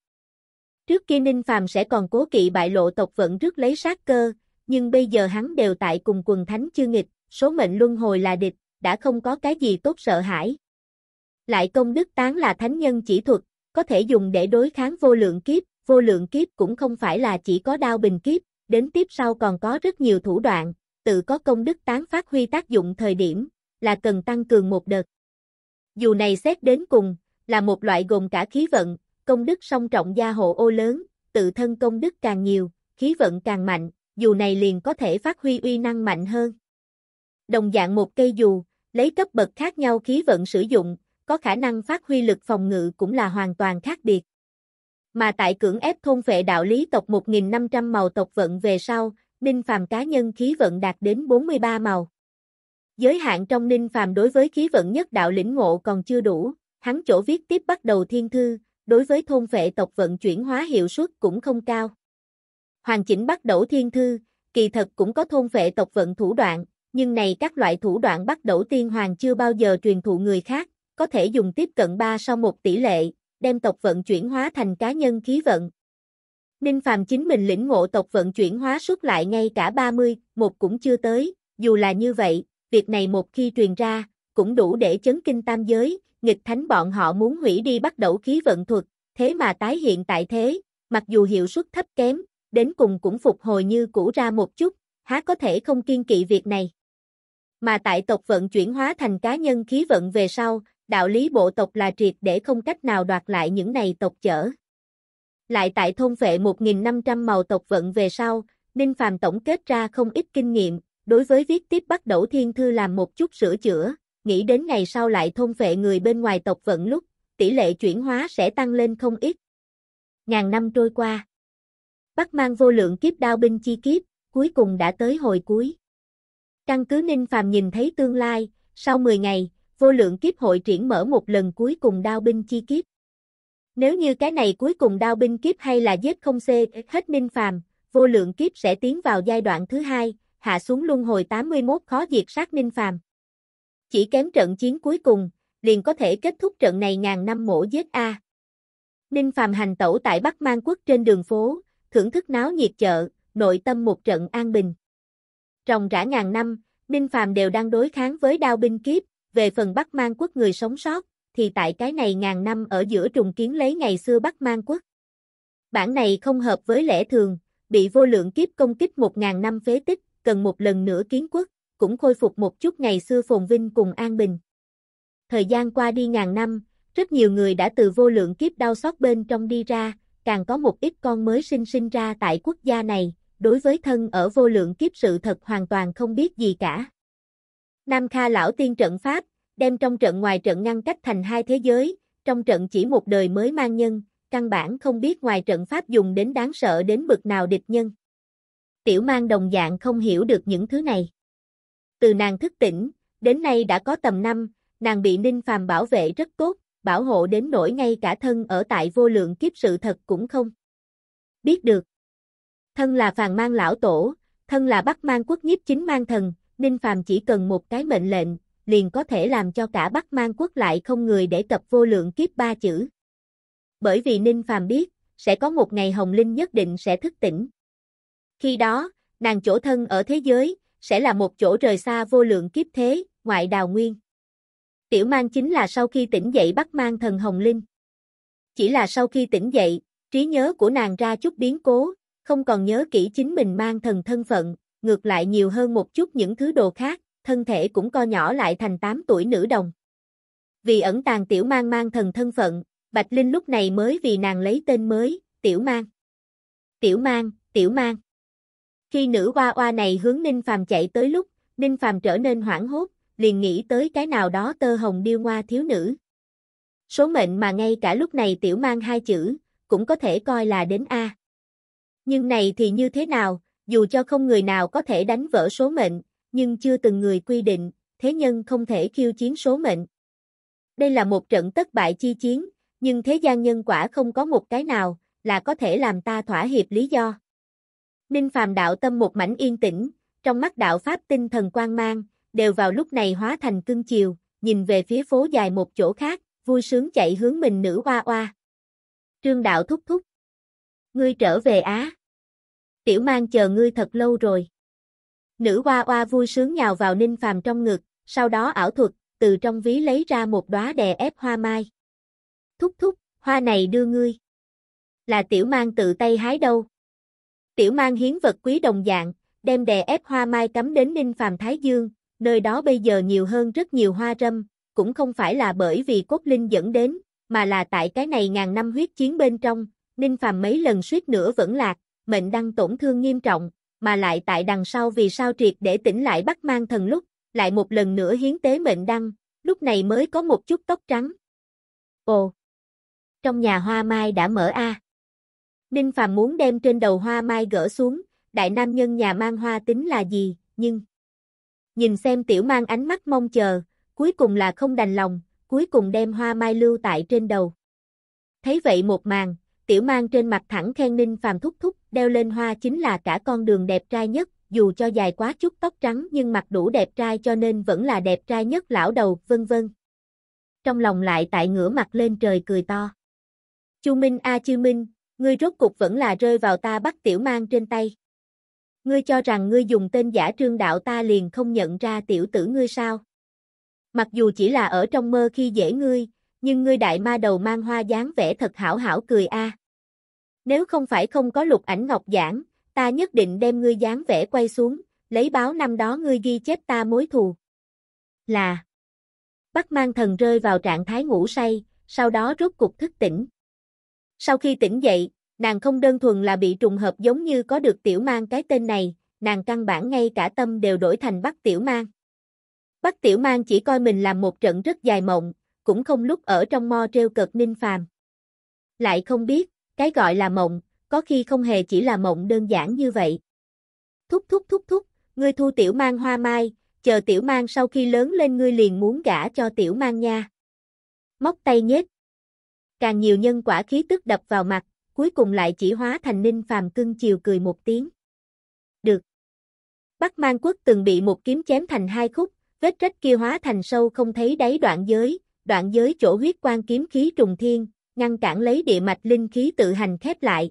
Trước kia Ninh Phàm sẽ còn cố kỵ bại lộ tộc vận trước lấy sát cơ, nhưng bây giờ hắn đều tại cùng quần thánh chưa nghịch, số mệnh luân hồi là địch, đã không có cái gì tốt sợ hãi. Lại công đức tán là thánh nhân chỉ thuật, có thể dùng để đối kháng vô lượng kiếp, vô lượng kiếp cũng không phải là chỉ có đao bình kiếp, đến tiếp sau còn có rất nhiều thủ đoạn, tự có công đức tán phát huy tác dụng thời điểm, là cần tăng cường một đợt. Dù này xét đến cùng, là một loại gồm cả khí vận, công đức song trọng gia hộ ô lớn, tự thân công đức càng nhiều, khí vận càng mạnh, dù này liền có thể phát huy uy năng mạnh hơn. Đồng dạng một cây dù, lấy cấp bậc khác nhau khí vận sử dụng, có khả năng phát huy lực phòng ngự cũng là hoàn toàn khác biệt mà tại cưỡng ép thôn vệ đạo lý tộc 1.500 màu tộc vận về sau, Ninh Phàm cá nhân khí vận đạt đến 43 màu. Giới hạn trong Ninh Phàm đối với khí vận nhất đạo lĩnh ngộ còn chưa đủ, hắn chỗ viết tiếp bắt đầu thiên thư, đối với thôn vệ tộc vận chuyển hóa hiệu suất cũng không cao. Hoàn chỉnh bắt đầu thiên thư, kỳ thật cũng có thôn vệ tộc vận thủ đoạn, nhưng này các loại thủ đoạn bắt đầu tiên hoàng chưa bao giờ truyền thụ người khác, có thể dùng tiếp cận 3 sau 1 tỷ lệ, đem tộc vận chuyển hóa thành cá nhân khí vận. Ninh Phàm chính mình lĩnh ngộ tộc vận chuyển hóa xuất lại ngay cả 30, một cũng chưa tới, dù là như vậy, việc này một khi truyền ra, cũng đủ để chấn kinh tam giới, nghịch thánh bọn họ muốn hủy đi bắt đầu khí vận thuật, thế mà tái hiện tại thế, mặc dù hiệu suất thấp kém, đến cùng cũng phục hồi như cũ ra một chút, há có thể không kiên kỵ việc này. Mà tại tộc vận chuyển hóa thành cá nhân khí vận về sau, đạo lý bộ tộc là triệt để không cách nào đoạt lại những này tộc chở. Lại tại thôn vệ 1.500 màu tộc vận về sau, Ninh Phàm tổng kết ra không ít kinh nghiệm, đối với viết tiếp bắt đầu thiên thư làm một chút sửa chữa, nghĩ đến ngày sau lại thôn vệ người bên ngoài tộc vận lúc, tỷ lệ chuyển hóa sẽ tăng lên không ít. Ngàn năm trôi qua, Bắc mang vô lượng kiếp đao binh chi kiếp, cuối cùng đã tới hồi cuối. Căn cứ Ninh Phàm nhìn thấy tương lai, sau 10 ngày, vô lượng kiếp hội triển mở một lần cuối cùng đao binh chi kiếp. Nếu như cái này cuối cùng đao binh kiếp hay là giết không xê hết ninh phàm, vô lượng kiếp sẽ tiến vào giai đoạn thứ hai, hạ xuống luân hồi 81 khó diệt sát ninh phàm. Chỉ kém trận chiến cuối cùng, liền có thể kết thúc trận này ngàn năm mổ giết A. Ninh phàm hành tẩu tại Bắc Mang Quốc trên đường phố, thưởng thức náo nhiệt chợ, nội tâm một trận an bình. Trong rã ngàn năm, Ninh phàm đều đang đối kháng với đao binh kiếp, về phần Bắc Mang quốc người sống sót, thì tại cái này ngàn năm ở giữa trùng kiến lấy ngày xưa Bắc Mang quốc. Bản này không hợp với lễ thường, bị vô lượng kiếp công kích một ngàn năm phế tích, cần một lần nữa kiến quốc, cũng khôi phục một chút ngày xưa phồn vinh cùng an bình. Thời gian qua đi ngàn năm, rất nhiều người đã từ vô lượng kiếp đau xót bên trong đi ra, càng có một ít con mới sinh sinh ra tại quốc gia này, đối với thân ở vô lượng kiếp sự thật hoàn toàn không biết gì cả. Nam Kha lão tiên trận pháp, đem trong trận ngoài trận ngăn cách thành hai thế giới, trong trận chỉ một đời mới mang nhân, căn bản không biết ngoài trận pháp dùng đến đáng sợ đến bực nào địch nhân. Tiểu mang đồng dạng không hiểu được những thứ này. Từ nàng thức tỉnh, đến nay đã có tầm năm, nàng bị Ninh Phàm bảo vệ rất tốt, bảo hộ đến nỗi ngay cả thân ở tại vô lượng kiếp sự thật cũng không. Biết được. Thân là phàn mang lão tổ, thân là bắc mang quốc nhiếp chính mang thần, Ninh Phàm chỉ cần một cái mệnh lệnh, liền có thể làm cho cả Bắc Mang quốc lại không người để tập vô lượng kiếp ba chữ. Bởi vì Ninh Phàm biết, sẽ có một ngày Hồng Linh nhất định sẽ thức tỉnh. Khi đó, nàng chỗ thân ở thế giới, sẽ là một chỗ rời xa vô lượng kiếp thế, ngoại đào nguyên. Tiểu mang chính là sau khi tỉnh dậy Bắc mang thần Hồng Linh. Chỉ là sau khi tỉnh dậy, trí nhớ của nàng ra chút biến cố, không còn nhớ kỹ chính mình mang thần thân phận, ngược lại nhiều hơn một chút những thứ đồ khác, thân thể cũng co nhỏ lại thành 8 tuổi nữ đồng. Vì ẩn tàng tiểu mang mang thần thân phận, Bạch Linh lúc này mới vì nàng lấy tên mới, tiểu mang. Tiểu mang, tiểu mang. Khi nữ hoa hoa này hướng Ninh Phàm chạy tới lúc, Ninh Phàm trở nên hoảng hốt, liền nghĩ tới cái nào đó tơ hồng điêu hoa thiếu nữ. Số mệnh mà ngay cả lúc này tiểu mang hai chữ, cũng có thể coi là đến A. Nhưng này thì như thế nào, dù cho không người nào có thể đánh vỡ số mệnh, nhưng chưa từng người quy định, thế nhân không thể khiêu chiến số mệnh. Đây là một trận tất bại chi chiến, nhưng thế gian nhân quả không có một cái nào là có thể làm ta thỏa hiệp lý do. Ninh Phàm đạo tâm một mảnh yên tĩnh, trong mắt đạo pháp tinh thần quang mang, đều vào lúc này hóa thành cương chiều, nhìn về phía phố dài một chỗ khác, vui sướng chạy hướng mình nữ oa oa. Trương đạo thúc thúc. Ngươi trở về Á tiểu mang chờ ngươi thật lâu rồi. Nữ hoa hoa vui sướng nhào vào ninh phàm trong ngực, sau đó ảo thuật, từ trong ví lấy ra một đóa đè ép hoa mai. Thúc thúc, hoa này đưa ngươi. Là tiểu mang tự tay hái đâu. Tiểu mang hiến vật quý đồng dạng, đem đè ép hoa mai cắm đến ninh phàm thái dương, nơi đó bây giờ nhiều hơn rất nhiều hoa râm, cũng không phải là bởi vì cốt linh dẫn đến, mà là tại cái này ngàn năm huyết chiến bên trong, Ninh Phàm mấy lần suýt nữa vẫn lạc, mệnh đăng tổn thương nghiêm trọng, mà lại tại đằng sau vì sao triệt để tỉnh lại bắt mang thần lúc, lại một lần nữa hiến tế mệnh đăng, lúc này mới có một chút tóc trắng. Ồ! Trong nhà hoa mai đã mở a. Ninh Phạm muốn đem trên đầu hoa mai gỡ xuống, đại nam nhân nhà mang hoa tính là gì, nhưng... Nhìn xem tiểu mang ánh mắt mong chờ, cuối cùng là không đành lòng, cuối cùng đem hoa mai lưu tại trên đầu. Thấy vậy một màn, tiểu mang trên mặt thẳng khen ninh phàm thúc thúc, đeo lên hoa chính là cả con đường đẹp trai nhất, dù cho dài quá chút tóc trắng nhưng mặt đủ đẹp trai cho nên vẫn là đẹp trai nhất lão đầu, vân vân. Trong lòng lại tại ngửa mặt lên trời cười to. Chu Minh a à, Chu Minh, ngươi rốt cục vẫn là rơi vào ta bắt tiểu mang trên tay. Ngươi cho rằng ngươi dùng tên giả trương đạo ta liền không nhận ra tiểu tử ngươi sao? Mặc dù chỉ là ở trong mơ khi dễ ngươi, nhưng ngươi đại ma đầu mang hoa dáng vẻ thật hảo hảo cười a. Nếu không phải không có lục ảnh ngọc giảng, ta nhất định đem ngươi dáng vẻ quay xuống, lấy báo năm đó ngươi ghi chép ta mối thù. Là Bắc mang thần rơi vào trạng thái ngủ say, sau đó rốt cục thức tỉnh. Sau khi tỉnh dậy, nàng không đơn thuần là bị trùng hợp giống như có được tiểu mang cái tên này, nàng căn bản ngay cả tâm đều đổi thành Bắc tiểu mang. Bắc tiểu mang chỉ coi mình làm một trận rất dài mộng, cũng không lúc ở trong mo treo cợt ninh phàm. Lại không biết, cái gọi là mộng, có khi không hề chỉ là mộng đơn giản như vậy. Thúc thúc thúc thúc, ngươi thu tiểu mang hoa mai, chờ tiểu mang sau khi lớn lên ngươi liền muốn gả cho tiểu mang nha. Móc tay nhét, Càng nhiều nhân quả khí tức đập vào mặt, cuối cùng lại chỉ hóa thành ninh phàm cưng chiều cười một tiếng. Được. Bắc mang quốc từng bị một kiếm chém thành hai khúc, vết rách kia hóa thành sâu không thấy đáy đoạn giới, đoạn giới chỗ huyết quan kiếm khí trùng thiên, ngăn cản lấy địa mạch linh khí tự hành khép lại.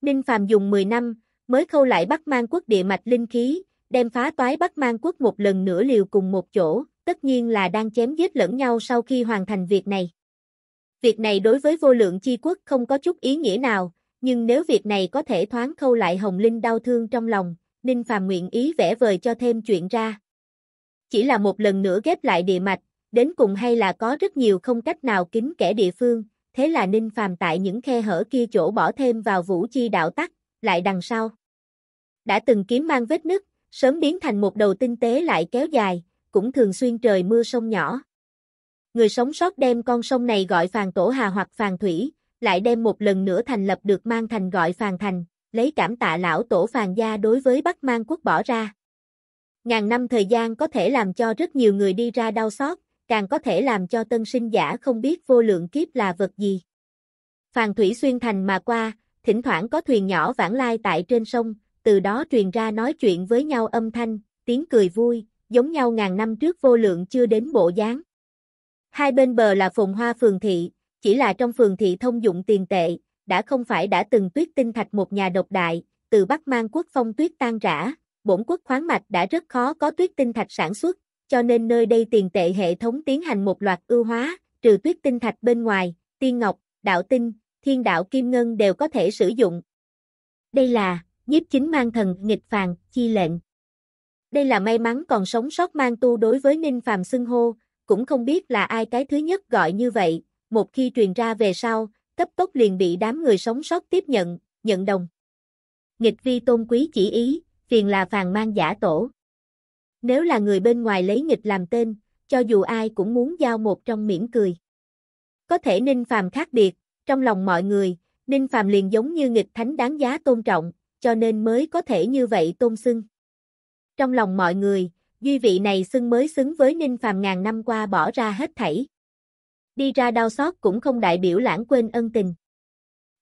Ninh Phàm dùng 10 năm, mới khâu lại Bắc Mang quốc địa mạch linh khí, đem phá toái Bắc Mang quốc một lần nữa liều cùng một chỗ, tất nhiên là đang chém giết lẫn nhau sau khi hoàn thành việc này. Việc này đối với vô lượng chi quốc không có chút ý nghĩa nào, nhưng nếu việc này có thể thoáng khâu lại hồng linh đau thương trong lòng, Ninh Phàm nguyện ý vẽ vời cho thêm chuyện ra. Chỉ là một lần nữa ghép lại địa mạch, đến cùng hay là có rất nhiều không cách nào kín kẻ địa phương, thế là Ninh Phàm tại những khe hở kia chỗ bỏ thêm vào vũ chi đạo tắc, lại đằng sau. Đã từng kiếm mang vết nứt, sớm biến thành một đầu tinh tế lại kéo dài, cũng thường xuyên trời mưa sông nhỏ. Người sống sót đem con sông này gọi Phàn Tổ Hà hoặc Phàn Thủy, lại đem một lần nữa thành lập được mang thành gọi Phàn Thành, lấy cảm tạ lão tổ Phàn gia đối với Bắc Mang quốc bỏ ra. Ngàn năm thời gian có thể làm cho rất nhiều người đi ra đau xót, càng có thể làm cho tân sinh giả không biết vô lượng kiếp là vật gì. Phàn thủy xuyên thành mà qua, thỉnh thoảng có thuyền nhỏ vãng lai tại trên sông, từ đó truyền ra nói chuyện với nhau âm thanh, tiếng cười vui, giống nhau ngàn năm trước vô lượng chưa đến bộ dáng. Hai bên bờ là phồn hoa phường thị, chỉ là trong phường thị thông dụng tiền tệ, đã không phải đã từng tuyết tinh thạch một nhà độc đại, từ Bắc Mang quốc phong tuyết tan rã, bổn quốc khoáng mạch đã rất khó có tuyết tinh thạch sản xuất, cho nên nơi đây tiền tệ hệ thống tiến hành một loạt ưu hóa, trừ tuyết tinh thạch bên ngoài, tiên ngọc, đạo tinh, thiên đạo kim ngân đều có thể sử dụng. Đây là, nhiếp chính mang thần nghịch phàn, chi lệnh. Đây là may mắn còn sống sót mang tu đối với Ninh Phàm xưng hô, cũng không biết là ai cái thứ nhất gọi như vậy, một khi truyền ra về sau, cấp tốc liền bị đám người sống sót tiếp nhận, nhận đồng. Nghịch vi tôn quý chỉ ý, phiền là phàn mang giả tổ. Nếu là người bên ngoài lấy nghịch làm tên, cho dù ai cũng muốn giao một trong miễn cười. Có thể Ninh Phàm khác biệt, trong lòng mọi người, Ninh Phàm liền giống như nghịch thánh đáng giá tôn trọng, cho nên mới có thể như vậy tôn xưng. Trong lòng mọi người, duy vị này xưng mới xứng với Ninh Phàm ngàn năm qua bỏ ra hết thảy. Đi ra đau xót cũng không đại biểu lãng quên ân tình.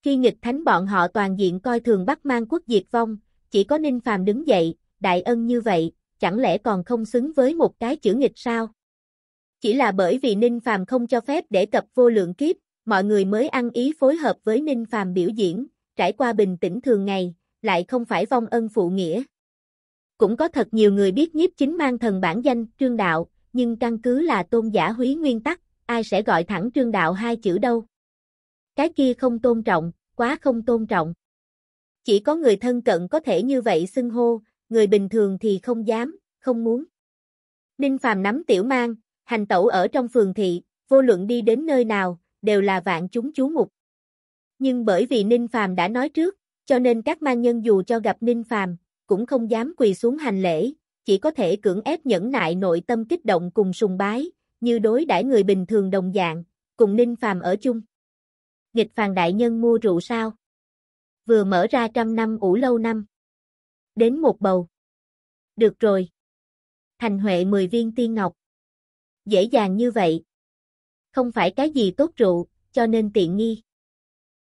Khi nghịch thánh bọn họ toàn diện coi thường Bắc Mang quốc diệt vong, chỉ có Ninh Phàm đứng dậy, đại ân như vậy, chẳng lẽ còn không xứng với một cái chữ nghịch sao? Chỉ là bởi vì Ninh Phàm không cho phép để cập vô lượng kiếp, mọi người mới ăn ý phối hợp với Ninh Phàm biểu diễn, trải qua bình tĩnh thường ngày, lại không phải vong ân phụ nghĩa. Cũng có thật nhiều người biết nhiếp chính mang thần bản danh Trương Đạo, nhưng căn cứ là tôn giả húy nguyên tắc, ai sẽ gọi thẳng Trương Đạo hai chữ đâu. Cái kia không tôn trọng, quá không tôn trọng. Chỉ có người thân cận có thể như vậy xưng hô, người bình thường thì không dám, không muốn. Ninh Phàm nắm tiểu mang, hành tẩu ở trong phường thị, vô luận đi đến nơi nào, đều là vạn chúng chú mục. Nhưng bởi vì Ninh Phàm đã nói trước, cho nên các mang nhân dù cho gặp Ninh Phàm, cũng không dám quỳ xuống hành lễ, chỉ có thể cưỡng ép nhẫn nại nội tâm kích động cùng sùng bái, như đối đãi người bình thường đồng dạng, cùng Ninh Phàm ở chung. Nghịch phàm đại nhân mua rượu sao? Vừa mở ra trăm năm ủ lâu năm. Đến một bầu. Được rồi. Thành Huệ 10 viên tiên ngọc. Dễ dàng như vậy. Không phải cái gì tốt rượu, cho nên tiện nghi.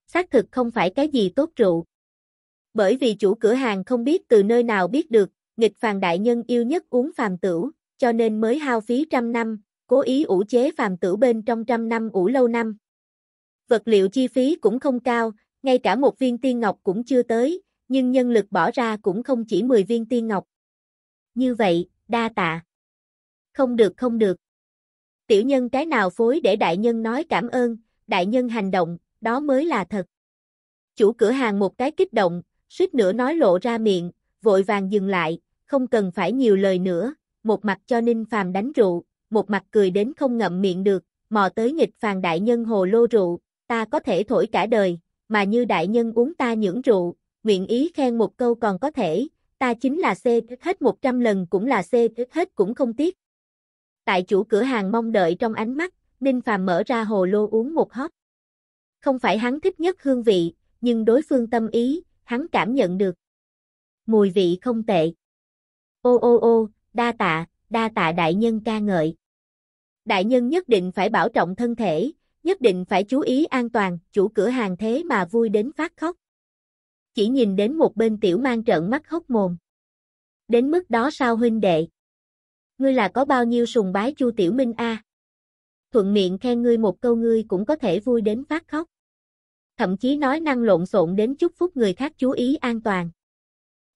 Xác thực không phải cái gì tốt rượu. Bởi vì chủ cửa hàng không biết từ nơi nào biết được, nghịch phàm đại nhân yêu nhất uống phàm tửu, cho nên mới hao phí trăm năm, cố ý ủ chế phàm tửu bên trong trăm năm ủ lâu năm. Vật liệu chi phí cũng không cao, ngay cả một viên tiên ngọc cũng chưa tới, nhưng nhân lực bỏ ra cũng không chỉ 10 viên tiên ngọc. Như vậy, đa tạ. Không được không được. Tiểu nhân cái nào phối để đại nhân nói cảm ơn, đại nhân hành động, đó mới là thật. Chủ cửa hàng một cái kích động, suýt nữa nói lộ ra miệng, vội vàng dừng lại, không cần phải nhiều lời nữa, một mặt cho Ninh Phàm đánh rượu, một mặt cười đến không ngậm miệng được, mò tới nghịch phàn đại nhân hồ lô rượu, ta có thể thổi cả đời, mà như đại nhân uống ta những rượu, nguyện ý khen một câu còn có thể, ta chính là C hết 100 lần cũng là C hết cũng không tiếc. Tại chủ cửa hàng mong đợi trong ánh mắt, Ninh Phàm mở ra hồ lô uống một hót. Không phải hắn thích nhất hương vị, nhưng đối phương tâm ý, hắn cảm nhận được. Mùi vị không tệ. Ô ô ô, đa tạ, đa tạ đại nhân ca ngợi. Đại nhân nhất định phải bảo trọng thân thể, nhất định phải chú ý an toàn, chủ cửa hàng thế mà vui đến phát khóc chỉ nhìn đến một bên tiểu mang trợn mắt hốc mồm. Đến mức đó sao huynh đệ? Ngươi là có bao nhiêu sùng bái Chu Tiểu Minh a? Thuận miệng khen ngươi một câu ngươi cũng có thể vui đến phát khóc. Thậm chí nói năng lộn xộn đến chúc phúc người khác chú ý an toàn.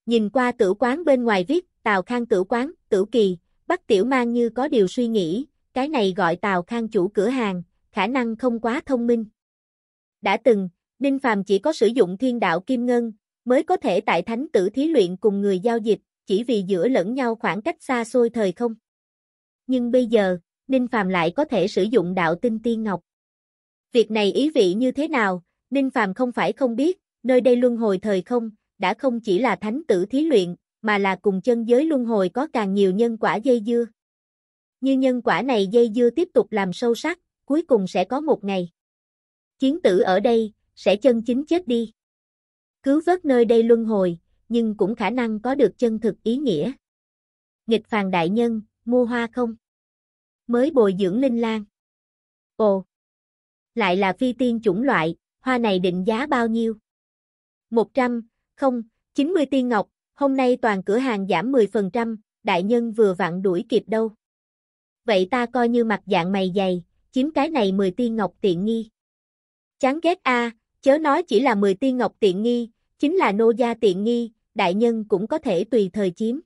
Nhìn qua tử quán bên ngoài viết, Tào Khang tử quán, tử kỳ, bắt Tiểu Mang như có điều suy nghĩ, cái này gọi Tào Khang chủ cửa hàng, khả năng không quá thông minh. Đã từng, Đinh Phàm chỉ có sử dụng thiên đạo kim ngân, mới có thể tại thánh tử thí luyện cùng người giao dịch, chỉ vì giữa lẫn nhau khoảng cách xa xôi thời không. Nhưng bây giờ, Ninh Phàm lại có thể sử dụng đạo tinh tiên ngọc. Việc này ý vị như thế nào, Ninh Phàm không phải không biết, nơi đây luân hồi thời không, đã không chỉ là thánh tử thí luyện, mà là cùng chân giới luân hồi có càng nhiều nhân quả dây dưa. Như nhân quả này dây dưa tiếp tục làm sâu sắc, cuối cùng sẽ có một ngày. Chiến tử ở đây, sẽ chân chính chết đi. Cứu vớt nơi đây luân hồi, nhưng cũng khả năng có được chân thực ý nghĩa. Nghịch phàn đại nhân, mua hoa không? Mới bồi dưỡng linh lan. Ồ! Lại là phi tiên chủng loại, hoa này định giá bao nhiêu? 100, không, 90 tiên ngọc, hôm nay toàn cửa hàng giảm 10%, đại nhân vừa vặn đuổi kịp đâu. Vậy ta coi như mặt dạng mày dày, chiếm cái này 10 tiên ngọc tiện nghi. Chán ghét a, à, Chớ nói chỉ là 10 tiên ngọc tiện nghi, chính là nô gia tiện nghi, đại nhân cũng có thể tùy thời chiếm.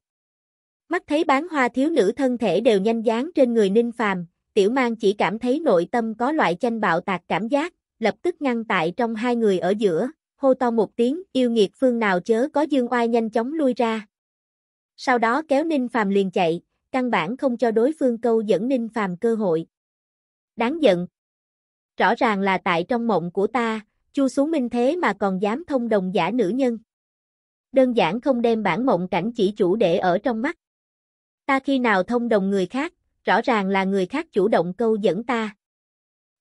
Mắt thấy bán hoa thiếu nữ thân thể đều nhanh dáng trên người ninh phàm, tiểu mang chỉ cảm thấy nội tâm có loại tranh bạo tạc cảm giác, lập tức ngăn tại trong hai người ở giữa, hô to một tiếng, yêu nghiệt phương nào chớ có dương oai nhanh chóng lui ra. Sau đó kéo ninh phàm liền chạy, căn bản không cho đối phương câu dẫn ninh phàm cơ hội. Đáng giận. Rõ ràng là tại trong mộng của ta, Chu xuống Minh thế mà còn dám thông đồng giả nữ nhân. Đơn giản không đem bản mộng cảnh chỉ chủ để ở trong mắt. Ta khi nào thông đồng người khác, rõ ràng là người khác chủ động câu dẫn ta.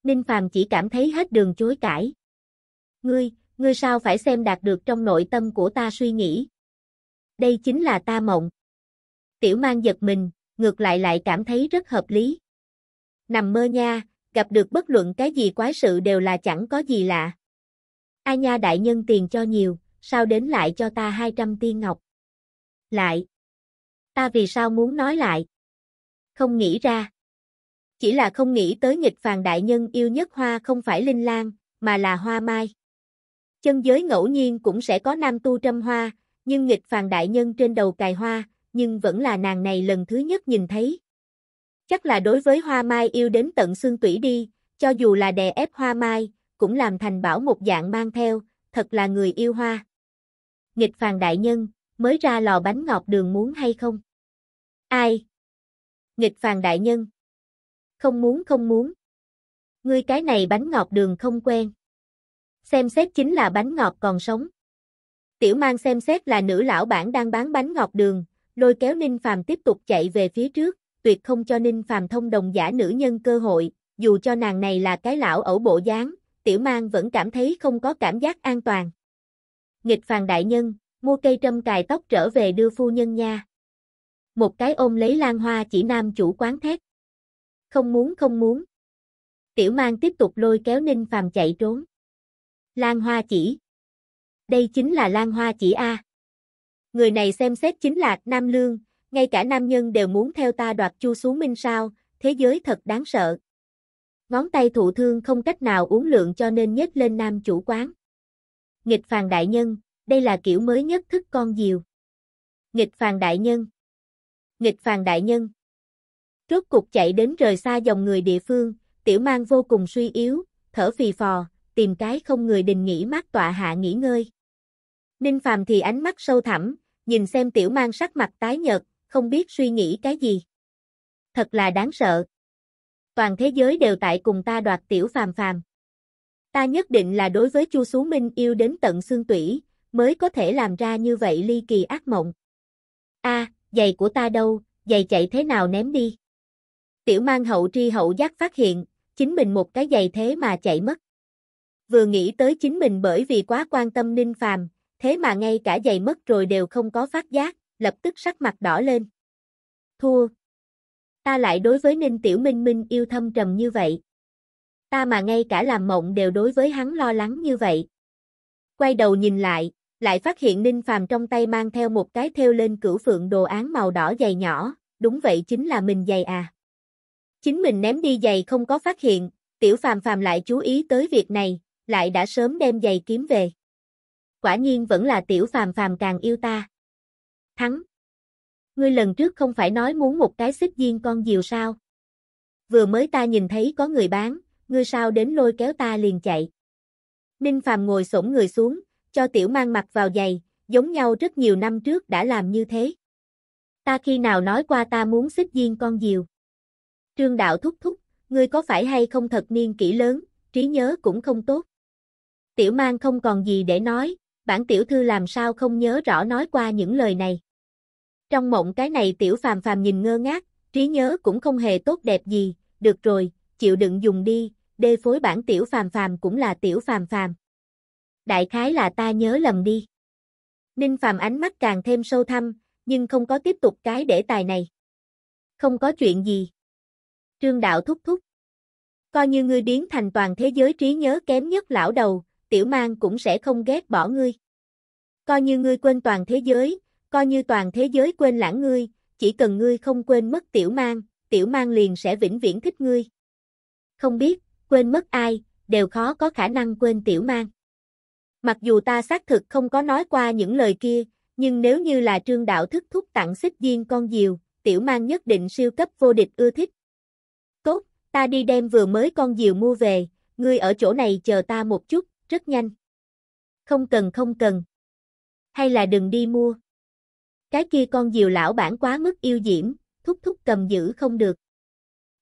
Ninh Phàm chỉ cảm thấy hết đường chối cãi. Ngươi, ngươi sao phải xem đạt được trong nội tâm của ta suy nghĩ. Đây chính là ta mộng. Tiểu mang giật mình, ngược lại lại cảm thấy rất hợp lý. Nằm mơ nha, gặp được bất luận cái gì quái sự đều là chẳng có gì lạ. A nha đại nhân tiền cho nhiều, sao đến lại cho ta 200 tiên ngọc? Lại. Ta vì sao muốn nói lại? Không nghĩ ra. Chỉ là không nghĩ tới nghịch phàn đại nhân yêu nhất hoa không phải linh lan, mà là hoa mai. Chân giới ngẫu nhiên cũng sẽ có nam tu trăm hoa, nhưng nghịch phàn đại nhân trên đầu cài hoa, nhưng vẫn là nàng này lần thứ nhất nhìn thấy. Chắc là đối với hoa mai yêu đến tận xương tủy đi, cho dù là đè ép hoa mai, cũng làm thành bảo một dạng mang theo, thật là người yêu hoa. Nghịch phàn đại nhân, mới ra lò bánh ngọt đường muốn hay không? Ai? Nghịch phàn đại nhân. Không muốn không muốn. Ngươi cái này bánh ngọt đường không quen. Xem xét chính là bánh ngọt còn sống. Tiểu mang xem xét là nữ lão bản đang bán bánh ngọt đường, lôi kéo Ninh Phàm tiếp tục chạy về phía trước, tuyệt không cho Ninh Phàm thông đồng giả nữ nhân cơ hội, dù cho nàng này là cái lão ẩu bộ dáng, tiểu mang vẫn cảm thấy không có cảm giác an toàn. Nghịch phàn đại nhân, mua cây trâm cài tóc trở về đưa phu nhân nha. Một cái ôm lấy lan hoa chỉ nam chủ quán thét. Không muốn không muốn. Tiểu mang tiếp tục lôi kéo ninh phàm chạy trốn. Lan hoa chỉ. Đây chính là lan hoa chỉ A. Người này xem xét chính là Nam Lương, ngay cả nam nhân đều muốn theo ta đoạt chu xuống minh sao, thế giới thật đáng sợ. Ngón tay thụ thương không cách nào uống lượng cho nên nhét lên nam chủ quán. Nghịch phàn đại nhân, đây là kiểu mới nhất thức con diều. Nghịch phàn đại nhân. Nghịch phàn đại nhân. Rốt cục chạy đến rời xa dòng người địa phương, tiểu mang vô cùng suy yếu, thở phì phò, tìm cái không người đình nghỉ mát tọa hạ nghỉ ngơi. Ninh Phàm thì ánh mắt sâu thẳm, nhìn xem tiểu mang sắc mặt tái nhợt, không biết suy nghĩ cái gì. Thật là đáng sợ toàn thế giới đều tại cùng ta đoạt tiểu phàm phàm. Ta nhất định là đối với Chu Sú Minh yêu đến tận xương tủy, mới có thể làm ra như vậy ly kỳ ác mộng. A, giày của ta đâu, giày chạy thế nào ném đi. Tiểu mang hậu tri hậu giác phát hiện, chính mình một cái giày thế mà chạy mất. Vừa nghĩ tới chính mình bởi vì quá quan tâm ninh phàm, thế mà ngay cả giày mất rồi đều không có phát giác, lập tức sắc mặt đỏ lên. Thua, ta lại đối với Ninh Tiểu Minh Minh yêu thâm trầm như vậy. Ta mà ngay cả làm mộng đều đối với hắn lo lắng như vậy. Quay đầu nhìn lại, lại phát hiện Ninh Phàm trong tay mang theo một cái theo lên cửu phượng đồ án màu đỏ dày nhỏ, đúng vậy chính là mình giày à. Chính mình ném đi giày không có phát hiện, Tiểu Phàm Phàm lại chú ý tới việc này, lại đã sớm đem giày kiếm về. Quả nhiên vẫn là Tiểu Phàm Phàm càng yêu ta. Thắng ngươi lần trước không phải nói muốn một cái xích viên con diều sao? Vừa mới ta nhìn thấy có người bán, ngươi sao đến lôi kéo ta liền chạy. Ninh Phàm ngồi xổm người xuống, cho tiểu mang mặt vào giày, giống nhau rất nhiều năm trước đã làm như thế. Ta khi nào nói qua ta muốn xích viên con diều. Trương đạo thúc thúc, ngươi có phải hay không thật niên kỹ lớn, trí nhớ cũng không tốt. Tiểu mang không còn gì để nói, bản tiểu thư làm sao không nhớ rõ nói qua những lời này. Trong mộng cái này tiểu phàm phàm nhìn ngơ ngác, trí nhớ cũng không hề tốt đẹp gì, được rồi, chịu đựng dùng đi, đê phối bản tiểu phàm phàm cũng là tiểu phàm phàm. Đại khái là ta nhớ lầm đi. Ninh phàm ánh mắt càng thêm sâu thăm, nhưng không có tiếp tục cái để tài này. Không có chuyện gì. Trương đạo thúc thúc. Coi như ngươi biến thành toàn thế giới trí nhớ kém nhất lão đầu, tiểu mang cũng sẽ không ghét bỏ ngươi. Coi như ngươi quên toàn thế giới, coi như toàn thế giới quên lãng ngươi, chỉ cần ngươi không quên mất tiểu mang, tiểu mang liền sẽ vĩnh viễn thích ngươi. Không biết, quên mất ai, đều khó có khả năng quên tiểu mang. Mặc dù ta xác thực không có nói qua những lời kia, nhưng nếu như là trương đạo thức thúc tặng xích viên con diều, tiểu mang nhất định siêu cấp vô địch ưa thích. Tốt, ta đi đem vừa mới con diều mua về, ngươi ở chỗ này chờ ta một chút, rất nhanh. Không cần không cần. Hay là đừng đi mua. Cái kia con diều lão bản quá mức yêu diễm, thúc thúc cầm giữ không được.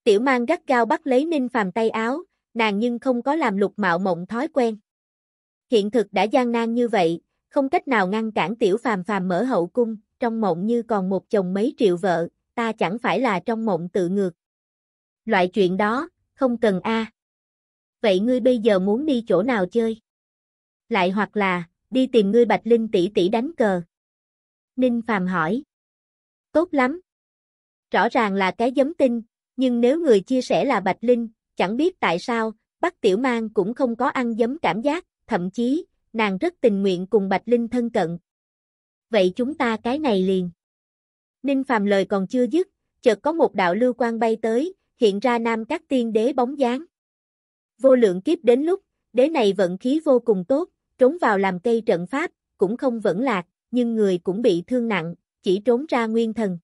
Tiểu mang gắt gao bắt lấy Ninh Phàm tay áo, nàng nhưng không có làm lục mạo mộng thói quen. Hiện thực đã gian nan như vậy, không cách nào ngăn cản tiểu phàm phàm mở hậu cung, trong mộng như còn một chồng mấy triệu vợ, ta chẳng phải là trong mộng tự ngược. Loại chuyện đó, không cần a. Vậy ngươi bây giờ muốn đi chỗ nào chơi? Lại hoặc là, đi tìm ngươi Bạch Linh tỷ tỷ đánh cờ. Ninh Phàm hỏi. Tốt lắm. Rõ ràng là cái giấm tinh, nhưng nếu người chia sẻ là Bạch Linh, chẳng biết tại sao, Bắc Tiểu Mang cũng không có ăn giấm cảm giác, thậm chí, nàng rất tình nguyện cùng Bạch Linh thân cận. Vậy chúng ta cái này liền. Ninh Phàm lời còn chưa dứt, chợt có một đạo lưu quang bay tới, hiện ra nam các tiên đế bóng dáng. Vô lượng kiếp đến lúc, đế này vận khí vô cùng tốt, trốn vào làm cây trận pháp, cũng không vẫn lạc, nhưng người cũng bị thương nặng, chỉ trốn ra nguyên thần.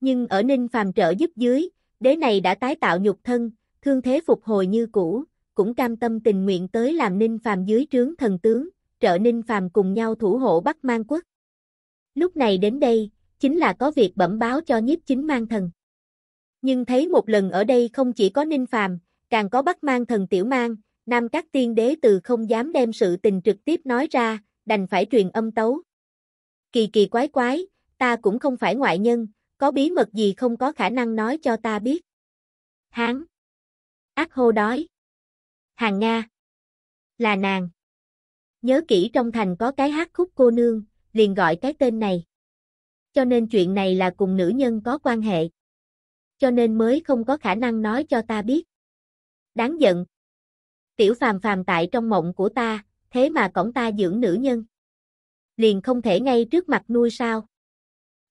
Nhưng ở Ninh Phàm trợ giúp dưới, đế này đã tái tạo nhục thân, thương thế phục hồi như cũ, cũng cam tâm tình nguyện tới làm Ninh Phàm dưới trướng thần tướng, trợ Ninh Phàm cùng nhau thủ hộ Bắc Mang quốc. Lúc này đến đây, chính là có việc bẩm báo cho nhiếp chính mang thần. Nhưng thấy một lần ở đây không chỉ có Ninh Phàm, càng có Bắc Mang thần tiểu mang, Nam các tiên đế từ không dám đem sự tình trực tiếp nói ra, đành phải truyền âm tấu kỳ kỳ quái quái, ta cũng không phải ngoại nhân, có bí mật gì không có khả năng nói cho ta biết. Hán. Ác hô đói. Hàng Nga. Là nàng. Nhớ kỹ trong thành có cái hát khúc cô nương, liền gọi cái tên này. Cho nên chuyện này là cùng nữ nhân có quan hệ. Cho nên mới không có khả năng nói cho ta biết. Đáng giận. Tiểu phàm phàm tại trong mộng của ta, thế mà cổng ta dưỡng nữ nhân liền không thể ngay trước mặt nuôi sao.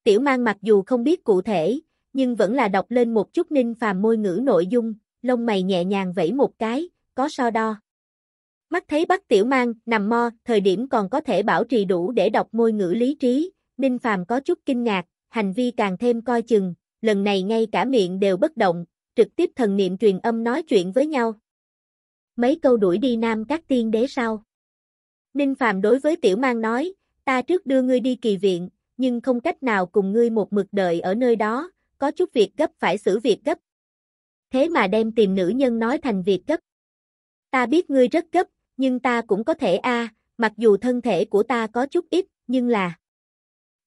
Tiểu mang mặc dù không biết cụ thể, nhưng vẫn là đọc lên một chút ninh phàm môi ngữ nội dung, lông mày nhẹ nhàng vẫy một cái, có so đo. Mắt thấy bắt tiểu mang, nằm mo, thời điểm còn có thể bảo trì đủ để đọc môi ngữ lý trí, ninh phàm có chút kinh ngạc, hành vi càng thêm coi chừng, lần này ngay cả miệng đều bất động, trực tiếp thần niệm truyền âm nói chuyện với nhau. Mấy câu đuổi đi nam các tiên đế sau. Ninh Phàm đối với Tiểu Mang nói, Ta trước đưa ngươi đi kỳ viện, nhưng không cách nào cùng ngươi một mực đợi ở nơi đó, có chút việc gấp phải xử việc gấp. Thế mà đem tìm nữ nhân nói thành việc gấp. Ta biết ngươi rất gấp, nhưng ta cũng có thể a, mặc dù thân thể của ta có chút ít, nhưng là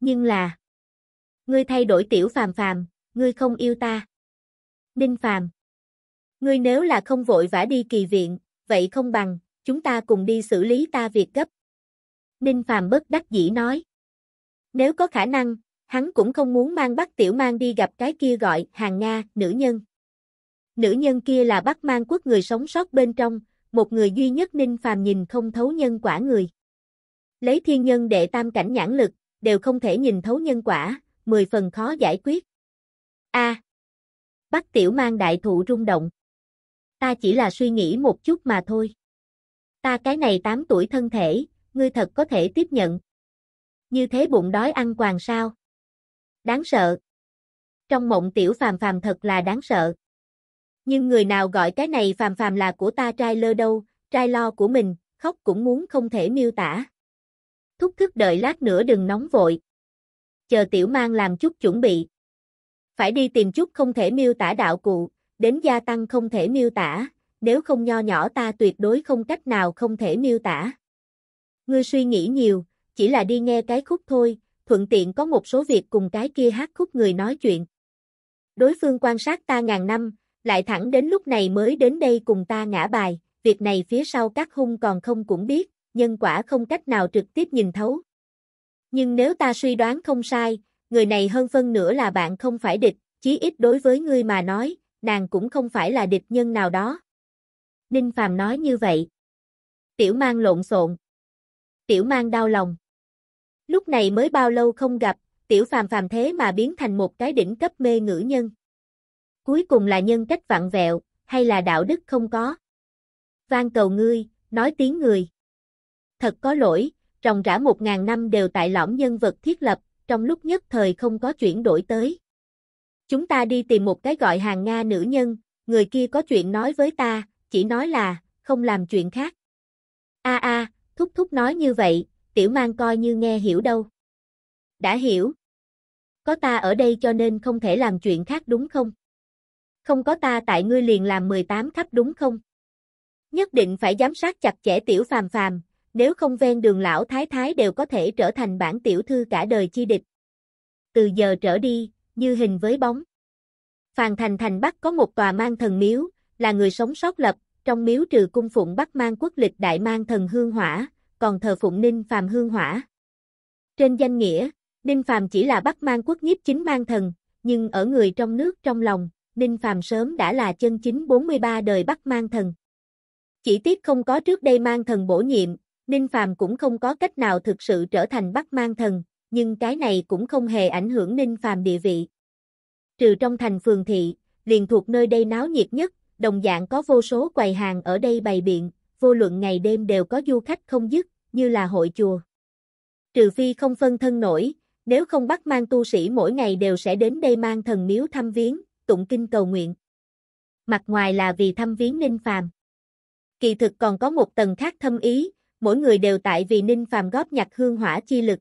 nhưng là ngươi thay đổi tiểu phàm phàm, ngươi không yêu ta. Ninh phàm, ngươi nếu là không vội vã đi kỳ viện, vậy không bằng chúng ta cùng đi xử lý ta việc gấp. Ninh Phàm bất đắc dĩ nói. Nếu có khả năng, hắn cũng không muốn mang Bắc Tiểu Mang đi gặp cái kia gọi hàng Nga, nữ nhân. Nữ nhân kia là Bắc Mang quốc người sống sót bên trong, một người duy nhất Ninh Phàm nhìn không thấu nhân quả người. Lấy thiên nhân để tam cảnh nhãn lực, đều không thể nhìn thấu nhân quả, mười phần khó giải quyết. A. À, Bắc Tiểu Mang đại thụ rung động. Ta chỉ là suy nghĩ một chút mà thôi. Ta cái này 8 tuổi thân thể, ngươi thật có thể tiếp nhận. Như thế bụng đói ăn quàng sao? Đáng sợ. Trong mộng tiểu phàm phàm thật là đáng sợ. Nhưng người nào gọi cái này phàm phàm là của ta trai lơ đâu, trai lo của mình, khóc cũng muốn không thể miêu tả. Thúc thức đợi lát nữa đừng nóng vội. Chờ tiểu mang làm chút chuẩn bị. Phải đi tìm chút không thể miêu tả đạo cụ, đến gia tăng không thể miêu tả, nếu không nho nhỏ ta tuyệt đối không cách nào không thể miêu tả. Ngươi suy nghĩ nhiều, chỉ là đi nghe cái khúc thôi, thuận tiện có một số việc cùng cái kia hát khúc người nói chuyện. Đối phương quan sát ta ngàn năm, lại thẳng đến lúc này mới đến đây cùng ta ngã bài, việc này phía sau các hung còn không cũng biết, nhân quả không cách nào trực tiếp nhìn thấu. Nhưng nếu ta suy đoán không sai, người này hơn phân nữa là bạn không phải địch, chí ít đối với ngươi mà nói, nàng cũng không phải là địch nhân nào đó. Ninh Phàm nói như vậy. Tiểu mang lộn xộn tiểu mang đau lòng. Lúc này mới bao lâu không gặp, tiểu phàm phàm thế mà biến thành một cái đỉnh cấp mê ngữ nhân. Cuối cùng là nhân cách vặn vẹo, hay là đạo đức không có. Van cầu ngươi, nói tiếng người. Thật có lỗi, ròng rã một ngàn năm đều tại lõm nhân vật thiết lập, trong lúc nhất thời không có chuyển đổi tới. Chúng ta đi tìm một cái gọi hàng Nga nữ nhân, người kia có chuyện nói với ta, chỉ nói là, không làm chuyện khác. A a, Thúc thúc nói như vậy, tiểu mang coi như nghe hiểu đâu. Đã hiểu. Có ta ở đây cho nên không thể làm chuyện khác đúng không? Không có ta tại ngươi liền làm 18 khắp đúng không? Nhất định phải giám sát chặt chẽ tiểu phàm phàm, nếu không ven đường lão thái thái đều có thể trở thành bản tiểu thư cả đời chi địch. Từ giờ trở đi, như hình với bóng. Phàn Thành Thành Bắc có một tòa mang thần miếu, là người sống sót lập, trong miếu trừ cung phụng Bắc Mang quốc lịch đại mang thần hương hỏa, còn thờ phụng Ninh Phàm hương hỏa. Trên danh nghĩa, Ninh Phàm chỉ là Bắc Mang quốc nhiếp chính mang thần, nhưng ở người trong nước trong lòng, Ninh Phàm sớm đã là chân chính 43 đời Bắc Mang thần. Chỉ tiếc không có trước đây mang thần bổ nhiệm, Ninh Phàm cũng không có cách nào thực sự trở thành Bắc Mang thần, nhưng cái này cũng không hề ảnh hưởng Ninh Phàm địa vị. Trừ trong thành phường thị, liền thuộc nơi đây náo nhiệt nhất, đồng dạng có vô số quầy hàng ở đây bày biện, vô luận ngày đêm đều có du khách không dứt, như là hội chùa. Trừ phi không phân thân nổi, nếu không bắt mang tu sĩ mỗi ngày đều sẽ đến đây mang thần miếu thăm viếng, tụng kinh cầu nguyện. Mặt ngoài là vì thăm viếng Ninh Phàm. Kỳ thực còn có một tầng khác thâm ý, mỗi người đều tại vì Ninh Phàm góp nhặt hương hỏa chi lực.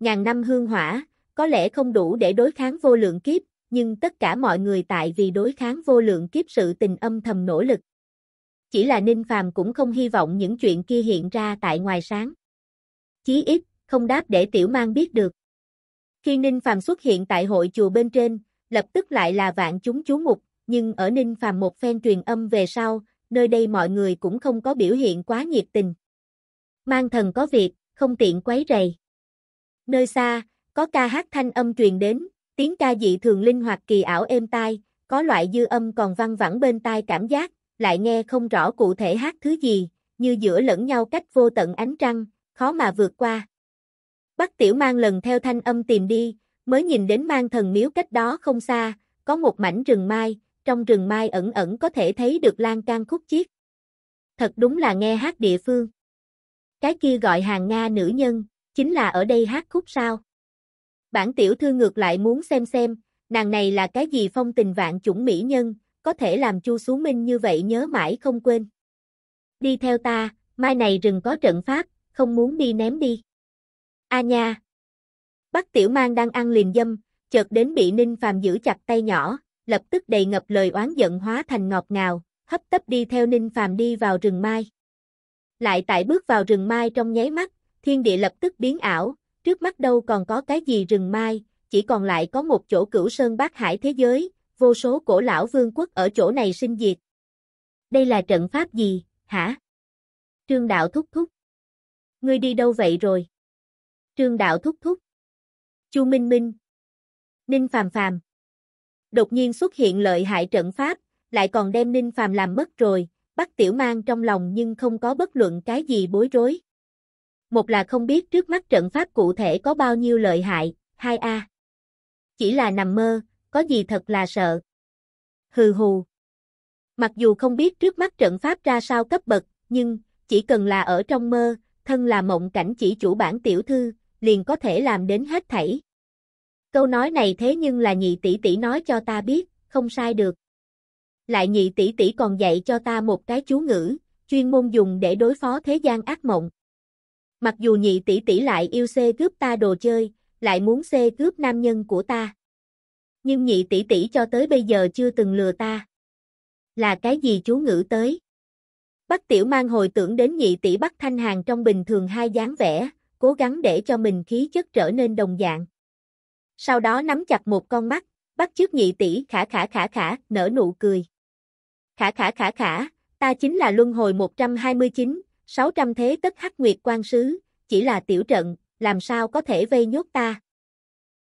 Ngàn năm hương hỏa, có lẽ không đủ để đối kháng vô lượng kiếp, nhưng tất cả mọi người tại vì đối kháng vô lượng kiếp sự tình âm thầm nỗ lực. Chỉ là Ninh Phàm cũng không hy vọng những chuyện kia hiện ra tại ngoài sáng. Chí ít, không đáp để tiểu mang biết được. Khi Ninh Phàm xuất hiện tại hội chùa bên trên, lập tức lại là vạn chúng chú mục, nhưng ở Ninh Phàm một phen truyền âm về sau, nơi đây mọi người cũng không có biểu hiện quá nhiệt tình. Mang thần có việc, không tiện quấy rầy. Nơi xa, có ca hát thanh âm truyền đến, Tiếng ca dị thường linh hoạt kỳ ảo êm tai, có loại dư âm còn văng vẳng bên tai cảm giác, lại nghe không rõ cụ thể hát thứ gì, như giữa lẫn nhau cách vô tận ánh trăng, khó mà vượt qua. Bắc tiểu mang lần theo thanh âm tìm đi, mới nhìn đến mang thần miếu cách đó không xa, có một mảnh rừng mai, trong rừng mai ẩn ẩn có thể thấy được lan can khúc chiết. Thật đúng là nghe hát địa phương. Cái kia gọi hàng Nga nữ nhân, chính là ở đây hát khúc sao. Bản tiểu thư ngược lại muốn xem xem, nàng này là cái gì phong tình vạn chủng mỹ nhân, có thể làm Chu Sú Minh như vậy nhớ mãi không quên. Đi theo ta, mai này rừng có trận pháp, không muốn đi ném đi. A nha. Bắc Tiểu Mang đang ăn liền dâm, chợt đến bị Ninh Phàm giữ chặt tay nhỏ, lập tức đầy ngập lời oán giận hóa thành ngọt ngào, hấp tấp đi theo Ninh Phàm đi vào rừng mai. Lại tại bước vào rừng mai trong nháy mắt, thiên địa lập tức biến ảo, trước mắt đâu còn có cái gì rừng mai, chỉ còn lại có một chỗ cửu sơn bát hải thế giới, vô số cổ lão vương quốc ở chỗ này sinh diệt. Đây là trận pháp gì, hả? Trương Đạo thúc thúc. Ngươi đi đâu vậy rồi? Trương Đạo thúc thúc. Chu Minh Minh. Ninh Phàm Phàm. Đột nhiên xuất hiện lợi hại trận pháp, lại còn đem Ninh Phàm làm mất rồi, Bắc Tiểu Mang trong lòng nhưng không có bất luận cái gì bối rối một là không biết trước mắt trận pháp cụ thể có bao nhiêu lợi hại, hai a Chỉ là nằm mơ, có gì thật là sợ. Hừ hừ. Mặc dù không biết trước mắt trận pháp ra sao cấp bậc, nhưng, chỉ cần là ở trong mơ, thân là mộng cảnh chỉ chủ bản tiểu thư, liền có thể làm đến hết thảy. Câu nói này thế nhưng là nhị tỷ tỷ nói cho ta biết, không sai được. Lại nhị tỷ tỷ còn dạy cho ta một cái chú ngữ, chuyên môn dùng để đối phó thế gian ác mộng. Mặc dù nhị tỷ tỷ lại yêu xê cướp ta đồ chơi, lại muốn xê cướp nam nhân của ta. Nhưng nhị tỷ tỷ cho tới bây giờ chưa từng lừa ta. Là cái gì chú ngữ tới? Bắc Tiểu Mang hồi tưởng đến nhị tỷ Bắc Thanh Hàng trong bình thường hai dáng vẻ, cố gắng để cho mình khí chất trở nên đồng dạng. Sau đó nắm chặt một con mắt, bắt trước nhị tỷ khả khả khả khả, nở nụ cười. Khả khả khả khả, ta chính là luân hồi 129, 600 thế tất hắc nguyệt quan sứ, chỉ là tiểu trận, làm sao có thể vây nhốt ta?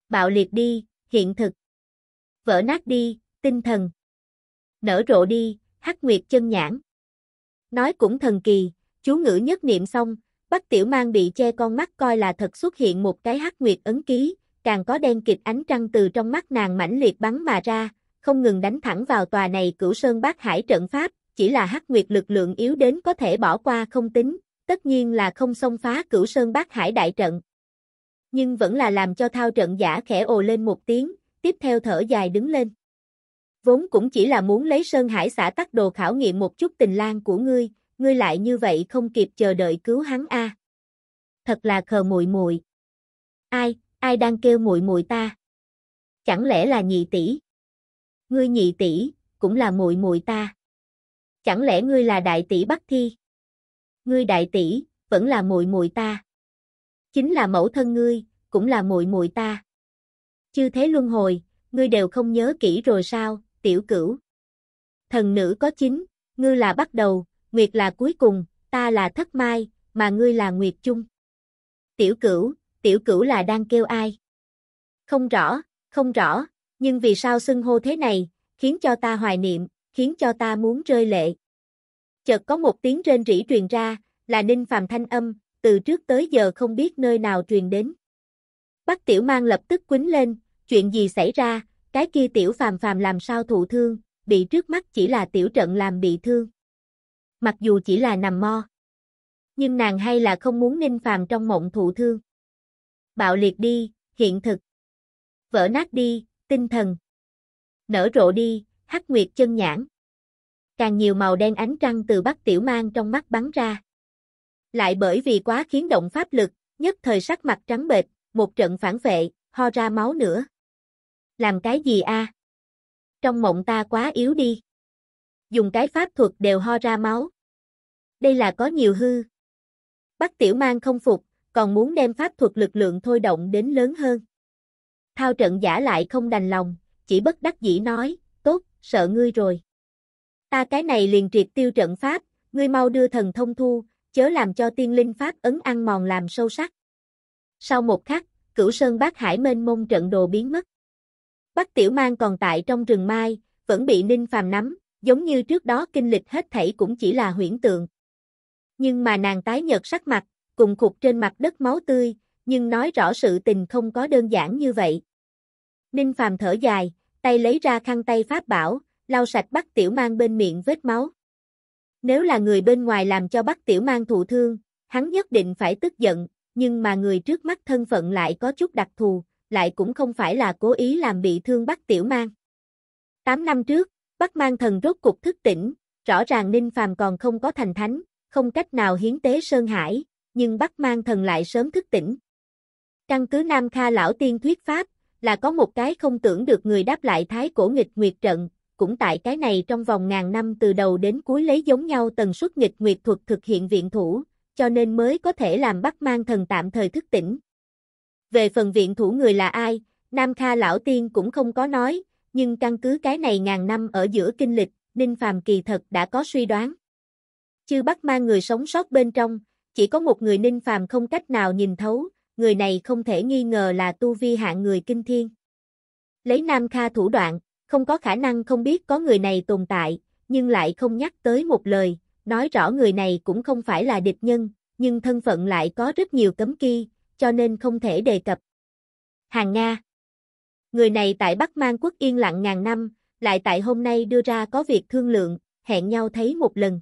Bạo liệt đi, hiện thực. Vỡ nát đi, tinh thần. Nở rộ đi, hắc nguyệt chân nhãn. Nói cũng thần kỳ, chú ngữ nhất niệm xong, Bắc Tiểu Mang bị che con mắt coi là thật xuất hiện một cái hắc nguyệt ấn ký, càng có đen kịch ánh trăng từ trong mắt nàng mãnh liệt bắn mà ra, không ngừng đánh thẳng vào tòa này Cửu Sơn Bát Hải trận pháp, chỉ là hắc nguyệt lực lượng yếu đến có thể bỏ qua không tính, tất nhiên là không xông phá cửu sơn bát hải đại trận. Nhưng vẫn là làm cho thao trận giả khẽ ồ lên một tiếng, tiếp theo thở dài đứng lên. Vốn cũng chỉ là muốn lấy sơn hải xã tắc đồ khảo nghiệm một chút tình lang của ngươi, ngươi lại như vậy không kịp chờ đợi cứu hắn a. Thật là khờ muội muội. Ai, ai đang kêu muội muội ta? Chẳng lẽ là nhị tỷ? Ngươi nhị tỷ cũng là muội muội ta chẳng lẽ ngươi là đại tỷ Bắc Thi? Ngươi đại tỷ, vẫn là muội muội ta. Chính là mẫu thân ngươi, cũng là muội muội ta. Chư thế luân hồi, ngươi đều không nhớ kỹ rồi sao, tiểu cửu. Thần nữ có chính, ngươi là bắt đầu, nguyệt là cuối cùng, ta là thất mai, mà ngươi là nguyệt chung. Tiểu cửu, tiểu cửu là đang kêu ai? Không rõ, không rõ, nhưng vì sao xưng hô thế này, khiến cho ta hoài niệm, khiến cho ta muốn rơi lệ. Chợt có một tiếng rên rỉ truyền ra, là Ninh Phàm thanh âm, từ trước tới giờ không biết nơi nào truyền đến. Bác Tiểu Mang lập tức quýnh lên, chuyện gì xảy ra, cái kia Tiểu Phàm Phàm làm sao thụ thương, bị trước mắt chỉ là Tiểu Trận làm bị thương. Mặc dù chỉ là nằm mo, nhưng nàng hay là không muốn Ninh Phàm trong mộng thụ thương. Bạo liệt đi, hiện thực. Vỡ nát đi, tinh thần. Nở rộ đi, hắc nguyệt chân nhãn. Càng nhiều màu đen ánh trăng từ Bắc Tiểu Mang trong mắt bắn ra. Lại bởi vì quá khiến động pháp lực, nhất thời sắc mặt trắng bệch, một trận phản vệ, ho ra máu nữa. Làm cái gì a? Trong mộng ta quá yếu đi. Dùng cái pháp thuật đều ho ra máu. Đây là có nhiều hư. Bắc Tiểu Mang không phục, còn muốn đem pháp thuật lực lượng thôi động đến lớn hơn. Thao trận giả lại không đành lòng, chỉ bất đắc dĩ nói, sợ ngươi rồi. Ta cái này liền triệt tiêu trận pháp, ngươi mau đưa thần thông thu, chớ làm cho tiên linh pháp ấn ăn mòn làm sâu sắc. Sau một khắc, cửu sơn bác hải mênh mông trận đồ biến mất. Bắc tiểu mang còn tại trong rừng mai, vẫn bị ninh phàm nắm, giống như trước đó kinh lịch hết thảy cũng chỉ là huyễn tượng. Nhưng mà nàng tái nhợt sắc mặt, cùng khục trên mặt đất máu tươi, nhưng nói rõ sự tình không có đơn giản như vậy. Ninh Phàm thở dài, tay lấy ra khăn tay pháp bảo, lau sạch Bắc Tiểu Mang bên miệng vết máu. Nếu là người bên ngoài làm cho Bắc Tiểu Mang thụ thương, hắn nhất định phải tức giận, nhưng mà người trước mắt thân phận lại có chút đặc thù, lại cũng không phải là cố ý làm bị thương Bắc Tiểu Mang. 8 năm trước, Bắc Mang thần rốt cục thức tỉnh, rõ ràng Ninh Phàm còn không có thành thánh, không cách nào hiến tế Sơn Hải, nhưng Bắc Mang thần lại sớm thức tỉnh. Căn cứ Nam Kha lão tiên thuyết pháp, là có một cái không tưởng được người đáp lại thái cổ nghịch nguyệt trận, cũng tại cái này trong vòng ngàn năm từ đầu đến cuối lấy giống nhau tần suất nghịch nguyệt thuật thực hiện viện thủ, cho nên mới có thể làm bắt mang thần tạm thời thức tỉnh. Về phần viện thủ người là ai, Nam Kha Lão Tiên cũng không có nói, nhưng căn cứ cái này ngàn năm ở giữa kinh lịch, Ninh Phàm kỳ thật đã có suy đoán. Chư bắt mang người sống sót bên trong, chỉ có một người Ninh Phàm không cách nào nhìn thấu, người này không thể nghi ngờ là tu vi hạng người kinh thiên. Lấy Nam Kha thủ đoạn, không có khả năng không biết có người này tồn tại, nhưng lại không nhắc tới một lời, nói rõ người này cũng không phải là địch nhân, nhưng thân phận lại có rất nhiều cấm kỵ, cho nên không thể đề cập. Hàng Nga Người này tại Bắc Mang quốc yên lặng ngàn năm, lại tại hôm nay đưa ra có việc thương lượng, hẹn nhau thấy một lần.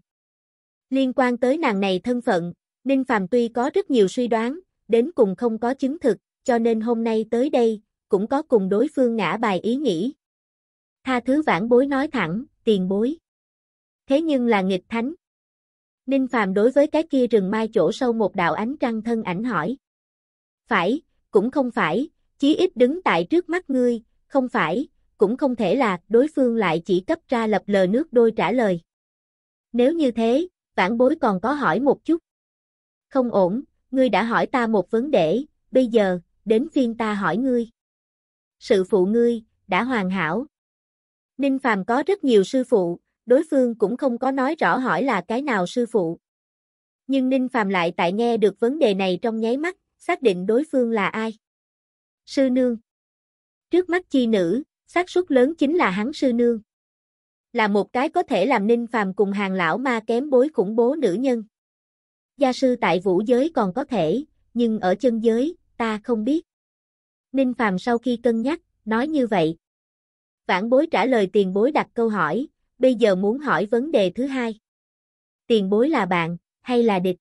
Liên quan tới nàng này thân phận, Ninh Phàm tuy có rất nhiều suy đoán, đến cùng không có chứng thực, cho nên hôm nay tới đây, cũng có cùng đối phương ngã bài ý nghĩ. Tha thứ vãn bối nói thẳng, tiền bối. Thế nhưng là nghịch thánh. Ninh Phàm đối với cái kia rừng mai chỗ sâu một đạo ánh trăng thân ảnh hỏi. Phải, cũng không phải, chí ít đứng tại trước mắt ngươi, không phải, cũng không thể là đối phương lại chỉ cấp ra lập lờ nước đôi trả lời. Nếu như thế, vãn bối còn có hỏi một chút. Không ổn, ngươi đã hỏi ta một vấn đề, bây giờ, đến phiên ta hỏi ngươi. Sự phụ ngươi, đã hoàn hảo. Ninh Phàm có rất nhiều sư phụ, đối phương cũng không có nói rõ hỏi là cái nào sư phụ. Nhưng Ninh Phàm lại tại nghe được vấn đề này trong nháy mắt, xác định đối phương là ai. Sư nương. Trước mắt chi nữ, xác suất lớn chính là hắn sư nương. Là một cái có thể làm Ninh Phàm cùng hàng lão ma kém bối khủng bố nữ nhân. Gia sư tại vũ giới còn có thể, nhưng ở chân giới, ta không biết. Ninh Phàm sau khi cân nhắc, nói như vậy. Vãn bối trả lời tiền bối đặt câu hỏi, bây giờ muốn hỏi vấn đề thứ hai. Tiền bối là bạn, hay là địch?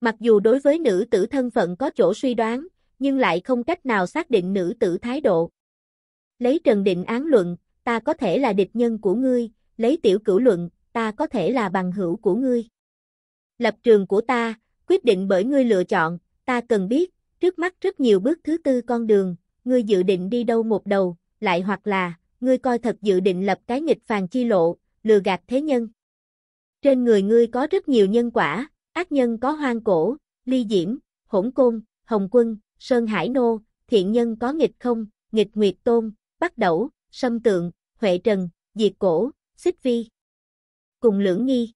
Mặc dù đối với nữ tử thân phận có chỗ suy đoán, nhưng lại không cách nào xác định nữ tử thái độ. Lấy Trần Định án luận, ta có thể là địch nhân của ngươi, lấy tiểu cửu luận, ta có thể là bằng hữu của ngươi. Lập trường của ta, quyết định bởi ngươi lựa chọn, ta cần biết, trước mắt rất nhiều bước thứ tư con đường, ngươi dự định đi đâu một đầu, lại hoặc là, ngươi coi thật dự định lập cái nghịch phàn chi lộ, lừa gạt thế nhân. Trên người ngươi có rất nhiều nhân quả, ác nhân có hoang cổ, ly diễm, hỗn côn, hồng quân, sơn hải nô, thiện nhân có nghịch không, nghịch nguyệt tôn, bắt đẩu, sâm tượng, huệ trần, diệt cổ, xích vi. Cùng lưỡng nghi.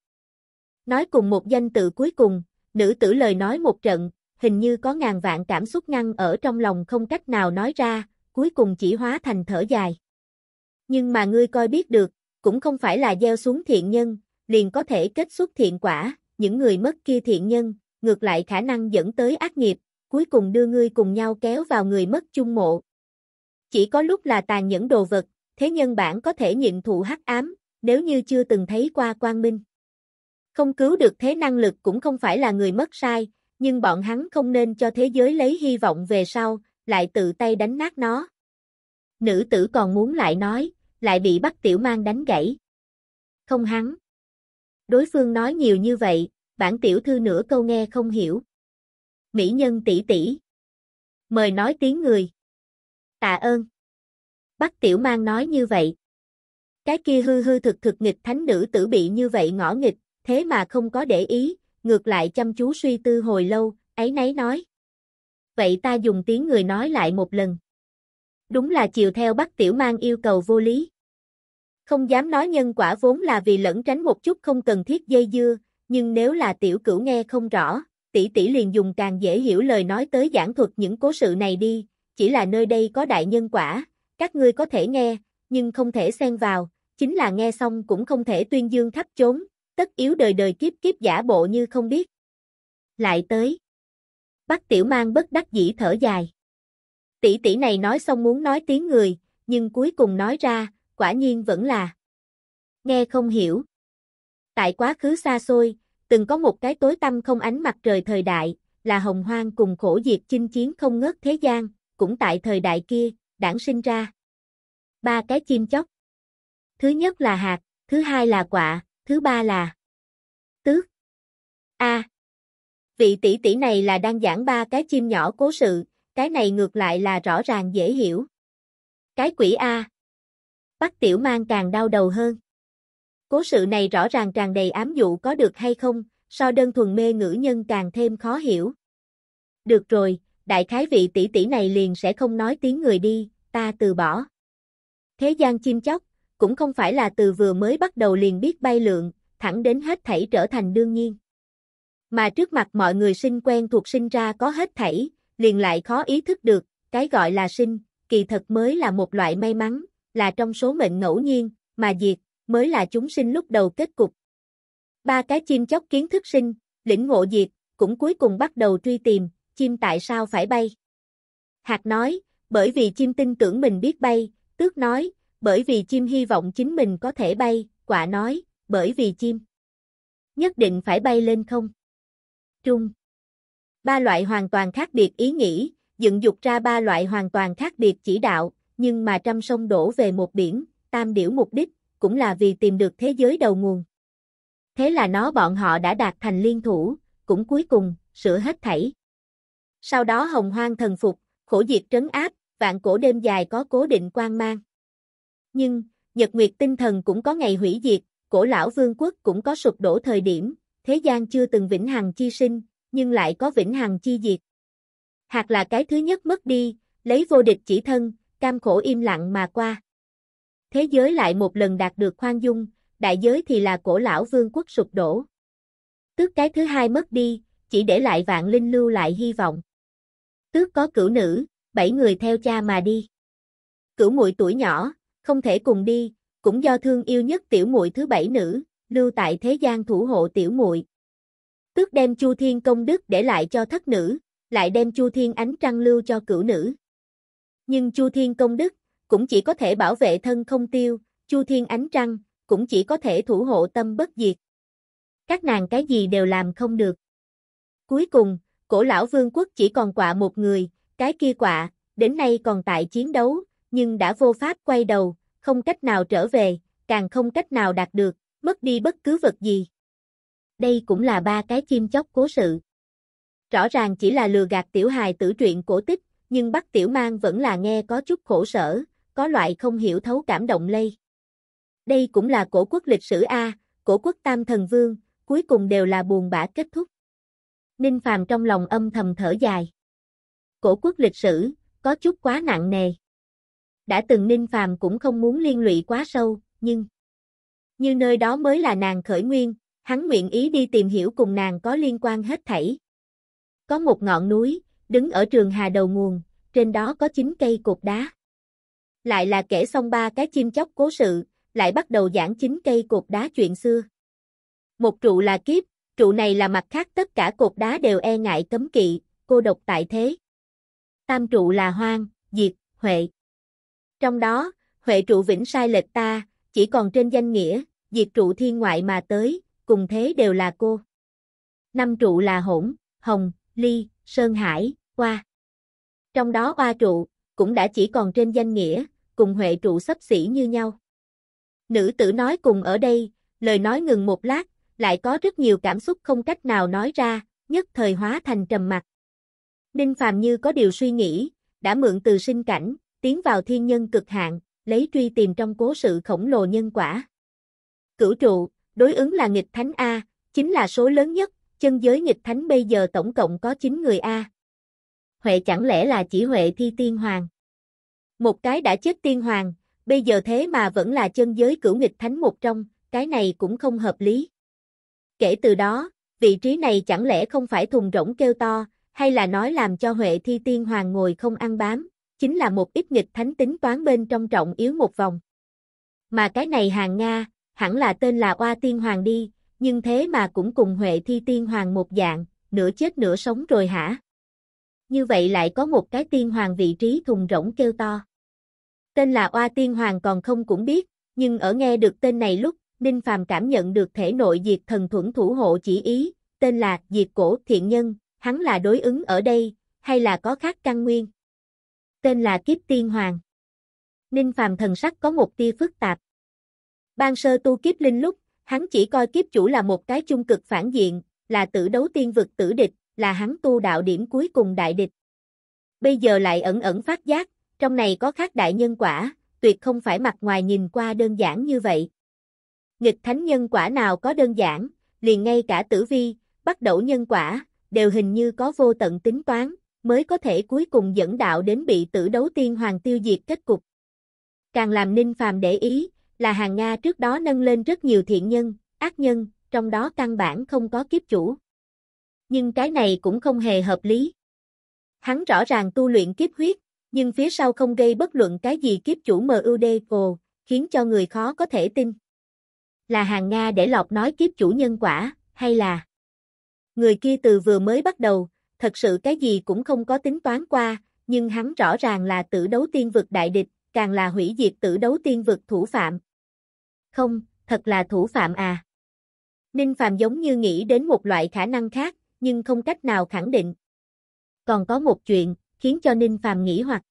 Nói cùng một danh tự cuối cùng, nữ tử lời nói một trận, hình như có ngàn vạn cảm xúc ngăn ở trong lòng không cách nào nói ra, cuối cùng chỉ hóa thành thở dài. Nhưng mà ngươi coi biết được, cũng không phải là gieo xuống thiện nhân, liền có thể kết xuất thiện quả, những người mất kia thiện nhân, ngược lại khả năng dẫn tới ác nghiệp, cuối cùng đưa ngươi cùng nhau kéo vào người mất chung mộ. Chỉ có lúc là tàn những đồ vật, thế nhân bản có thể nhịn thụ hắc ám, nếu như chưa từng thấy qua quang minh. Không cứu được thế năng lực cũng không phải là người mất sai, nhưng bọn hắn không nên cho thế giới lấy hy vọng về sau, lại tự tay đánh nát nó. Nữ tử còn muốn lại nói, lại bị bắt tiểu mang đánh gãy. Không hắn. Đối phương nói nhiều như vậy, bản tiểu thư nửa câu nghe không hiểu. Mỹ nhân tỷ tỷ. Mời nói tiếng người. Tạ ơn. Bắt tiểu mang nói như vậy. Cái kia hư hư thực thực nghịch thánh nữ tử bị như vậy ngõ nghịch, thế mà không có để ý, ngược lại chăm chú suy tư hồi lâu, ấy nấy nói. Vậy ta dùng tiếng người nói lại một lần. Đúng là chiều theo bắt tiểu mang yêu cầu vô lý. Không dám nói nhân quả vốn là vì lẫn tránh một chút không cần thiết dây dưa, nhưng nếu là tiểu cửu nghe không rõ, tỷ tỷ liền dùng càng dễ hiểu lời nói tới giảng thuật những cố sự này đi, chỉ là nơi đây có đại nhân quả, các ngươi có thể nghe, nhưng không thể xen vào, chính là nghe xong cũng không thể tuyên dương thấp chốn, tất yếu đời đời kiếp kiếp giả bộ như không biết. Lại tới. bắc Tiểu Mang bất đắc dĩ thở dài. Tỷ tỷ này nói xong muốn nói tiếng người, nhưng cuối cùng nói ra, quả nhiên vẫn là nghe không hiểu. Tại quá khứ xa xôi, từng có một cái tối tăm không ánh mặt trời thời đại, là hồng hoang cùng khổ diệt chinh chiến không ngớt thế gian, cũng tại thời đại kia, đảng sinh ra. Ba cái chim chóc. Thứ nhất là hạt, thứ hai là quả thứ ba là tước. A. vị tỷ tỷ này là đang giảng ba cái chim nhỏ cố sự, cái này ngược lại là rõ ràng dễ hiểu. Cái quỷ A. bắc tiểu mang càng đau đầu hơn. Cố sự này rõ ràng tràn đầy ám dụ có được hay không, so đơn thuần mê ngữ nhân càng thêm khó hiểu. Được rồi, đại khái vị tỷ tỷ này liền sẽ không nói tiếng người đi, ta từ bỏ. Thế gian chim chóc, cũng không phải là từ vừa mới bắt đầu liền biết bay lượn, thẳng đến hết thảy trở thành đương nhiên. Mà trước mặt mọi người sinh quen thuộc sinh ra có hết thảy, liền lại khó ý thức được, cái gọi là sinh, kỳ thật mới là một loại may mắn, là trong số mệnh ngẫu nhiên, mà diệt, mới là chúng sinh lúc đầu kết cục. Ba cái chim chóc kiến thức sinh, lĩnh ngộ diệt, cũng cuối cùng bắt đầu truy tìm, chim tại sao phải bay. Hạt nói, bởi vì chim tin tưởng mình biết bay, tước nói, bởi vì chim hy vọng chính mình có thể bay, quả nói, bởi vì chim. Nhất định phải bay lên không? Trung. Ba loại hoàn toàn khác biệt ý nghĩ, dựng dục ra ba loại hoàn toàn khác biệt chỉ đạo, nhưng mà trăm sông đổ về một biển, tam điểu mục đích, cũng là vì tìm được thế giới đầu nguồn. Thế là nó bọn họ đã đạt thành liên thủ, cũng cuối cùng, sửa hết thảy. Sau đó hồng hoang thần phục, khổ diệt trấn áp, vạn cổ đêm dài có cố định quan mang. Nhưng, Nhật Nguyệt tinh thần cũng có ngày hủy diệt, cổ lão vương quốc cũng có sụp đổ thời điểm, thế gian chưa từng vĩnh hằng chi sinh, nhưng lại có vĩnh hằng chi diệt. Hạt là cái thứ nhất mất đi, lấy vô địch chỉ thân, cam khổ im lặng mà qua. Thế giới lại một lần đạt được khoan dung, đại giới thì là cổ lão vương quốc sụp đổ. Tước cái thứ hai mất đi, chỉ để lại vạn linh lưu lại hy vọng. Tước có cửu nữ, bảy người theo cha mà đi. Cửu muội tuổi nhỏ, không thể cùng đi, cũng do thương yêu nhất tiểu muội thứ bảy nữ, lưu tại thế gian thủ hộ tiểu muội. Tước đem Chu Thiên công đức để lại cho thất nữ, lại đem Chu Thiên ánh trăng lưu cho cửu nữ. Nhưng Chu Thiên công đức cũng chỉ có thể bảo vệ thân không tiêu, Chu Thiên ánh trăng cũng chỉ có thể thủ hộ tâm bất diệt. Các nàng cái gì đều làm không được. Cuối cùng, cổ lão vương quốc chỉ còn quạ một người, cái kia quạ, đến nay còn tại chiến đấu, nhưng đã vô pháp quay đầu, không cách nào trở về, càng không cách nào đạt được, mất đi bất cứ vật gì. Đây cũng là ba cái chim chóc cố sự. Rõ ràng chỉ là lừa gạt tiểu hài tử truyện cổ tích, nhưng bắt tiểu mang vẫn là nghe có chút khổ sở, có loại không hiểu thấu cảm động lây. Đây cũng là cổ quốc lịch sử A, cổ quốc tam thần vương, cuối cùng đều là buồn bã kết thúc. Ninh Phàm trong lòng âm thầm thở dài. Cổ quốc lịch sử, có chút quá nặng nề đã từng Ninh Phàm cũng không muốn liên lụy quá sâu, nhưng như nơi đó mới là nàng khởi nguyên, hắn nguyện ý đi tìm hiểu cùng nàng có liên quan hết thảy. Có một ngọn núi, đứng ở trường hà đầu nguồn, trên đó có chín cây cột đá. Lại là kể xong ba cái chim chóc cố sự, lại bắt đầu giảng chín cây cột đá chuyện xưa. Một trụ là kiếp, trụ này là mặt khác tất cả cột đá đều e ngại cấm kỵ, cô độc tại thế. Tam trụ là hoang, diệt, huệ. Trong đó, Huệ trụ vĩnh sai lệch ta, chỉ còn trên danh nghĩa, diệt trụ thiên ngoại mà tới, cùng thế đều là cô. Năm trụ là hỗn, hồng, ly, sơn hải, hoa. Trong đó ba trụ, cũng đã chỉ còn trên danh nghĩa, cùng huệ trụ sấp xỉ như nhau. Nữ tử nói cùng ở đây, lời nói ngừng một lát, lại có rất nhiều cảm xúc không cách nào nói ra, nhất thời hóa thành trầm mặc. Ninh Phàm như có điều suy nghĩ, đã mượn từ sinh cảnh, tiến vào thiên nhân cực hạn, lấy truy tìm trong cố sự khổng lồ nhân quả. Cửu trụ, đối ứng là nghịch thánh A, chính là số lớn nhất, chân giới nghịch thánh bây giờ tổng cộng có 9 người A. Huệ chẳng lẽ là chỉ Huệ thi tiên hoàng? Một cái đã chết tiên hoàng, bây giờ thế mà vẫn là chân giới cửu nghịch thánh một trong, cái này cũng không hợp lý. Kể từ đó, vị trí này chẳng lẽ không phải thùng rỗng kêu to, hay là nói làm cho Huệ thi tiên hoàng ngồi không ăn bám? chính là một ít nghịch thánh tính toán bên trong trọng yếu một vòng. Mà cái này hàng Nga, hẳn là tên là Oa Tiên Hoàng đi, nhưng thế mà cũng cùng Huệ Thi Tiên Hoàng một dạng, nửa chết nửa sống rồi hả? Như vậy lại có một cái tiên hoàng vị trí thùng rỗng kêu to. Tên là Oa Tiên Hoàng còn không cũng biết, nhưng ở nghe được tên này lúc, Ninh Phàm cảm nhận được thể nội diệt thần thuẫn thủ hộ chỉ ý, tên là Diệt Cổ Thiện Nhân, hắn là đối ứng ở đây, hay là có khác căn nguyên? tên là Kiếp Tiên Hoàng. Ninh Phàm thần sắc có một tia phức tạp. Ban sơ tu kiếp linh lúc, hắn chỉ coi kiếp chủ là một cái chung cực phản diện, là tử đấu tiên vực tử địch, là hắn tu đạo điểm cuối cùng đại địch. Bây giờ lại ẩn ẩn phát giác, trong này có khác đại nhân quả, tuyệt không phải mặt ngoài nhìn qua đơn giản như vậy. Nghịch thánh nhân quả nào có đơn giản, liền ngay cả tử vi, bắt đầu nhân quả, đều hình như có vô tận tính toán, mới có thể cuối cùng dẫn đạo đến bị tử đấu tiên hoàng tiêu diệt kết cục. Càng làm Ninh Phàm để ý, là hàng Nga trước đó nâng lên rất nhiều thiện nhân, ác nhân, trong đó căn bản không có kiếp chủ. Nhưng cái này cũng không hề hợp lý. Hắn rõ ràng tu luyện kiếp huyết, nhưng phía sau không gây bất luận cái gì kiếp chủ MUD cô, khiến cho người khó có thể tin. Là hàng Nga để lọc nói kiếp chủ nhân quả, hay là người kia từ vừa mới bắt đầu, thật sự cái gì cũng không có tính toán qua, nhưng hắn rõ ràng là tử đấu tiên vực đại địch, càng là hủy diệt tử đấu tiên vực thủ phạm. Không, thật là thủ phạm à. Ninh Phạm giống như nghĩ đến một loại khả năng khác, nhưng không cách nào khẳng định. Còn có một chuyện, khiến cho Ninh Phạm nghĩ hoặc.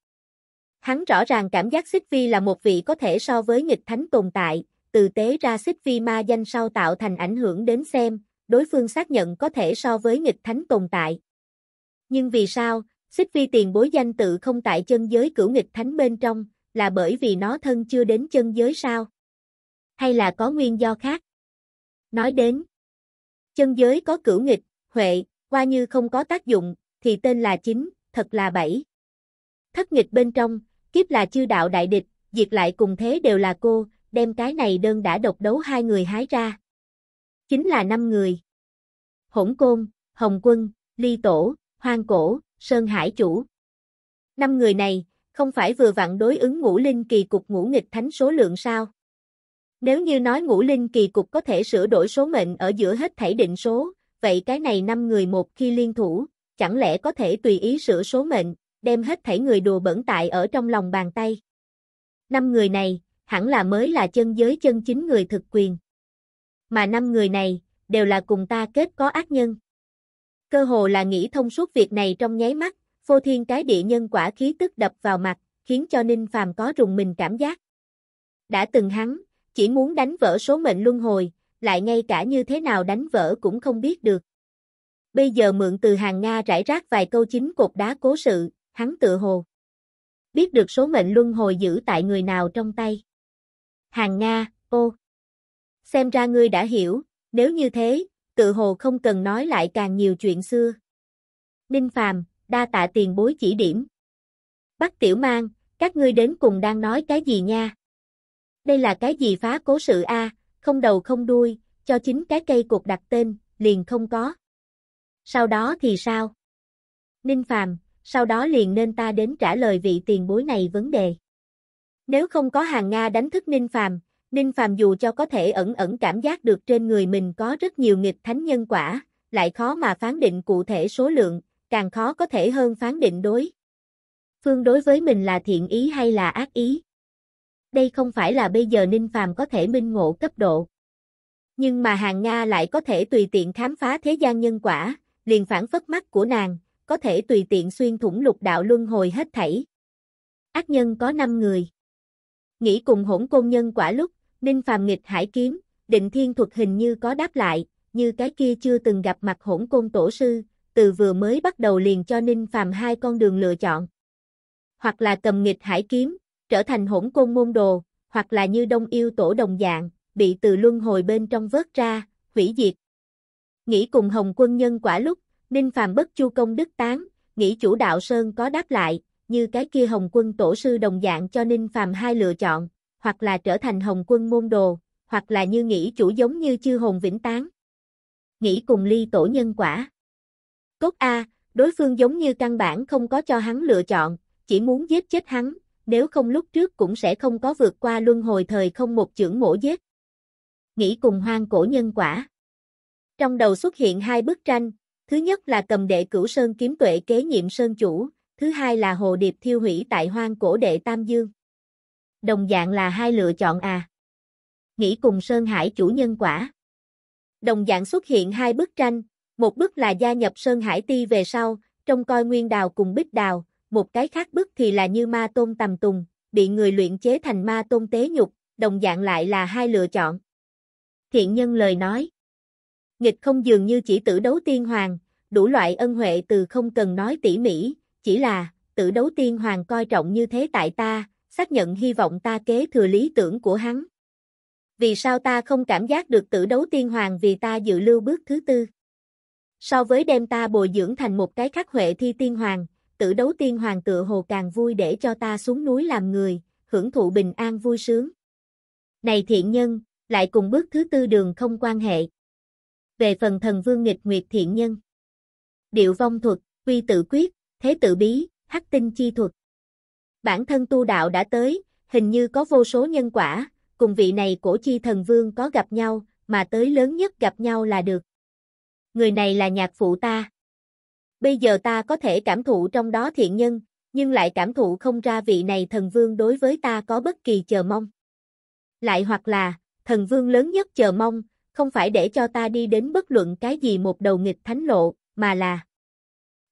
Hắn rõ ràng cảm giác Xích Vi là một vị có thể so với nghịch thánh tồn tại, từ tế ra Xích Vi ma danh sau tạo thành ảnh hưởng đến xem, đối phương xác nhận có thể so với nghịch thánh tồn tại. Nhưng vì sao, xích vi tiền bối danh tự không tại chân giới cửu nghịch thánh bên trong, là bởi vì nó thân chưa đến chân giới sao? Hay là có nguyên do khác? Nói đến, chân giới có cửu nghịch, huệ, qua như không có tác dụng, thì tên là chính, thật là bảy. Thất nghịch bên trong, kiếp là chư đạo đại địch, diệt lại cùng thế đều là cô, đem cái này đơn đã độc đấu hai người hái ra. Chính là năm người. Hỗn Côn, Hồng Quân, Ly Tổ, hoang cổ, sơn hải chủ. Năm người này, không phải vừa vặn đối ứng ngũ linh kỳ cục ngũ nghịch thánh số lượng sao? Nếu như nói ngũ linh kỳ cục có thể sửa đổi số mệnh ở giữa hết thảy định số, vậy cái này năm người một khi liên thủ, chẳng lẽ có thể tùy ý sửa số mệnh, đem hết thảy người đùa bẩn tại ở trong lòng bàn tay. Năm người này, hẳn là mới là chân giới chân chính người thực quyền. Mà năm người này, đều là cùng ta kết có ác nhân cơ hồ là nghĩ thông suốt việc này trong nháy mắt, phô thiên cái địa nhân quả khí tức đập vào mặt, khiến cho Ninh Phàm có rùng mình cảm giác. Đã từng hắn, chỉ muốn đánh vỡ số mệnh luân hồi, lại ngay cả như thế nào đánh vỡ cũng không biết được. Bây giờ mượn từ hàng Nga rải rác vài câu chính cột đá cố sự, hắn tự hồ. Biết được số mệnh luân hồi giữ tại người nào trong tay. Hàng Nga, ô. Xem ra ngươi đã hiểu, nếu như thế, tự hồ không cần nói lại càng nhiều chuyện xưa. Ninh Phàm, đa tạ tiền bối chỉ điểm. Bắc Tiểu Mang, các ngươi đến cùng đang nói cái gì nha? Đây là cái gì phá cố sự a, không đầu không đuôi, cho chính cái cây cột đặt tên, liền không có. Sau đó thì sao? Ninh Phàm, sau đó liền nên ta đến trả lời vị tiền bối này vấn đề. Nếu không có hàng Nga đánh thức Ninh Phàm, Ninh Phàm dù cho có thể ẩn ẩn cảm giác được trên người mình có rất nhiều nghịch thánh nhân quả, lại khó mà phán định cụ thể số lượng, càng khó có thể hơn phán định đối. Phương đối với mình là thiện ý hay là ác ý? Đây không phải là bây giờ Ninh Phàm có thể minh ngộ cấp độ. Nhưng mà hàng Nga lại có thể tùy tiện khám phá thế gian nhân quả, liền phản phất mắt của nàng, có thể tùy tiện xuyên thủng lục đạo luân hồi hết thảy. Ác nhân có 5 người. Nghĩ cùng hỗn côn nhân quả lúc, Ninh Phàm nghịch hải kiếm, định thiên thuật hình như có đáp lại, như cái kia chưa từng gặp mặt hỗn côn tổ sư, từ vừa mới bắt đầu liền cho Ninh Phàm hai con đường lựa chọn. Hoặc là cầm nghịch hải kiếm, trở thành hỗn côn môn đồ, hoặc là như đông yêu tổ đồng dạng, bị từ luân hồi bên trong vớt ra, hủy diệt. Nghĩ cùng Hồng quân nhân quả lúc, Ninh Phàm bất chu công đức tán, nghĩ chủ đạo Sơn có đáp lại, như cái kia Hồng quân tổ sư đồng dạng cho Ninh Phàm hai lựa chọn hoặc là trở thành hồng quân môn đồ, hoặc là như nghĩ chủ giống như chư hồn vĩnh tán. Nghĩ cùng ly tổ nhân quả. Cốt A, đối phương giống như căn bản không có cho hắn lựa chọn, chỉ muốn giết chết hắn, nếu không lúc trước cũng sẽ không có vượt qua luân hồi thời không một chưởng mổ giết. Nghĩ cùng hoang cổ nhân quả. Trong đầu xuất hiện hai bức tranh, thứ nhất là cầm đệ cửu sơn kiếm tuệ kế nhiệm sơn chủ, thứ hai là hồ điệp thiêu hủy tại hoang cổ đệ Tam Dương đồng dạng là hai lựa chọn à. Nghĩ cùng Sơn Hải chủ nhân quả. Đồng dạng xuất hiện hai bức tranh, một bức là gia nhập Sơn Hải Ti về sau, trông coi Nguyên Đào cùng Bích Đào, một cái khác bức thì là như ma tôn tầm tùng, bị người luyện chế thành ma tôn tế nhục, đồng dạng lại là hai lựa chọn. Thiện nhân lời nói. Nghịch không dường như chỉ tử đấu tiên hoàng, đủ loại ân huệ từ không cần nói tỉ mỉ, chỉ là, tử đấu tiên hoàng coi trọng như thế tại ta, xác nhận hy vọng ta kế thừa lý tưởng của hắn. Vì sao ta không cảm giác được tử đấu tiên hoàng vì ta dự lưu bước thứ tư? So với đem ta bồi dưỡng thành một cái khắc huệ thi tiên hoàng, tử đấu tiên hoàng tựa hồ càng vui để cho ta xuống núi làm người, hưởng thụ bình an vui sướng. Này thiện nhân, lại cùng bước thứ tư đường không quan hệ. Về phần thần vương nghịch nguyệt thiện nhân. Điệu vong thuật, quy tự quyết, thế tự bí, hắc tinh chi thuật bản thân tu đạo đã tới, hình như có vô số nhân quả, cùng vị này cổ chi thần vương có gặp nhau, mà tới lớn nhất gặp nhau là được. Người này là nhạc phụ ta. Bây giờ ta có thể cảm thụ trong đó thiện nhân, nhưng lại cảm thụ không ra vị này thần vương đối với ta có bất kỳ chờ mong. Lại hoặc là, thần vương lớn nhất chờ mong, không phải để cho ta đi đến bất luận cái gì một đầu nghịch thánh lộ, mà là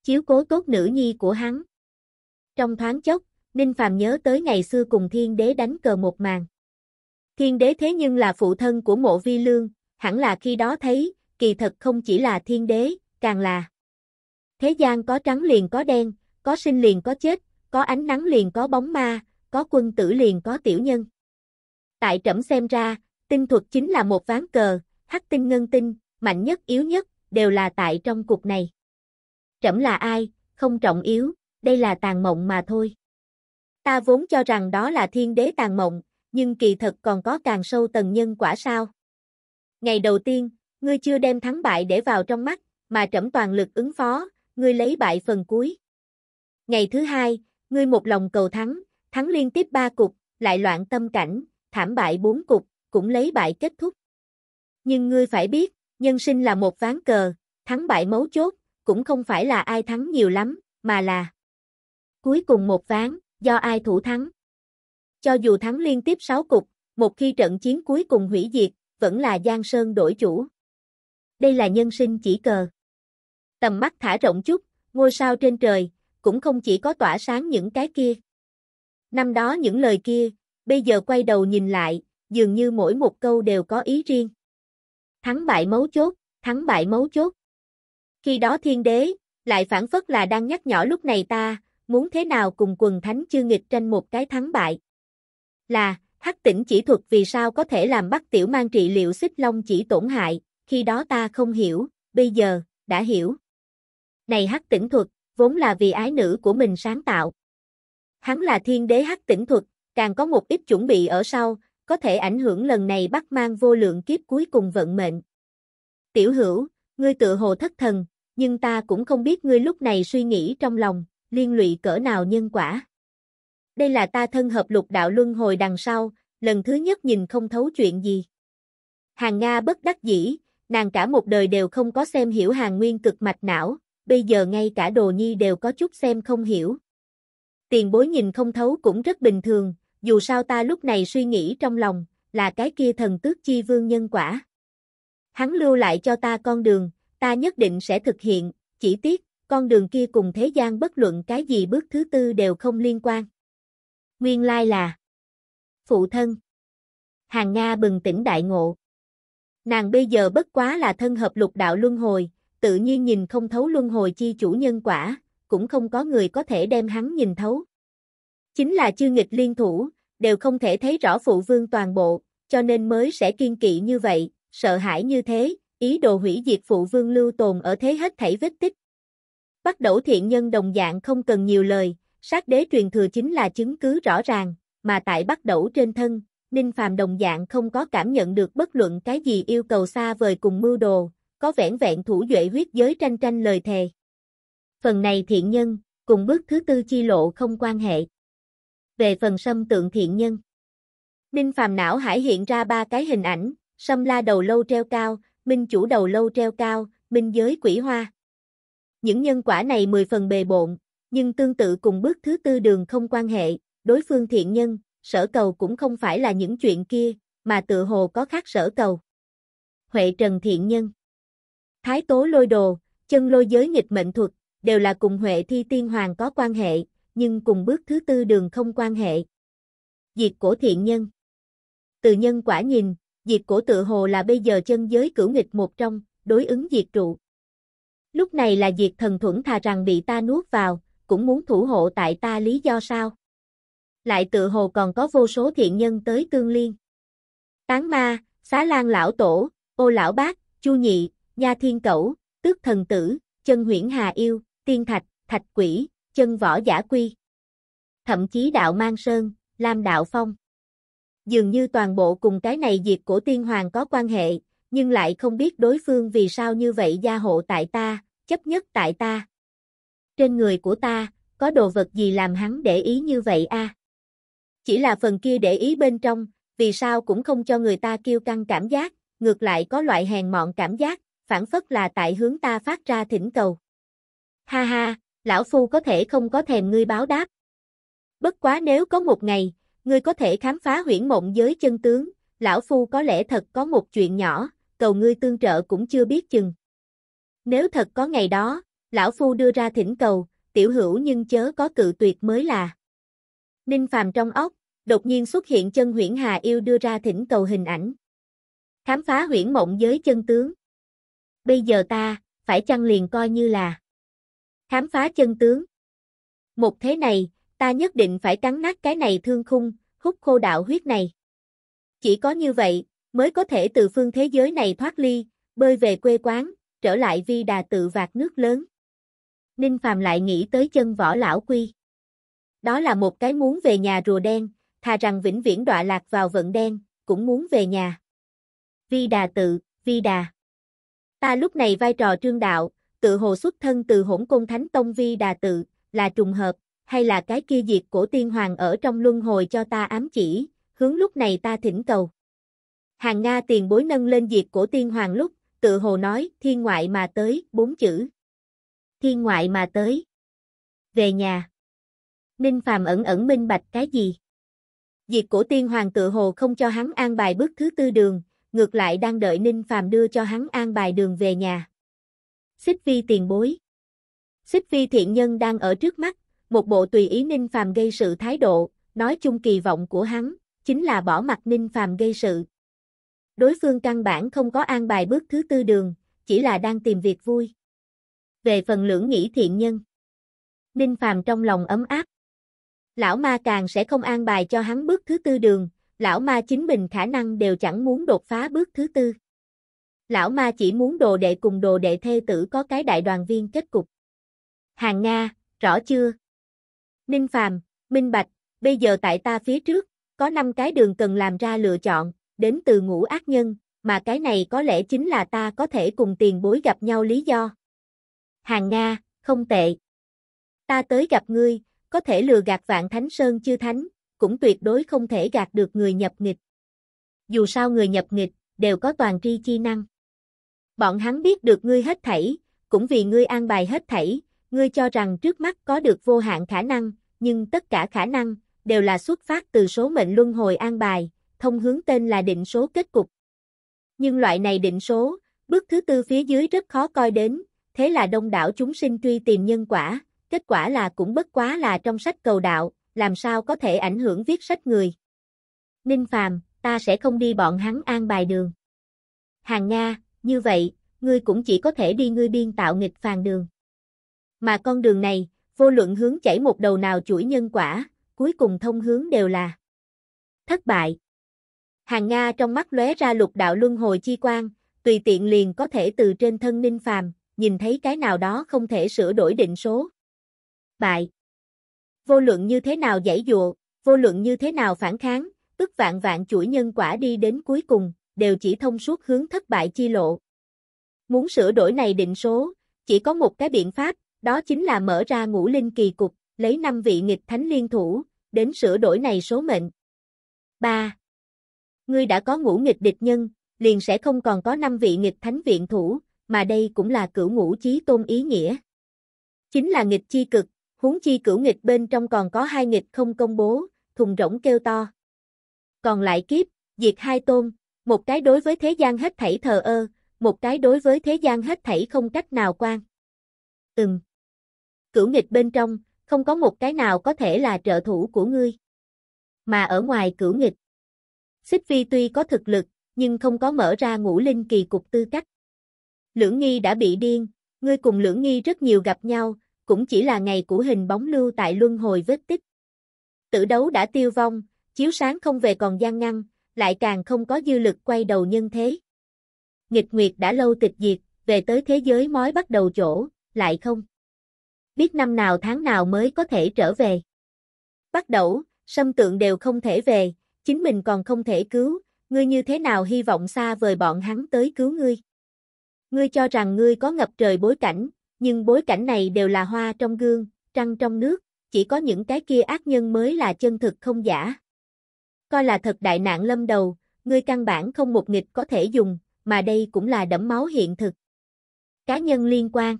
chiếu cố tốt nữ nhi của hắn. Trong thoáng chốc, Ninh Phàm nhớ tới ngày xưa cùng thiên đế đánh cờ một màn. Thiên đế thế nhưng là phụ thân của mộ vi lương, hẳn là khi đó thấy, kỳ thật không chỉ là thiên đế, càng là. Thế gian có trắng liền có đen, có sinh liền có chết, có ánh nắng liền có bóng ma, có quân tử liền có tiểu nhân. Tại trẫm xem ra, tinh thuật chính là một ván cờ, hắc tinh ngân tinh, mạnh nhất yếu nhất, đều là tại trong cuộc này. Trẫm là ai, không trọng yếu, đây là tàn mộng mà thôi. Ta vốn cho rằng đó là thiên đế tàn mộng, nhưng kỳ thật còn có càng sâu tầng nhân quả sao. Ngày đầu tiên, ngươi chưa đem thắng bại để vào trong mắt, mà trẫm toàn lực ứng phó, ngươi lấy bại phần cuối. Ngày thứ hai, ngươi một lòng cầu thắng, thắng liên tiếp ba cục, lại loạn tâm cảnh, thảm bại bốn cục, cũng lấy bại kết thúc. Nhưng ngươi phải biết, nhân sinh là một ván cờ, thắng bại mấu chốt, cũng không phải là ai thắng nhiều lắm, mà là cuối cùng một ván, do ai thủ thắng. Cho dù thắng liên tiếp 6 cục, một khi trận chiến cuối cùng hủy diệt, vẫn là Giang Sơn đổi chủ. Đây là nhân sinh chỉ cờ. Tầm mắt thả rộng chút, ngôi sao trên trời, cũng không chỉ có tỏa sáng những cái kia. Năm đó những lời kia, bây giờ quay đầu nhìn lại, dường như mỗi một câu đều có ý riêng. Thắng bại mấu chốt, thắng bại mấu chốt. Khi đó thiên đế, lại phản phất là đang nhắc nhỏ lúc này ta, muốn thế nào cùng quần thánh chưa nghịch tranh một cái thắng bại. Là, hắc tỉnh chỉ thuật vì sao có thể làm bắt tiểu mang trị liệu xích long chỉ tổn hại, khi đó ta không hiểu, bây giờ, đã hiểu. Này hắc tỉnh thuật, vốn là vì ái nữ của mình sáng tạo. Hắn là thiên đế hắc tỉnh thuật, càng có một ít chuẩn bị ở sau, có thể ảnh hưởng lần này bắt mang vô lượng kiếp cuối cùng vận mệnh. Tiểu hữu, ngươi tự hồ thất thần, nhưng ta cũng không biết ngươi lúc này suy nghĩ trong lòng, liên lụy cỡ nào nhân quả. Đây là ta thân hợp lục đạo luân hồi đằng sau, lần thứ nhất nhìn không thấu chuyện gì. Hàng Nga bất đắc dĩ, nàng cả một đời đều không có xem hiểu hàng nguyên cực mạch não, bây giờ ngay cả đồ nhi đều có chút xem không hiểu. Tiền bối nhìn không thấu cũng rất bình thường, dù sao ta lúc này suy nghĩ trong lòng, là cái kia thần tước chi vương nhân quả. Hắn lưu lại cho ta con đường, ta nhất định sẽ thực hiện, chỉ tiếc, con đường kia cùng thế gian bất luận cái gì bước thứ tư đều không liên quan. Nguyên lai là Phụ thân Hàng Nga bừng tỉnh đại ngộ. Nàng bây giờ bất quá là thân hợp lục đạo luân hồi, tự nhiên nhìn không thấu luân hồi chi chủ nhân quả, cũng không có người có thể đem hắn nhìn thấu. Chính là chư nghịch liên thủ, đều không thể thấy rõ phụ vương toàn bộ, cho nên mới sẽ kiên kỵ như vậy, sợ hãi như thế, ý đồ hủy diệt phụ vương lưu tồn ở thế hết thảy vết tích. Bắt đầu thiện nhân đồng dạng không cần nhiều lời, sát đế truyền thừa chính là chứng cứ rõ ràng, mà tại bắt đầu trên thân, Ninh Phàm đồng dạng không có cảm nhận được bất luận cái gì yêu cầu xa vời cùng mưu đồ, có vẻn vẹn thủ duệ huyết giới tranh tranh lời thề. Phần này thiện nhân, cùng bước thứ tư chi lộ không quan hệ. Về phần xâm tượng thiện nhân, Ninh Phàm não hải hiện ra ba cái hình ảnh, xâm la đầu lâu treo cao, minh chủ đầu lâu treo cao, minh giới quỷ hoa. Những nhân quả này mười phần bề bộn, nhưng tương tự cùng bước thứ tư đường không quan hệ, đối phương thiện nhân, sở cầu cũng không phải là những chuyện kia, mà tự hồ có khác sở cầu. Huệ Trần Thiện Nhân Thái Tố Lôi Đồ, Chân Lôi Giới Nghịch Mệnh Thuật, đều là cùng Huệ Thi Tiên Hoàng có quan hệ, nhưng cùng bước thứ tư đường không quan hệ. Diệt cổ thiện nhân Từ nhân quả nhìn, diệt cổ tự hồ là bây giờ chân giới cửu nghịch một trong, đối ứng diệt trụ. Lúc này là diệt thần thuẫn thà rằng bị ta nuốt vào, cũng muốn thủ hộ tại ta lý do sao? Lại tự hồ còn có vô số thiện nhân tới tương liên. Tán ma, xá lan lão tổ, ô lão bác, chu nhị, nha thiên cẩu, tước thần tử, chân huyển hà yêu, tiên thạch, thạch quỷ, chân võ giả quy. Thậm chí đạo mang sơn, lam đạo phong. Dường như toàn bộ cùng cái này diệt của tiên hoàng có quan hệ, nhưng lại không biết đối phương vì sao như vậy gia hộ tại ta, chấp nhất tại ta. Trên người của ta, có đồ vật gì làm hắn để ý như vậy a? Chỉ là phần kia để ý bên trong, vì sao cũng không cho người ta kêu căng cảm giác, ngược lại có loại hèn mọn cảm giác, phản phất là tại hướng ta phát ra thỉnh cầu. Ha ha, lão phu có thể không có thèm ngươi báo đáp. Bất quá nếu có một ngày, ngươi có thể khám phá huyễn mộng giới chân tướng, lão phu có lẽ thật có một chuyện nhỏ, cầu ngươi tương trợ cũng chưa biết chừng. Nếu thật có ngày đó, lão phu đưa ra thỉnh cầu, tiểu hữu nhưng chớ có cự tuyệt mới là. Ninh Phàm trong ốc đột nhiên xuất hiện chân huyễn Hà Yêu đưa ra thỉnh cầu hình ảnh. Khám phá huyễn mộng giới chân tướng. Bây giờ ta, phải chăng liền coi như là khám phá chân tướng. Một thế này, ta nhất định phải cắn nát cái này thương khung, hút khô đạo huyết này. Chỉ có như vậy, mới có thể từ phương thế giới này thoát ly, bơi về quê quán, trở lại vi đà tự vạt nước lớn. Ninh Phàm lại nghĩ tới chân võ lão quy. Đó là một cái muốn về nhà rùa đen, thà rằng vĩnh viễn đọa lạc vào vận đen, cũng muốn về nhà. Vi đà tự, vi đà. Ta lúc này vai trò trương đạo, tự hồ xuất thân từ hỗn cung thánh tông vi đà tự, là trùng hợp, hay là cái kia diệt cổ tiên hoàng ở trong luân hồi cho ta ám chỉ, hướng lúc này ta thỉnh cầu. Hàng Nga tiền bối nâng lên diệt cổ tiên hoàng lúc, tự hồ nói, thiên ngoại mà tới, bốn chữ. Thiên ngoại mà tới. Về nhà. Ninh Phàm ẩn ẩn minh bạch cái gì? Diệt cổ tiên hoàng tự hồ không cho hắn an bài bước thứ tư đường, ngược lại đang đợi Ninh Phàm đưa cho hắn an bài đường về nhà. Xích vi tiền bối. Xích vi thiện nhân đang ở trước mắt, một bộ tùy ý Ninh Phàm gây sự thái độ, nói chung kỳ vọng của hắn, chính là bỏ mặt Ninh Phàm gây sự đối phương căn bản không có an bài bước thứ tư đường, chỉ là đang tìm việc vui. Về phần lưỡng nghĩ thiện nhân, Ninh Phàm trong lòng ấm áp. Lão ma càng sẽ không an bài cho hắn bước thứ tư đường, lão ma chính mình khả năng đều chẳng muốn đột phá bước thứ tư. Lão ma chỉ muốn đồ đệ cùng đồ đệ thê tử có cái đại đoàn viên kết cục. Hàng Nga, rõ chưa? Ninh Phàm, Minh Bạch, bây giờ tại ta phía trước, có 5 cái đường cần làm ra lựa chọn, đến từ ngũ ác nhân, mà cái này có lẽ chính là ta có thể cùng tiền bối gặp nhau lý do. Hàng Nga, không tệ. Ta tới gặp ngươi, có thể lừa gạt vạn thánh sơn chư thánh, cũng tuyệt đối không thể gạt được người nhập nghịch. Dù sao người nhập nghịch, đều có toàn tri chi năng. Bọn hắn biết được ngươi hết thảy, cũng vì ngươi an bài hết thảy, ngươi cho rằng trước mắt có được vô hạn khả năng, nhưng tất cả khả năng, đều là xuất phát từ số mệnh luân hồi an bài, thông hướng tên là định số kết cục. Nhưng loại này định số, bước thứ tư phía dưới rất khó coi đến, thế là đông đảo chúng sinh truy tìm nhân quả, kết quả là cũng bất quá là trong sách cầu đạo, làm sao có thể ảnh hưởng viết sách người. Ninh Phàm, ta sẽ không đi bọn hắn an bài đường. Hàng Nga, như vậy, ngươi cũng chỉ có thể đi ngươi biên tạo nghịch phàn đường. Mà con đường này, vô luận hướng chảy một đầu nào chuỗi nhân quả, cuối cùng thông hướng đều là thất bại. Hàng Nga trong mắt lóe ra lục đạo luân hồi chi quang, tùy tiện liền có thể từ trên thân ninh phàm, nhìn thấy cái nào đó không thể sửa đổi định số. Bại. Vô luận như thế nào giải dụa, vô luận như thế nào phản kháng, tức vạn vạn chuỗi nhân quả đi đến cuối cùng, đều chỉ thông suốt hướng thất bại chi lộ. Muốn sửa đổi này định số, chỉ có một cái biện pháp, đó chính là mở ra ngũ linh kỳ cục, lấy năm vị nghịch thánh liên thủ, đến sửa đổi này số mệnh. 3 ngươi đã có ngũ nghịch địch nhân, liền sẽ không còn có năm vị nghịch thánh viện thủ, mà đây cũng là cửu ngũ chí tôn ý nghĩa. Chính là nghịch chi cực, huống chi cửu nghịch bên trong còn có hai nghịch không công bố, thùng rỗng kêu to. Còn lại kiếp, diệt hai tôn, một cái đối với thế gian hết thảy thờ ơ, một cái đối với thế gian hết thảy không cách nào quan. Ừm. Cửu nghịch bên trong, không có một cái nào có thể là trợ thủ của ngươi. Mà ở ngoài cửu nghịch, Xích Vi tuy có thực lực, nhưng không có mở ra ngũ linh kỳ cục tư cách. Lưỡng nghi đã bị điên, ngươi cùng lưỡng nghi rất nhiều gặp nhau, cũng chỉ là ngày của hình bóng lưu tại luân hồi vết tích. Tử đấu đã tiêu vong, chiếu sáng không về còn gian ngăn, lại càng không có dư lực quay đầu nhân thế. Nghịch Nguyệt đã lâu tịch diệt, về tới thế giới mới bắt đầu chỗ, lại không. Biết năm nào tháng nào mới có thể trở về. Bắt đầu, sâm tượng đều không thể về, chính mình còn không thể cứu, ngươi như thế nào hy vọng xa vời bọn hắn tới cứu ngươi. Ngươi cho rằng ngươi có ngập trời bối cảnh, nhưng bối cảnh này đều là hoa trong gương, trăng trong nước, chỉ có những cái kia ác nhân mới là chân thực không giả. Coi là thật đại nạn lâm đầu, ngươi căn bản không một nghịch có thể dùng, mà đây cũng là đẫm máu hiện thực. Cá nhân liên quan.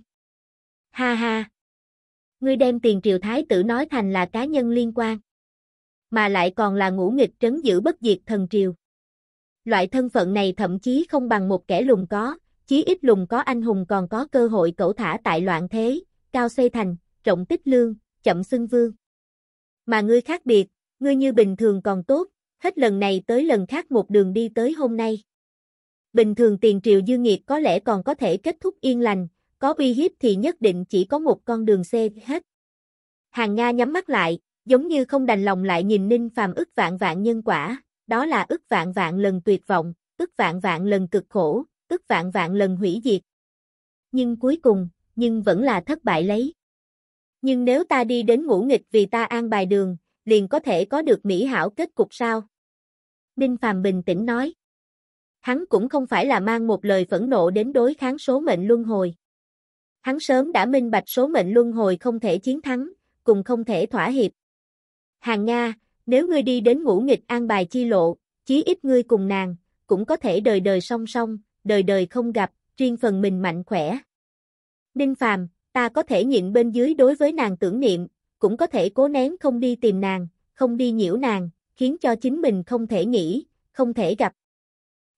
Ha ha. Ngươi đem tiền triều thái tử nói thành là cá nhân liên quan mà lại còn là ngũ nghịch trấn giữ bất diệt thần triều. Loại thân phận này thậm chí không bằng một kẻ lùng có, chí ít lùng có anh hùng còn có cơ hội cẩu thả tại loạn thế, cao xây thành, rộng tích lương, chậm xưng vương. Mà ngươi khác biệt, ngươi như bình thường còn tốt, hết lần này tới lần khác một đường đi tới hôm nay. Bình thường tiền triều dư nghiệt có lẽ còn có thể kết thúc yên lành, có uy hiếp thì nhất định chỉ có một con đường xe hết. Hàng Nga nhắm mắt lại, giống như không đành lòng lại nhìn Ninh Phàm ức vạn vạn nhân quả, đó là ức vạn vạn lần tuyệt vọng, ức vạn vạn lần cực khổ, ức vạn vạn lần hủy diệt. Nhưng cuối cùng, nhưng vẫn là thất bại lấy. Nhưng nếu ta đi đến ngũ nghịch vì ta an bài đường, liền có thể có được mỹ hảo kết cục sao? Ninh Phàm bình tĩnh nói. Hắn cũng không phải là mang một lời phẫn nộ đến đối kháng số mệnh luân hồi. Hắn sớm đã minh bạch số mệnh luân hồi không thể chiến thắng, cùng không thể thỏa hiệp. Hàng Nga, nếu ngươi đi đến ngũ nghịch an bài chi lộ, chí ít ngươi cùng nàng, cũng có thể đời đời song song, đời đời không gặp, riêng phần mình mạnh khỏe. Ninh Phàm, ta có thể nhịn bên dưới đối với nàng tưởng niệm, cũng có thể cố nén không đi tìm nàng, không đi nhiễu nàng, khiến cho chính mình không thể nghĩ, không thể gặp.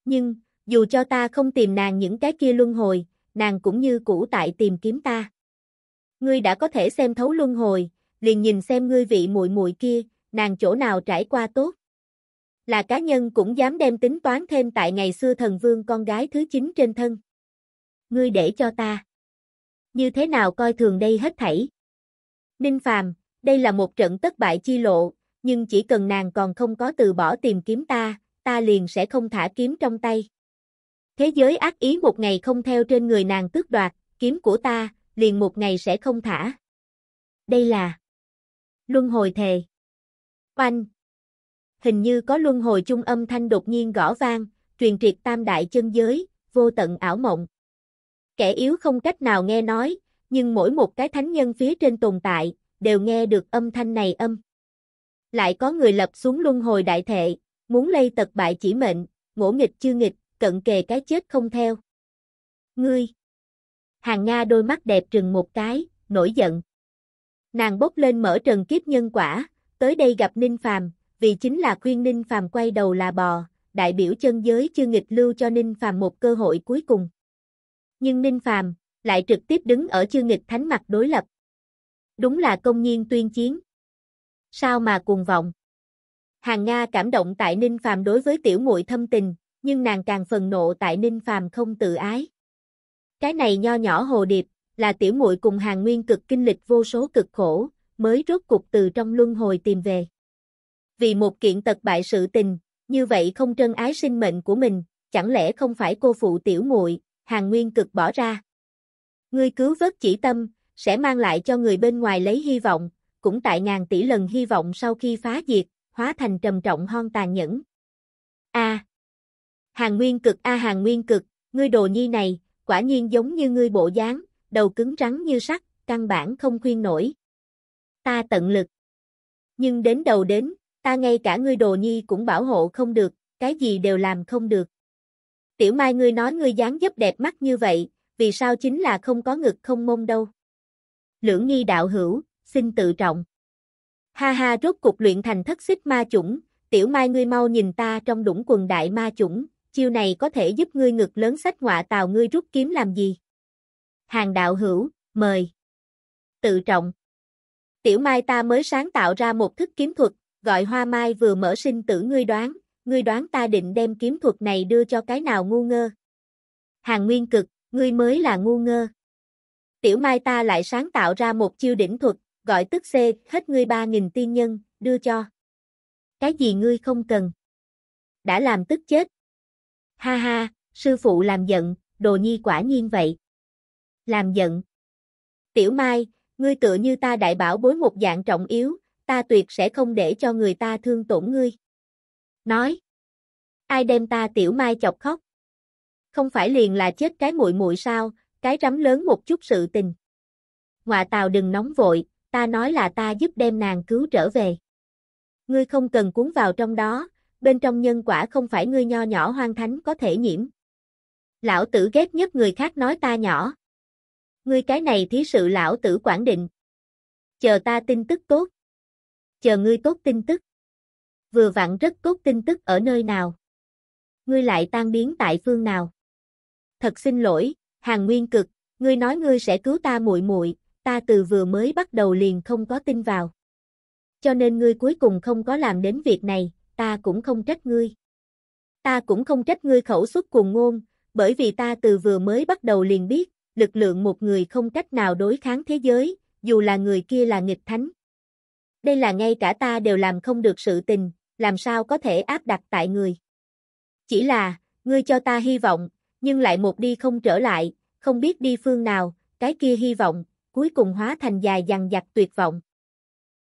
Nhưng, dù cho ta không tìm nàng những cái kia luân hồi, nàng cũng như cũ tại tìm kiếm ta. Ngươi đã có thể xem thấu luân hồi, liền nhìn xem ngươi vị muội muội kia, nàng chỗ nào trải qua tốt. Là cá nhân cũng dám đem tính toán thêm tại ngày xưa thần vương con gái thứ 9 trên thân. Ngươi để cho ta. Như thế nào coi thường đây hết thảy. Ninh Phàm, đây là một trận tất bại chi lộ, nhưng chỉ cần nàng còn không có từ bỏ tìm kiếm ta, ta liền sẽ không thả kiếm trong tay. Thế giới ác ý một ngày không theo trên người nàng tước đoạt, kiếm của ta, liền một ngày sẽ không thả. Đây là Luân hồi thề. Oanh. Hình như có luân hồi trung âm thanh đột nhiên gõ vang, truyền triệt tam đại chân giới, vô tận ảo mộng. Kẻ yếu không cách nào nghe nói, nhưng mỗi một cái thánh nhân phía trên tồn tại, đều nghe được âm thanh này âm. Lại có người lập xuống luân hồi đại thệ, muốn lây tật bại chỉ mệnh, ngỗ nghịch chưa nghịch, cận kề cái chết không theo. Ngươi! Hàng Nga đôi mắt đẹp trừng một cái, nổi giận. Nàng bốc lên mở trần kiếp nhân quả, tới đây gặp Ninh Phàm, vì chính là khuyên Ninh Phàm quay đầu là bò, đại biểu chân giới chưa nghịch lưu cho Ninh Phàm một cơ hội cuối cùng. Nhưng Ninh Phàm lại trực tiếp đứng ở chư nghịch thánh mặt đối lập. Đúng là công nhiên tuyên chiến. Sao mà cuồng vọng? Hàng Nga cảm động tại Ninh Phàm đối với tiểu muội thâm tình, nhưng nàng càng phần nộ tại Ninh Phàm không tự ái. Cái này nho nhỏ hồ điệp, là tiểu muội cùng hàng nguyên cực kinh lịch vô số cực khổ, mới rốt cục từ trong luân hồi tìm về. Vì một kiện tật bại sự tình, như vậy không trân ái sinh mệnh của mình, chẳng lẽ không phải cô phụ tiểu muội, hàng nguyên cực bỏ ra. Ngươi cứu vớt chỉ tâm, sẽ mang lại cho người bên ngoài lấy hy vọng, cũng tại ngàn tỷ lần hy vọng sau khi phá diệt, hóa thành trầm trọng hon tàn nhẫn. A. hàng nguyên cực a hàng nguyên cực, ngươi đồ nhi này, quả nhiên giống như ngươi bộ dáng, đầu cứng rắn như sắt, căn bản không khuyên nổi. Ta tận lực. Nhưng đến đầu đến, ta ngay cả ngươi đồ nhi cũng bảo hộ không được, cái gì đều làm không được. Tiểu Mai ngươi nói ngươi dáng dấp đẹp mắt như vậy, vì sao chính là không có ngực không mông đâu. Lưỡng nghi đạo hữu, xin tự trọng. Ha ha rốt cục luyện thành thất xích ma chủng, tiểu mai ngươi mau nhìn ta trong đũng quần đại ma chủng, chiêu này có thể giúp ngươi ngực lớn sách ngọa tào ngươi rút kiếm làm gì hàng đạo hữu, mời. Tự trọng. Tiểu Mai ta mới sáng tạo ra một thức kiếm thuật, gọi Hoa Mai vừa mở sinh tử ngươi đoán, ngươi đoán ta định đem kiếm thuật này đưa cho cái nào ngu ngơ. Hàng Nguyên Cực, ngươi mới là ngu ngơ. Tiểu Mai ta lại sáng tạo ra một chiêu đỉnh thuật, gọi tức xê, hết ngươi ba nghìn tiên nhân, đưa cho. Cái gì ngươi không cần? Đã làm tức chết. Ha ha, sư phụ làm giận, đồ nhi quả nhiên vậy làm giận. Tiểu Mai, ngươi tựa như ta đại bảo bối một dạng trọng yếu, ta tuyệt sẽ không để cho người ta thương tổn ngươi. Nói, ai đem ta Tiểu Mai chọc khóc? Không phải liền là chết cái muội muội sao, cái rắm lớn một chút sự tình. Ngoạ tàu đừng nóng vội, ta nói là ta giúp đem nàng cứu trở về. Ngươi không cần cuốn vào trong đó, bên trong nhân quả không phải ngươi nho nhỏ hoang thánh có thể nhiễm. Lão tử ghét nhất người khác nói ta nhỏ ngươi cái này thí sự lão tử quản định. Chờ ta tin tức tốt. Chờ ngươi tốt tin tức. Vừa vặn rất tốt tin tức ở nơi nào. Ngươi lại tan biến tại phương nào. Thật xin lỗi, hàng nguyên cực, ngươi nói ngươi sẽ cứu ta muội muội, ta từ vừa mới bắt đầu liền không có tin vào. Cho nên ngươi cuối cùng không có làm đến việc này, ta cũng không trách ngươi. Ta cũng không trách ngươi khẩu xuất cuồng ngôn, bởi vì ta từ vừa mới bắt đầu liền biết, lực lượng một người không cách nào đối kháng thế giới, dù là người kia là nghịch thánh. Đây là ngay cả ta đều làm không được sự tình, làm sao có thể áp đặt tại người. Chỉ là, ngươi cho ta hy vọng, nhưng lại một đi không trở lại, không biết đi phương nào, cái kia hy vọng, cuối cùng hóa thành dài dằng dặc tuyệt vọng.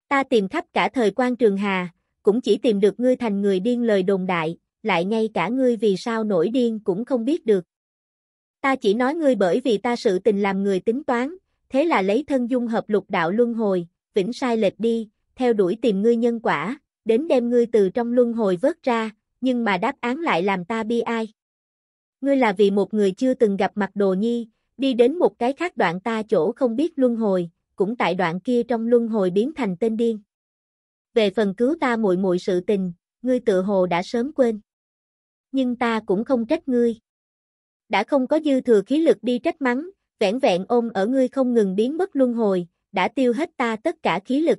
Ta tìm khắp cả thời quan trường hà, cũng chỉ tìm được ngươi thành người điên lời đồn đại, lại ngay cả ngươi vì sao nổi điên cũng không biết được. Ta chỉ nói ngươi bởi vì ta sự tình làm người tính toán, thế là lấy thân dung hợp lục đạo luân hồi, vĩnh sai lệch đi, theo đuổi tìm ngươi nhân quả, đến đem ngươi từ trong luân hồi vớt ra, nhưng mà đáp án lại làm ta bi ai. Ngươi là vì một người chưa từng gặp mặt đồ nhi, đi đến một cái khác đoạn ta chỗ không biết luân hồi, cũng tại đoạn kia trong luân hồi biến thành tên điên. Về phần cứu ta muội muội sự tình, ngươi tự hồ đã sớm quên. Nhưng ta cũng không trách ngươi đã không có dư thừa khí lực đi trách mắng, vẻn vẹn ôm ở ngươi không ngừng biến mất luân hồi, đã tiêu hết ta tất cả khí lực.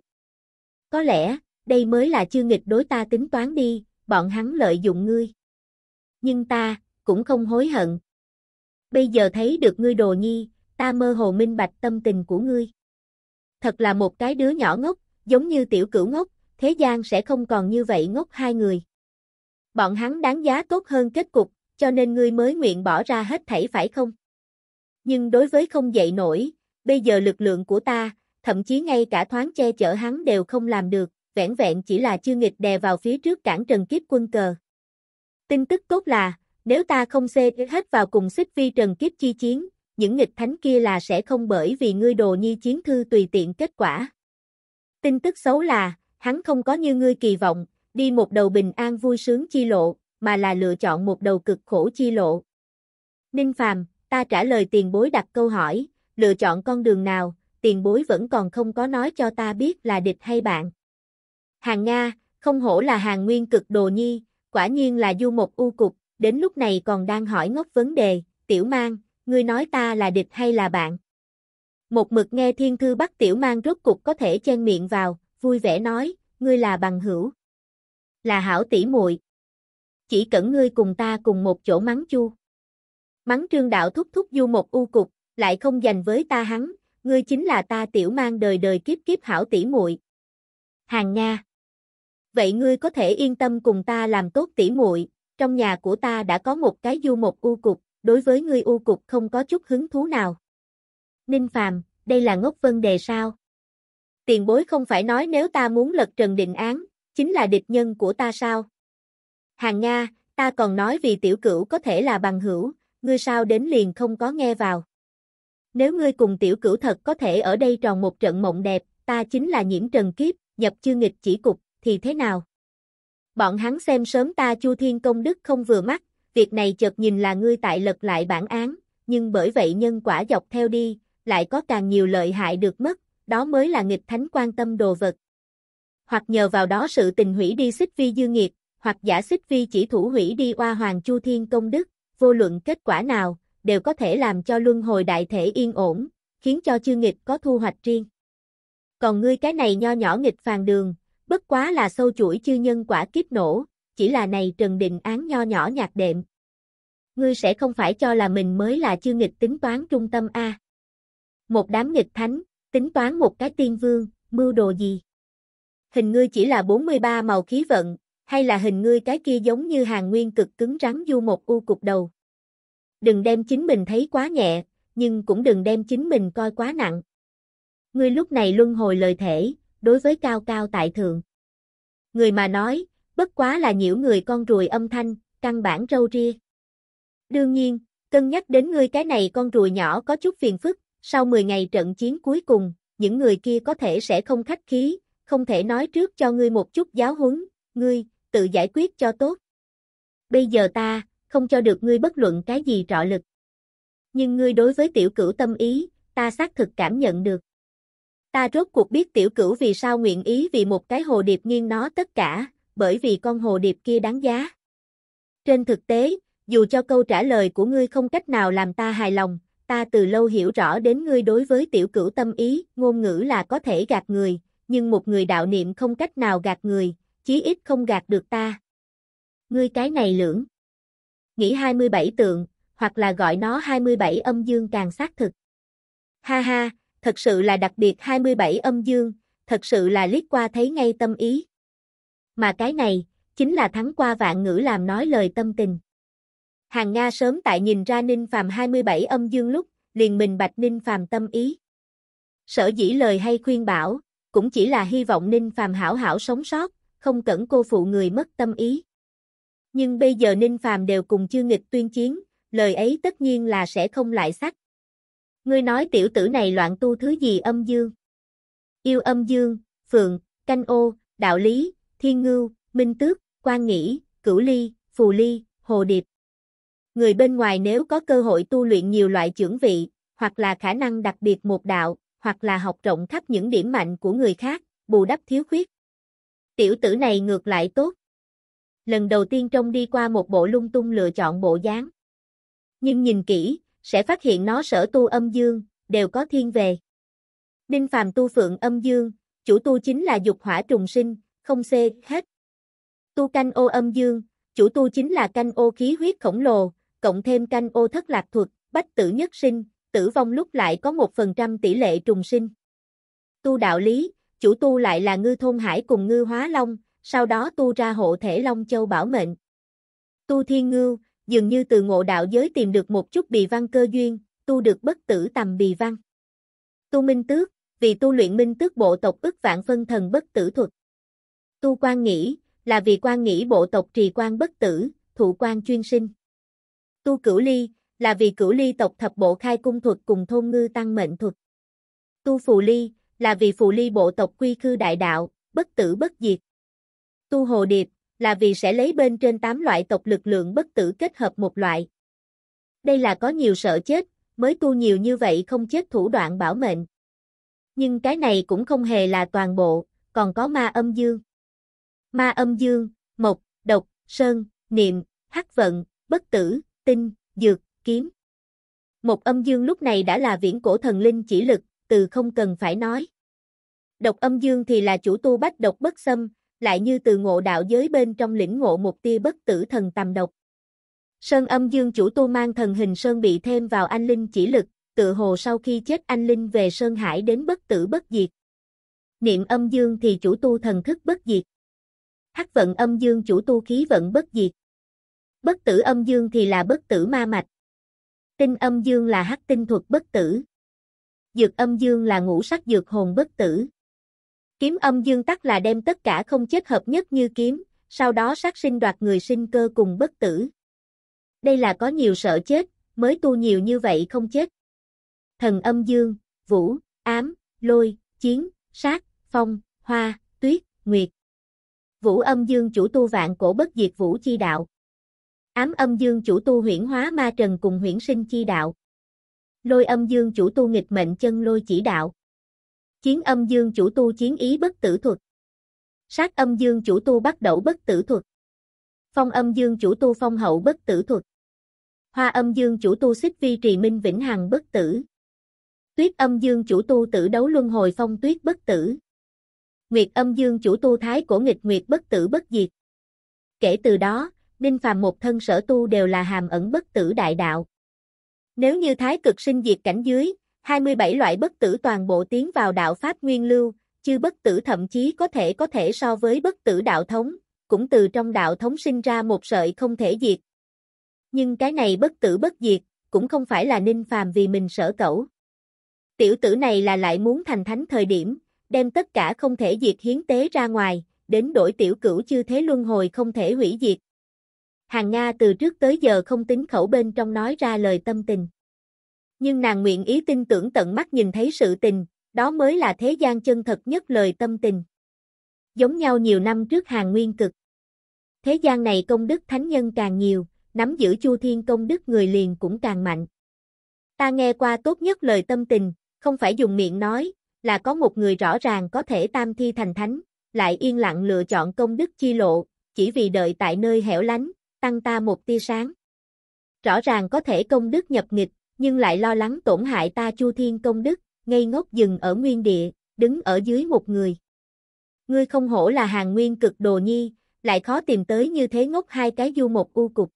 Có lẽ, đây mới là chư nghịch đối ta tính toán đi, bọn hắn lợi dụng ngươi. Nhưng ta, cũng không hối hận. Bây giờ thấy được ngươi đồ nhi, ta mơ hồ minh bạch tâm tình của ngươi. Thật là một cái đứa nhỏ ngốc, giống như tiểu cửu ngốc, thế gian sẽ không còn như vậy ngốc hai người. Bọn hắn đáng giá tốt hơn kết cục, cho nên ngươi mới nguyện bỏ ra hết thảy phải không? Nhưng đối với không dậy nổi, bây giờ lực lượng của ta, thậm chí ngay cả thoáng che chở hắn đều không làm được, vẻn vẹn chỉ là chư nghịch đè vào phía trước cản trần kiếp quân cờ. Tin tức tốt là, nếu ta không xê hết vào cùng xích vi trần kiếp chi chiến, những nghịch thánh kia là sẽ không bởi vì ngươi đồ nhi chiến thư tùy tiện kết quả. Tin tức xấu là, hắn không có như ngươi kỳ vọng, đi một đầu bình an vui sướng chi lộ, mà là lựa chọn một đầu cực khổ chi lộ. Ninh Phàm, ta trả lời tiền bối đặt câu hỏi, lựa chọn con đường nào, tiền bối vẫn còn không có nói cho ta biết là địch hay bạn. Hàng Nga, không hổ là hàng nguyên cực đồ nhi, quả nhiên là du một u cục, đến lúc này còn đang hỏi ngốc vấn đề, tiểu mang, ngươi nói ta là địch hay là bạn. Một mực nghe thiên thư bắt tiểu mang rốt cục có thể chen miệng vào, vui vẻ nói, ngươi là bằng hữu. Là hảo tỷ muội chỉ cẩn ngươi cùng ta cùng một chỗ mắng chu. Mắng trương đạo thúc thúc du một u cục, lại không dành với ta hắn, ngươi chính là ta tiểu mang đời đời kiếp kiếp hảo tỷ muội. Hàng Nga Vậy ngươi có thể yên tâm cùng ta làm tốt tỷ muội, trong nhà của ta đã có một cái du một u cục, đối với ngươi u cục không có chút hứng thú nào. Ninh Phàm, đây là ngốc vân đề sao? Tiền bối không phải nói nếu ta muốn lật trần định án, chính là địch nhân của ta sao? Hàng Nga, ta còn nói vì tiểu cửu có thể là bằng hữu, ngươi sao đến liền không có nghe vào. Nếu ngươi cùng tiểu cửu thật có thể ở đây tròn một trận mộng đẹp, ta chính là nhiễm trần kiếp, nhập chư nghịch chỉ cục, thì thế nào? Bọn hắn xem sớm ta chu thiên công đức không vừa mắt, việc này chợt nhìn là ngươi tại lật lại bản án, nhưng bởi vậy nhân quả dọc theo đi, lại có càng nhiều lợi hại được mất, đó mới là nghịch thánh quan tâm đồ vật. Hoặc nhờ vào đó sự tình hủy đi xích vi dư nghiệp hoặc giả xích vi chỉ thủ hủy đi oa hoàng chu thiên công đức, vô luận kết quả nào, đều có thể làm cho luân hồi đại thể yên ổn, khiến cho chư nghịch có thu hoạch riêng. Còn ngươi cái này nho nhỏ nghịch phàn đường, bất quá là sâu chuỗi chư nhân quả kiếp nổ, chỉ là này trần định án nho nhỏ nhạt đệm. Ngươi sẽ không phải cho là mình mới là chư nghịch tính toán trung tâm A. Một đám nghịch thánh, tính toán một cái tiên vương, mưu đồ gì? Hình ngươi chỉ là 43 màu khí vận, hay là hình ngươi cái kia giống như hàng nguyên cực cứng rắn du một u cục đầu. Đừng đem chính mình thấy quá nhẹ, nhưng cũng đừng đem chính mình coi quá nặng. Ngươi lúc này luân hồi lời thể, đối với cao cao tại thượng. Người mà nói, bất quá là nhiễu người con ruồi âm thanh, căn bản râu ria. Đương nhiên, cân nhắc đến ngươi cái này con ruồi nhỏ có chút phiền phức, sau 10 ngày trận chiến cuối cùng, những người kia có thể sẽ không khách khí, không thể nói trước cho ngươi một chút giáo huấn, ngươi tự giải quyết cho tốt. Bây giờ ta, không cho được ngươi bất luận cái gì trọ lực. Nhưng ngươi đối với tiểu cửu tâm ý, ta xác thực cảm nhận được. Ta rốt cuộc biết tiểu cửu vì sao nguyện ý vì một cái hồ điệp nghiêng nó tất cả, bởi vì con hồ điệp kia đáng giá. Trên thực tế, dù cho câu trả lời của ngươi không cách nào làm ta hài lòng, ta từ lâu hiểu rõ đến ngươi đối với tiểu cửu tâm ý, ngôn ngữ là có thể gạt người, nhưng một người đạo niệm không cách nào gạt người, chí ít không gạt được ta. Ngươi cái này lưỡng. Nghĩ 27 tượng, hoặc là gọi nó 27 âm dương càng xác thực. Ha ha, thật sự là đặc biệt 27 âm dương, thật sự là liếc qua thấy ngay tâm ý. Mà cái này, chính là thắng qua vạn ngữ làm nói lời tâm tình. Hàng Nga sớm tại nhìn ra Ninh Phàm 27 âm dương lúc, liền mình bạch Ninh Phàm tâm ý. Sở dĩ lời hay khuyên bảo, cũng chỉ là hy vọng Ninh Phàm hảo hảo sống sót, không cẩn cô phụ người mất tâm ý. Nhưng bây giờ Ninh Phàm đều cùng chư nghịch tuyên chiến, lời ấy tất nhiên là sẽ không lại sắc. Ngươi nói tiểu tử này loạn tu thứ gì âm dương? Yêu âm dương, phượng, canh ô, đạo lý, thiên ngưu, minh tước, quan nghĩ, cửu ly, phù ly, hồ điệp. Người bên ngoài nếu có cơ hội tu luyện nhiều loại trưởng vị, hoặc là khả năng đặc biệt một đạo, hoặc là học rộng khắp những điểm mạnh của người khác, bù đắp thiếu khuyết. Tiểu tử này ngược lại tốt. Lần đầu tiên trông đi qua một bộ lung tung lựa chọn bộ dáng. Nhưng nhìn kỹ, sẽ phát hiện nó sở tu âm dương, đều có thiên về. Ninh Phàm tu phượng âm dương, chủ tu chính là dục hỏa trùng sinh, không xê, hết. Tu canh ô âm dương, chủ tu chính là canh ô khí huyết khổng lồ, cộng thêm canh ô thất lạc thuật, bách tử nhất sinh, tử vong lúc lại có một phần trăm tỷ lệ trùng sinh. Tu đạo lý, chủ tu lại là ngư thôn hải cùng ngư hóa long, sau đó tu ra hộ thể long châu bảo mệnh. Tu thiên ngưu, dường như từ ngộ đạo giới tìm được một chút bì văn cơ duyên, tu được bất tử tầm bì văn. Tu minh tước, vì tu luyện minh tước bộ tộc ức vạn phân thần bất tử thuật. Tu quan nghĩ, là vì quan nghĩ bộ tộc trì quan bất tử, thụ quan chuyên sinh. Tu cửu ly, là vì cửu ly tộc thập bộ khai cung thuật cùng thôn ngư tăng mệnh thuật. Tu phù ly, là vì phụ ly bộ tộc quy cư đại đạo, bất tử bất diệt. Tu hồ điệp, là vì sẽ lấy bên trên 8 loại tộc lực lượng bất tử kết hợp một loại. Đây là có nhiều sợ chết, mới tu nhiều như vậy không chết thủ đoạn bảo mệnh. Nhưng cái này cũng không hề là toàn bộ, còn có ma âm dương. Ma âm dương, mộc, độc, sơn, niệm, hắc vận, bất tử, tinh, dược, kiếm. Một âm dương lúc này đã là viễn cổ thần linh chỉ lực, từ không cần phải nói. Độc âm dương thì là chủ tu bách độc bất xâm, lại như từ ngộ đạo giới bên trong lĩnh ngộ một tia bất tử thần tầm độc. Sơn âm dương chủ tu mang thần hình Sơn bị thêm vào anh Linh chỉ lực, tự hồ sau khi chết anh Linh về Sơn Hải đến bất tử bất diệt. Niệm âm dương thì chủ tu thần thức bất diệt. Hắc vận âm dương chủ tu khí vận bất diệt. Bất tử âm dương thì là bất tử ma mạch. Tinh âm dương là hắc tinh thuật bất tử dược âm dương là ngũ sắc dược hồn bất tử. Kiếm âm dương tắc là đem tất cả không chết hợp nhất như kiếm, sau đó sát sinh đoạt người sinh cơ cùng bất tử. Đây là có nhiều sợ chết, mới tu nhiều như vậy không chết. Thần âm dương, vũ, ám, lôi, chiến, sát, phong, hoa, tuyết, nguyệt. Vũ âm dương chủ tu vạn cổ bất diệt vũ chi đạo. Ám âm dương chủ tu huyển hóa ma trần cùng huyển sinh chi đạo lôi âm dương chủ tu nghịch mệnh chân lôi chỉ đạo. Chiến âm dương chủ tu chiến ý bất tử thuật. Sát âm dương chủ tu bắt đầu bất tử thuật. Phong âm dương chủ tu phong hậu bất tử thuật. Hoa âm dương chủ tu xích vi trì minh vĩnh hằng bất tử. Tuyết âm dương chủ tu tử đấu luân hồi phong tuyết bất tử. Nguyệt âm dương chủ tu thái cổ nghịch nguyệt bất tử bất diệt. Kể từ đó, Ninh Phàm một thân sở tu đều là hàm ẩn bất tử đại đạo. Nếu như thái cực sinh diệt cảnh dưới, 27 loại bất tử toàn bộ tiến vào đạo Pháp Nguyên Lưu, chư bất tử thậm chí có thể có thể so với bất tử đạo thống, cũng từ trong đạo thống sinh ra một sợi không thể diệt. Nhưng cái này bất tử bất diệt, cũng không phải là ninh phàm vì mình sở cẩu. Tiểu tử này là lại muốn thành thánh thời điểm, đem tất cả không thể diệt hiến tế ra ngoài, đến đổi tiểu cửu chư thế luân hồi không thể hủy diệt, Hàng Nga từ trước tới giờ không tính khẩu bên trong nói ra lời tâm tình. Nhưng nàng nguyện ý tin tưởng tận mắt nhìn thấy sự tình, đó mới là thế gian chân thật nhất lời tâm tình. Giống nhau nhiều năm trước hàng nguyên cực. Thế gian này công đức thánh nhân càng nhiều, nắm giữ chu thiên công đức người liền cũng càng mạnh. Ta nghe qua tốt nhất lời tâm tình, không phải dùng miệng nói, là có một người rõ ràng có thể tam thi thành thánh, lại yên lặng lựa chọn công đức chi lộ, chỉ vì đợi tại nơi hẻo lánh, tăng ta một tia sáng. Rõ ràng có thể công đức nhập nghịch, nhưng lại lo lắng tổn hại ta chu thiên công đức, ngây ngốc dừng ở nguyên địa, đứng ở dưới một người. Ngươi không hổ là hàng nguyên cực đồ nhi, lại khó tìm tới như thế ngốc hai cái du một u cục.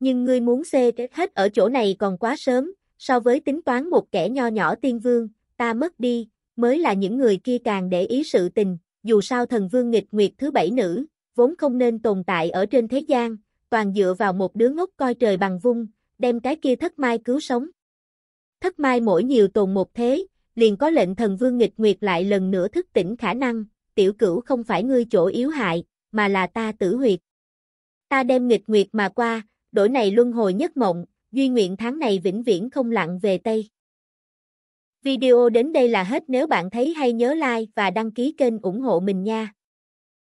Nhưng ngươi muốn xê hết ở chỗ này còn quá sớm, so với tính toán một kẻ nho nhỏ tiên vương, ta mất đi, mới là những người kia càng để ý sự tình, dù sao thần vương nghịch nguyệt thứ bảy nữ, vốn không nên tồn tại ở trên thế gian, toàn dựa vào một đứa ngốc coi trời bằng vung, đem cái kia thất mai cứu sống. Thất mai mỗi nhiều tồn một thế, liền có lệnh thần vương nghịch nguyệt lại lần nữa thức tỉnh khả năng, tiểu cửu không phải ngươi chỗ yếu hại, mà là ta tử huyệt. Ta đem nghịch nguyệt mà qua, đổi này luân hồi nhất mộng, duy nguyện tháng này vĩnh viễn không lặng về Tây. Video đến đây là hết nếu bạn thấy hay nhớ like và đăng ký kênh ủng hộ mình nha.